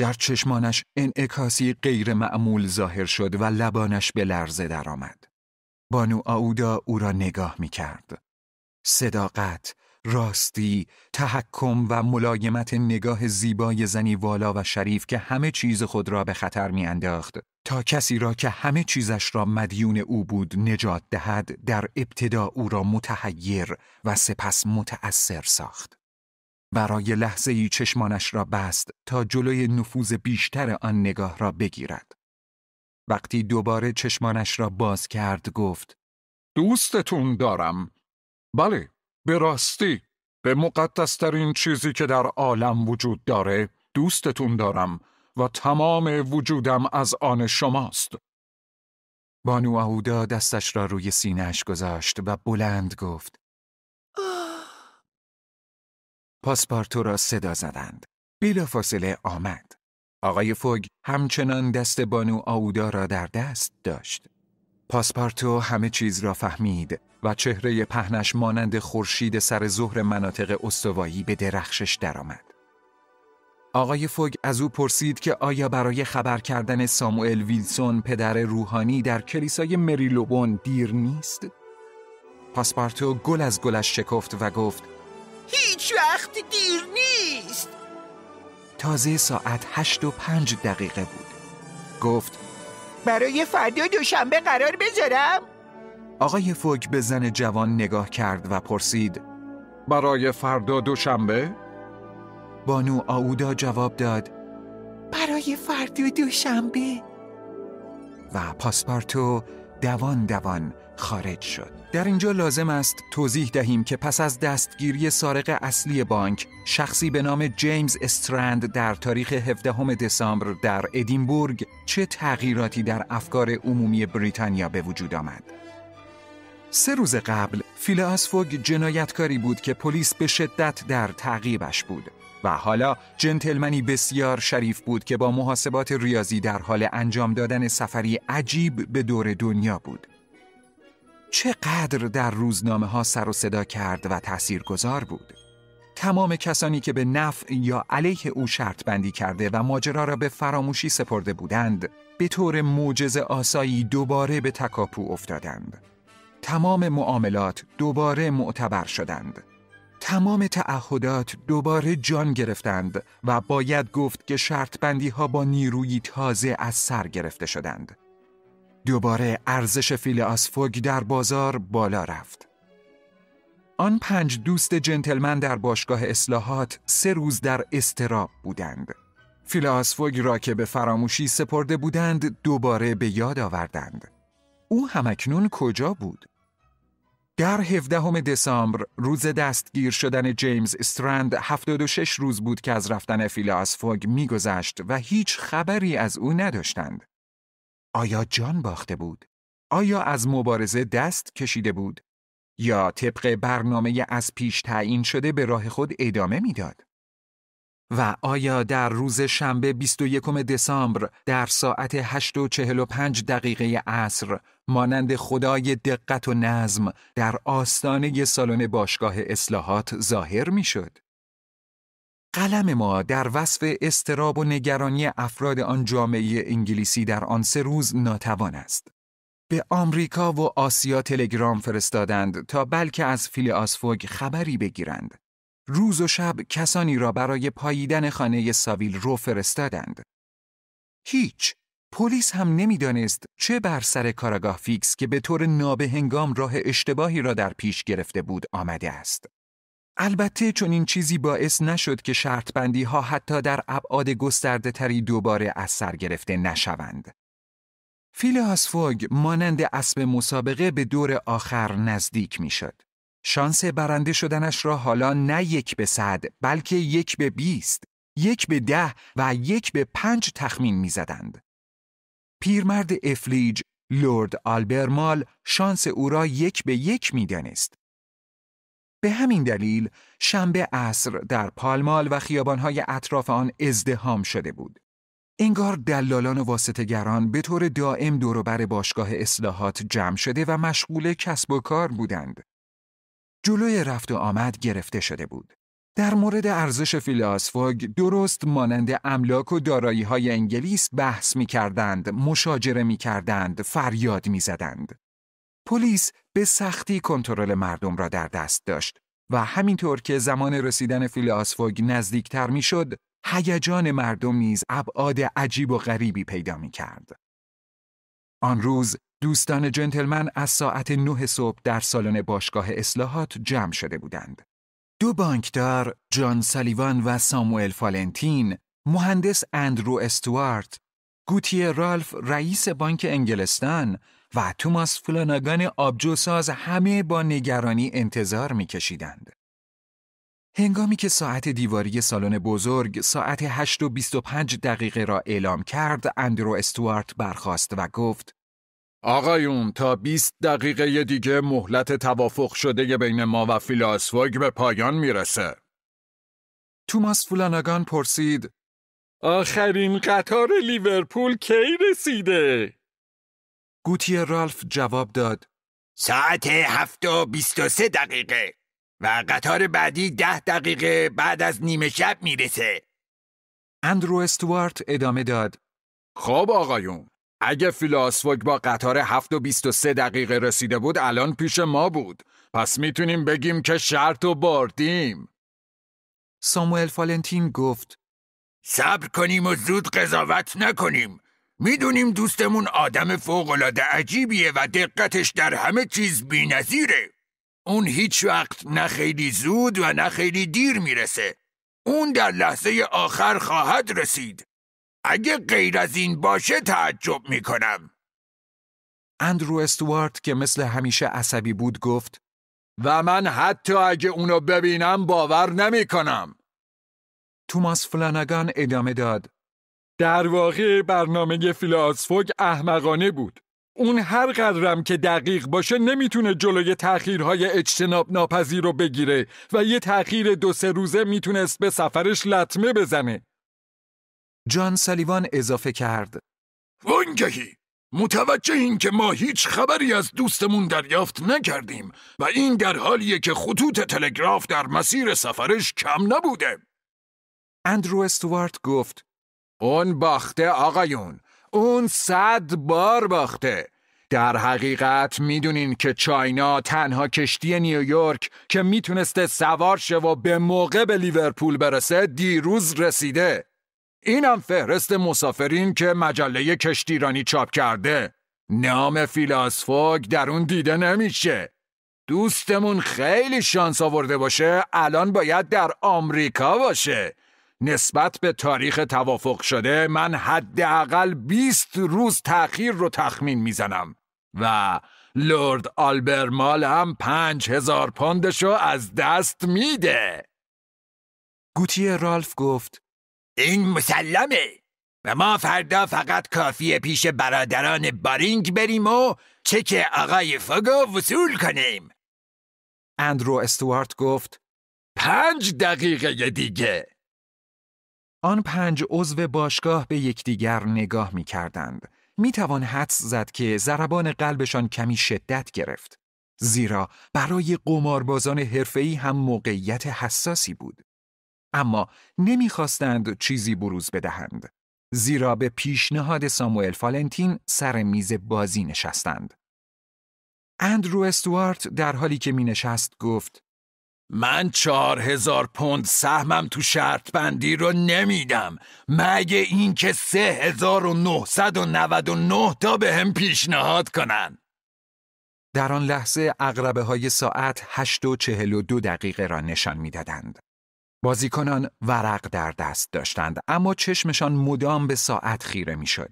در چشمانش انعکاسی غیر معمول ظاهر شد و لبانش به لرزه درآمد. بانو آودا او را نگاه می کرد. صداقت، راستی، تحکم و ملایمت نگاه زیبای زنی والا و شریف که همه چیز خود را به خطر می انداخت تا کسی را که همه چیزش را مدیون او بود نجات دهد در ابتدا او را متحیر و سپس متأثر ساخت. برای لحظه ای چشمانش را بست تا جلوی نفوذ بیشتر آن نگاه را بگیرد. وقتی دوباره چشمانش را باز کرد گفت دوستتون دارم بله به راستی به مقدسترین چیزی که در عالم وجود داره دوستتون دارم و تمام وجودم از آن شماست بانو اهودا دستش را روی سینهش گذاشت و بلند گفت پاسپارتو را صدا زدند بلافاصله آمد آقای فوگ همچنان دست بانو آودا را در دست داشت. پاسپارتو همه چیز را فهمید و چهره پهنش مانند خورشید سر ظهر مناطق استوایی به درخشش درآمد. آقای فوگ از او پرسید که آیا برای خبر کردن ساموئل ویلسون پدر روحانی در کلیسای مریلوبون دیر نیست؟ پاسپارتو گل از گلش شکفت و گفت هیچ وقت دیر نیست تازه ساعت هشت و پنج دقیقه بود گفت برای فردا دوشنبه قرار بذارم؟ آقای فوک به زن جوان نگاه کرد و پرسید برای فردا دوشنبه؟ بانو آودا جواب داد برای فردا دوشنبه و پاسپارتو دوان دوان خارج شد در اینجا لازم است توضیح دهیم که پس از دستگیری سارق اصلی بانک، شخصی به نام جیمز استرند در تاریخ 17 دسامبر در ادینبورگ چه تغییراتی در افکار عمومی بریتانیا به وجود آمد. سه روز قبل، فیلاسفوگ جنایتکاری بود که پلیس به شدت در تعقیبش بود و حالا جنتلمنی بسیار شریف بود که با محاسبات ریاضی در حال انجام دادن سفری عجیب به دور دنیا بود. چقدر در روزنامه ها سر و صدا کرد و گذار بود. تمام کسانی که به نفع یا علیه او شرط بندی کرده و ماجرا را به فراموشی سپرده بودند، به طور موجز آسایی دوباره به تکاپو افتادند. تمام معاملات دوباره معتبر شدند. تمام تعهدات دوباره جان گرفتند و باید گفت که شرط بندی ها با نیروی تازه از سر گرفته شدند. دوباره ارزش فیل آسفوگ در بازار بالا رفت. آن پنج دوست جنتلمن در باشگاه اصلاحات سه روز در استراب بودند. فیل آسفوگ را که به فراموشی سپرده بودند دوباره به یاد آوردند. او همکنون کجا بود؟ در 17 دسامبر روز دستگیر شدن جیمز استرند 76 روز بود که از رفتن فیل آسفوگ میگذشت و هیچ خبری از او نداشتند. آیا جان باخته بود؟ آیا از مبارزه دست کشیده بود؟ یا طبق برنامه از پیش تعیین شده به راه خود ادامه میداد؟ و آیا در روز شنبه 21 دسامبر در ساعت 8:45 دقیقه عصر مانند خدای دقت و نظم در آستانه سالن باشگاه اصلاحات ظاهر میشد؟ قلم ما در وصف استراب و نگرانی افراد آن جامعه انگلیسی در آن سه روز ناتوان است. به آمریکا و آسیا تلگرام فرستادند تا بلکه از فیل آسفوگ خبری بگیرند. روز و شب کسانی را برای پاییدن خانه ساویل رو فرستادند. هیچ. پلیس هم نمیدانست چه بر سر کاراگاه فیکس که به طور نابهنگام راه اشتباهی را در پیش گرفته بود آمده است. البته چون این چیزی باعث نشد که شرط بندی ها حتی در ابعاد گسترده تری دوباره از سر گرفته نشوند. فیل هاسفوگ مانند اسب مسابقه به دور آخر نزدیک میشد. شانس برنده شدنش را حالا نه یک به صد بلکه یک به بیست، یک به ده و یک به پنج تخمین میزدند. پیرمرد افلیج لورد آلبرمال شانس او را یک به یک می دانست. به همین دلیل شنبه عصر در پالمال و خیابانهای اطراف آن ازدهام شده بود. انگار دلالان و واسطگران به طور دائم دوروبر باشگاه اصلاحات جمع شده و مشغول کسب و کار بودند. جلوی رفت و آمد گرفته شده بود. در مورد ارزش فیلاسفوگ درست مانند املاک و دارایی های انگلیس بحث می کردند، مشاجره می کردند، فریاد می زدند. پلیس به سختی کنترل مردم را در دست داشت و همینطور که زمان رسیدن فیلاسفوگ نزدیکتر میشد، هیجان مردم نیز ابعاد عجیب و غریبی پیدا می کرد. آن روز دوستان جنتلمن از ساعت نه صبح در سالن باشگاه اصلاحات جمع شده بودند. دو بانکدار، جان سالیوان و ساموئل فالنتین، مهندس اندرو استوارت، گوتی رالف رئیس بانک انگلستان و توماس فلاناگان آبجوساز همه با نگرانی انتظار میکشیدند. هنگامی که ساعت دیواری سالن بزرگ ساعت 8 و 25 دقیقه را اعلام کرد، اندرو استوارت برخاست و گفت آقایون تا 20 دقیقه دیگه مهلت توافق شده بین ما و فیلاسوگ به پایان میرسه. توماس فلاناگان پرسید آخرین قطار لیورپول کی رسیده؟ گوتی رالف جواب داد ساعت هفت و بیست و سه دقیقه و قطار بعدی ده دقیقه بعد از نیمه شب میرسه اندرو استوارت ادامه داد خب آقایون اگه فیلاسفوک با قطار هفت و بیست و سه دقیقه رسیده بود الان پیش ما بود پس میتونیم بگیم که شرط و باردیم ساموئل فالنتین گفت صبر کنیم و زود قضاوت نکنیم میدونیم دوستمون آدم فوقالعاده عجیبیه و دقتش در همه چیز بینظیره. اون هیچ وقت نه خیلی زود و نه خیلی دیر میرسه. اون در لحظه آخر خواهد رسید. اگه غیر از این باشه تعجب میکنم. اندرو استوارت که مثل همیشه عصبی بود گفت و من حتی اگه اونو ببینم باور نمیکنم. توماس فلانگان ادامه داد در واقع برنامه فیلاسفوک احمقانه بود اون هر قدرم که دقیق باشه نمیتونه جلوی تأخیرهای اجتناب ناپذیر رو بگیره و یه تأخیر دو سه روزه میتونست به سفرش لطمه بزنه. جان سالیوان اضافه کرد. وانگهی متوجه این که ما هیچ خبری از دوستمون دریافت نکردیم و این در حالیه که خطوط تلگراف در مسیر سفرش کم نبوده. اندرو استوارت گفت اون باخته آقایون اون صد بار باخته در حقیقت میدونین که چاینا تنها کشتی نیویورک که میتونسته سوار شه و به موقع به لیورپول برسه دیروز رسیده اینم فهرست مسافرین که مجله کشتیرانی چاپ کرده نام فیلاسفوگ در اون دیده نمیشه دوستمون خیلی شانس آورده باشه الان باید در آمریکا باشه نسبت به تاریخ توافق شده من حداقل 20 روز تأخیر رو تخمین میزنم و لورد آلبرمال هم پنج هزار پوندشو از دست میده گوتی رالف گفت این مسلمه و ما فردا فقط کافیه پیش برادران بارینگ بریم و چک آقای فوگو وصول کنیم اندرو استوارت گفت پنج دقیقه دیگه آن پنج عضو باشگاه به یکدیگر نگاه می کردند. می توان حدس زد که ضربان قلبشان کمی شدت گرفت. زیرا برای قماربازان حرفه‌ای هم موقعیت حساسی بود. اما نمیخواستند چیزی بروز بدهند. زیرا به پیشنهاد ساموئل فالنتین سر میز بازی نشستند. اندرو استوارت در حالی که می نشست گفت من چهار هزار پوند سهمم تو شرط بندی رو نمیدم مگه اینکه سه هزار و نهصد و نود و نه تا به هم پیشنهاد کنن در آن لحظه اقربه های ساعت هشت و چهل و دو دقیقه را نشان میدادند. بازیکنان ورق در دست داشتند اما چشمشان مدام به ساعت خیره میشد.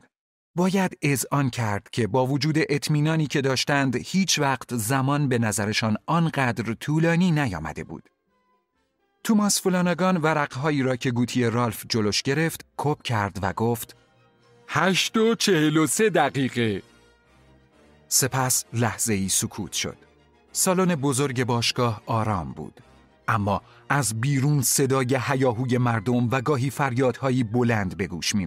باید آن کرد که با وجود اطمینانی که داشتند هیچ وقت زمان به نظرشان آنقدر طولانی نیامده بود. توماس فلانگان ورقهایی را که گوتی رالف جلوش گرفت کپ کرد و گفت هشت و چهل و سه دقیقه سپس لحظه ای سکوت شد. سالن بزرگ باشگاه آرام بود. اما از بیرون صدای هیاهوی مردم و گاهی فریادهایی بلند به گوش می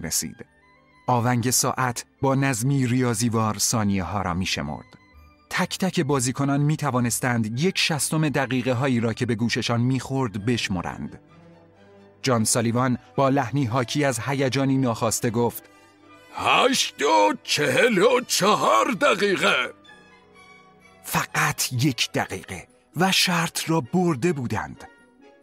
آونگ ساعت با نظمی ریاضیوار سانیه ها را می شمرد. تک تک بازیکنان می توانستند یک شستم دقیقه هایی را که به گوششان می خورد بشمرند. جان سالیوان با لحنی حاکی از هیجانی ناخواسته گفت هشت و چهل و چهار دقیقه فقط یک دقیقه و شرط را برده بودند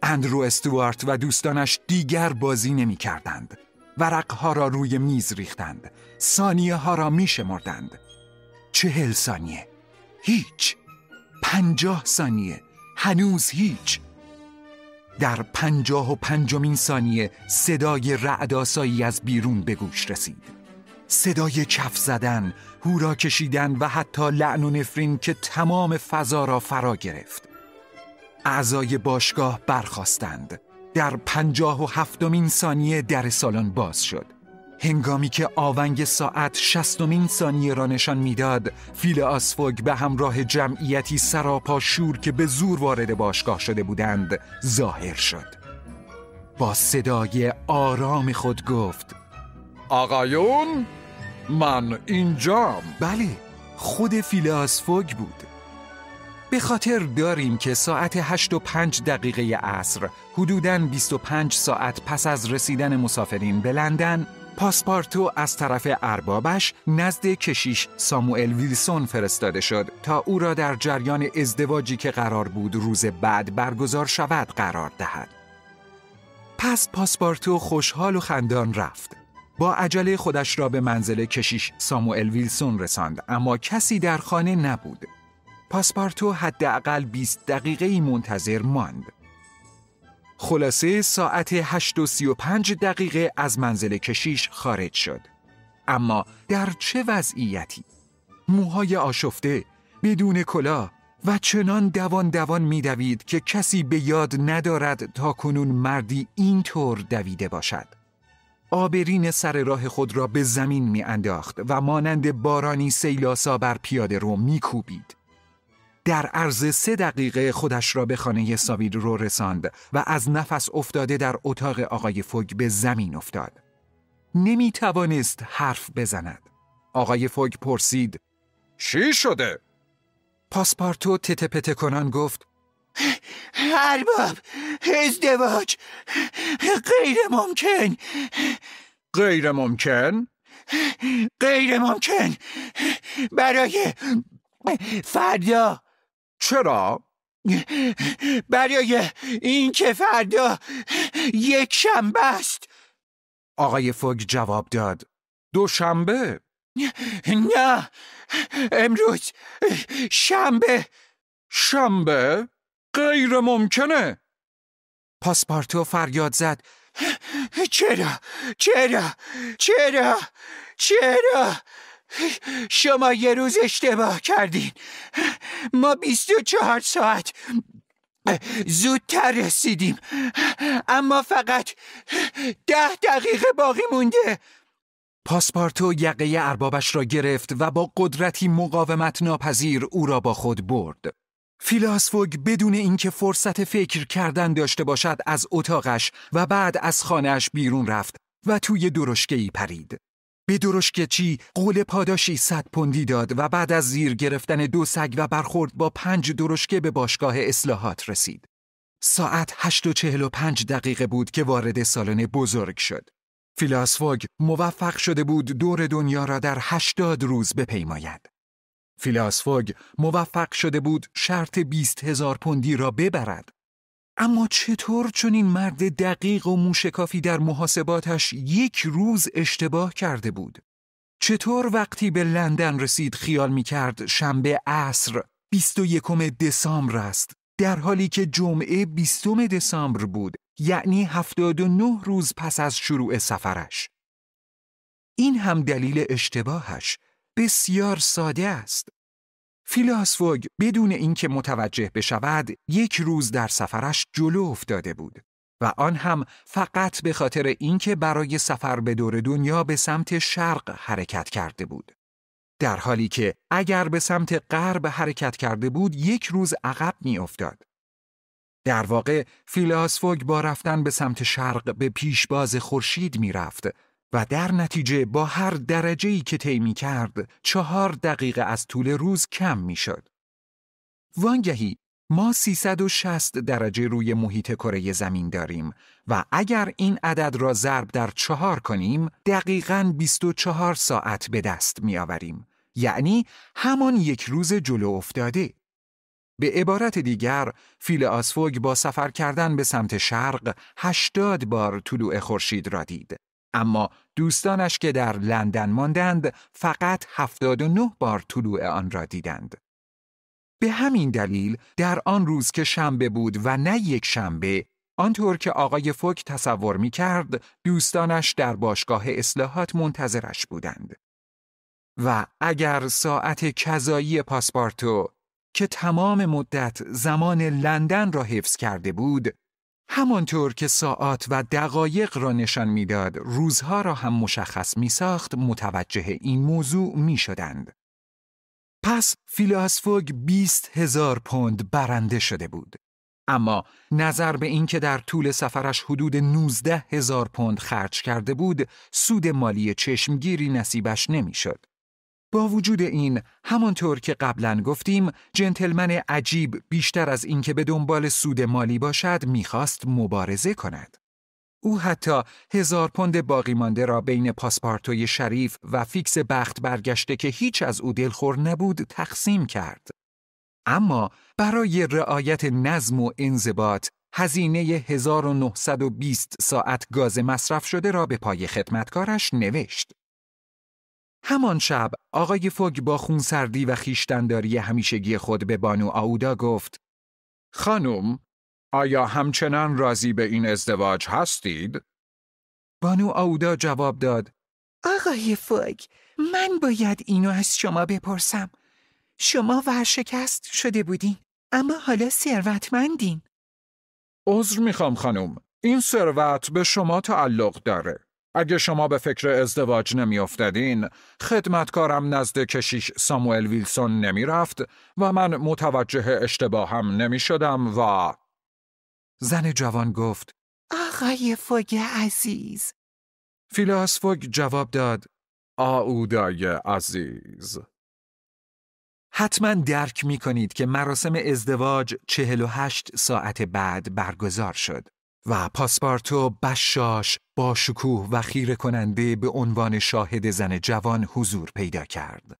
اندرو استوارت و دوستانش دیگر بازی نمی کردند ورقها را روی میز ریختند ثانیه ها را می شمردند چهل ثانیه هیچ پنجاه ثانیه هنوز هیچ در پنجاه و پنجمین سانیه صدای رعداسایی از بیرون به گوش رسید صدای چف زدن، هورا کشیدن و حتی لعن و نفرین که تمام فضا را فرا گرفت اعضای باشگاه برخواستند در پنجاه و هفتمین ثانیه در سالن باز شد هنگامی که آونگ ساعت شستمین ثانیه را نشان میداد فیل آسفوگ به همراه جمعیتی سراپا شور که به زور وارد باشگاه شده بودند ظاهر شد با صدای آرام خود گفت آقایون من اینجام بله خود فیل آسفوگ بود به خاطر داریم که ساعت 8 و 5 دقیقه عصر حدوداً 25 ساعت پس از رسیدن مسافرین به لندن پاسپارتو از طرف اربابش نزد کشیش ساموئل ویلسون فرستاده شد تا او را در جریان ازدواجی که قرار بود روز بعد برگزار شود قرار دهد. پس پاسپارتو خوشحال و خندان رفت. با عجله خودش را به منزل کشیش ساموئل ویلسون رساند اما کسی در خانه نبود. پاسپارتو حداقل 20 دقیقه منتظر ماند. خلاصه ساعت 8 و 35 دقیقه از منزل کشیش خارج شد. اما در چه وضعیتی؟ موهای آشفته، بدون کلا و چنان دوان دوان می دوید که کسی به یاد ندارد تا کنون مردی اینطور دویده باشد. آبرین سر راه خود را به زمین می انداخت و مانند بارانی سیلاسا بر پیاده رو می کوبید. در عرض سه دقیقه خودش را به خانه رو رساند و از نفس افتاده در اتاق آقای فوگ به زمین افتاد. نمی توانست حرف بزند. آقای فوگ پرسید چی شده؟ پاسپارتو تته کنان گفت ارباب ازدواج غیر ممکن غیر ممکن؟ غیر ممکن برای فردا چرا؟ برای این که فردا یک شنبه است آقای فوگ جواب داد دو شنبه؟ نه امروز شنبه شنبه غیر ممکنه پاسپارتو فریاد زد چرا چرا چرا چرا شما یه روز اشتباه کردین ما 24 ساعت زودتر رسیدیم اما فقط ده دقیقه باقی مونده پاسپارتو یقه اربابش را گرفت و با قدرتی مقاومت ناپذیر او را با خود برد فیلاسفوگ بدون اینکه فرصت فکر کردن داشته باشد از اتاقش و بعد از خانهش بیرون رفت و توی درشگهی پرید به چی قول پاداشی 100 پندی داد و بعد از زیر گرفتن دو سگ و برخورد با پنج درشکه به باشگاه اصلاحات رسید. ساعت و پنج دقیقه بود که وارد سالن بزرگ شد. فیلاسفوگ موفق شده بود دور دنیا را در هشتاد روز بپیماید. فیلاسفوگ موفق شده بود شرط بیست هزار پوندی را ببرد اما چطور چون این مرد دقیق و موشکافی در محاسباتش یک روز اشتباه کرده بود؟ چطور وقتی به لندن رسید خیال می کرد شنبه عصر 21 دسامبر است در حالی که جمعه 20 دسامبر بود یعنی 79 روز پس از شروع سفرش این هم دلیل اشتباهش بسیار ساده است فیلاسفوگ بدون اینکه متوجه بشود یک روز در سفرش جلو افتاده بود و آن هم فقط به خاطر اینکه برای سفر به دور دنیا به سمت شرق حرکت کرده بود. در حالی که اگر به سمت غرب حرکت کرده بود یک روز عقب می افتاد. در واقع فیلاسفوگ با رفتن به سمت شرق به پیشباز خورشید می رفت و در نتیجه با هر درجه ای که طی کرد چهار دقیقه از طول روز کم می شد. وانگهی ما 360 درجه روی محیط کره زمین داریم و اگر این عدد را ضرب در چهار کنیم دقیقاً 24 ساعت به دست می آوریم. یعنی همان یک روز جلو افتاده. به عبارت دیگر، فیل آسفوگ با سفر کردن به سمت شرق 80 بار طلوع خورشید را دید اما دوستانش که در لندن ماندند فقط 79 بار طلوع آن را دیدند. به همین دلیل در آن روز که شنبه بود و نه یک شنبه آنطور که آقای فوک تصور می کرد دوستانش در باشگاه اصلاحات منتظرش بودند. و اگر ساعت کذایی پاسپارتو که تمام مدت زمان لندن را حفظ کرده بود همانطور که ساعات و دقایق را نشان میداد روزها را هم مشخص می ساخت متوجه این موضوع می شدند. پس فیلاسفوگ 20 هزار پوند برنده شده بود. اما نظر به اینکه در طول سفرش حدود 19 هزار پوند خرچ کرده بود، سود مالی چشمگیری نصیبش نمیشد. با وجود این همانطور که قبلا گفتیم جنتلمن عجیب بیشتر از اینکه به دنبال سود مالی باشد میخواست مبارزه کند. او حتی هزار پوند باقی مانده را بین پاسپارتوی شریف و فیکس بخت برگشته که هیچ از او دلخور نبود تقسیم کرد. اما برای رعایت نظم و انضباط هزینه 1920 ساعت گاز مصرف شده را به پای خدمتکارش نوشت. همان شب آقای فوگ با خونسردی و خیشتنداری همیشگی خود به بانو آودا گفت خانم، آیا همچنان راضی به این ازدواج هستید؟ بانو آودا جواب داد آقای فوگ، من باید اینو از شما بپرسم. شما ورشکست شده بودین، اما حالا ثروتمندین. عذر میخوام خانم، این ثروت به شما تعلق داره. اگه شما به فکر ازدواج افتدین خدمتکارم نزد کشیش ساموئل ویلسون نمیرفت و من متوجه اشتباهم نمی شدم و... زن جوان گفت آقای فوگ عزیز فیلاس فوگ جواب داد آودای عزیز حتما درک می کنید که مراسم ازدواج و 48 ساعت بعد برگزار شد و پاسپارتو بشاش با شکوه و خیره کننده به عنوان شاهد زن جوان حضور پیدا کرد.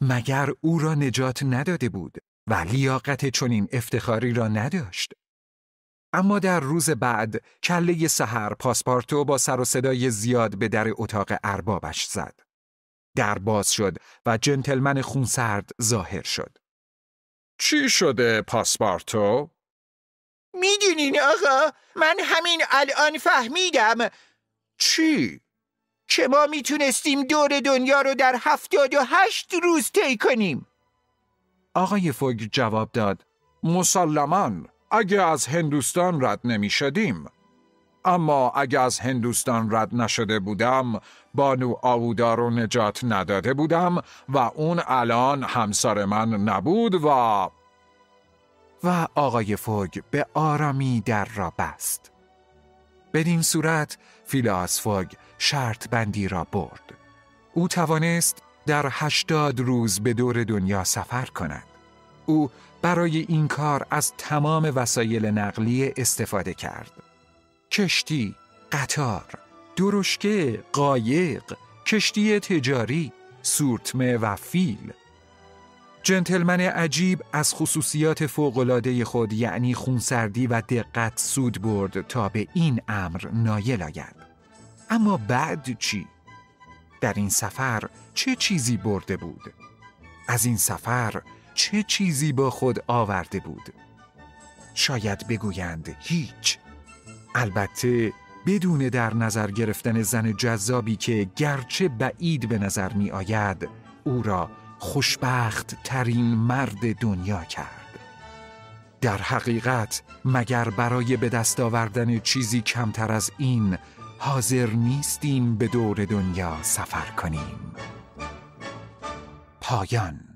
مگر او را نجات نداده بود و لیاقت چنین افتخاری را نداشت. اما در روز بعد کله سحر پاسپارتو با سر و صدای زیاد به در اتاق اربابش زد. در باز شد و جنتلمن خونسرد ظاهر شد. چی شده پاسپارتو؟ میدونین آقا من همین الان فهمیدم چی؟ که ما میتونستیم دور دنیا رو در هفتاد و هشت روز طی کنیم آقای فوگ جواب داد مسلما اگه از هندوستان رد نمی شدیم اما اگه از هندوستان رد نشده بودم بانو آودار رو نجات نداده بودم و اون الان همسر من نبود و و آقای فوگ به آرامی در را بست. بدین صورت فیلاس فوگ شرط بندی را برد. او توانست در هشتاد روز به دور دنیا سفر کند. او برای این کار از تمام وسایل نقلیه استفاده کرد. کشتی، قطار، درشکه، قایق، کشتی تجاری، سورتمه و فیل جنتلمن عجیب از خصوصیات فوقلاده خود یعنی خونسردی و دقت سود برد تا به این امر نایل آید. اما بعد چی؟ در این سفر چه چیزی برده بود؟ از این سفر چه چیزی با خود آورده بود؟ شاید بگویند هیچ. البته بدون در نظر گرفتن زن جذابی که گرچه بعید به نظر می آید او را خوشبخت ترین مرد دنیا کرد در حقیقت مگر برای به دست آوردن چیزی کمتر از این حاضر نیستیم به دور دنیا سفر کنیم پایان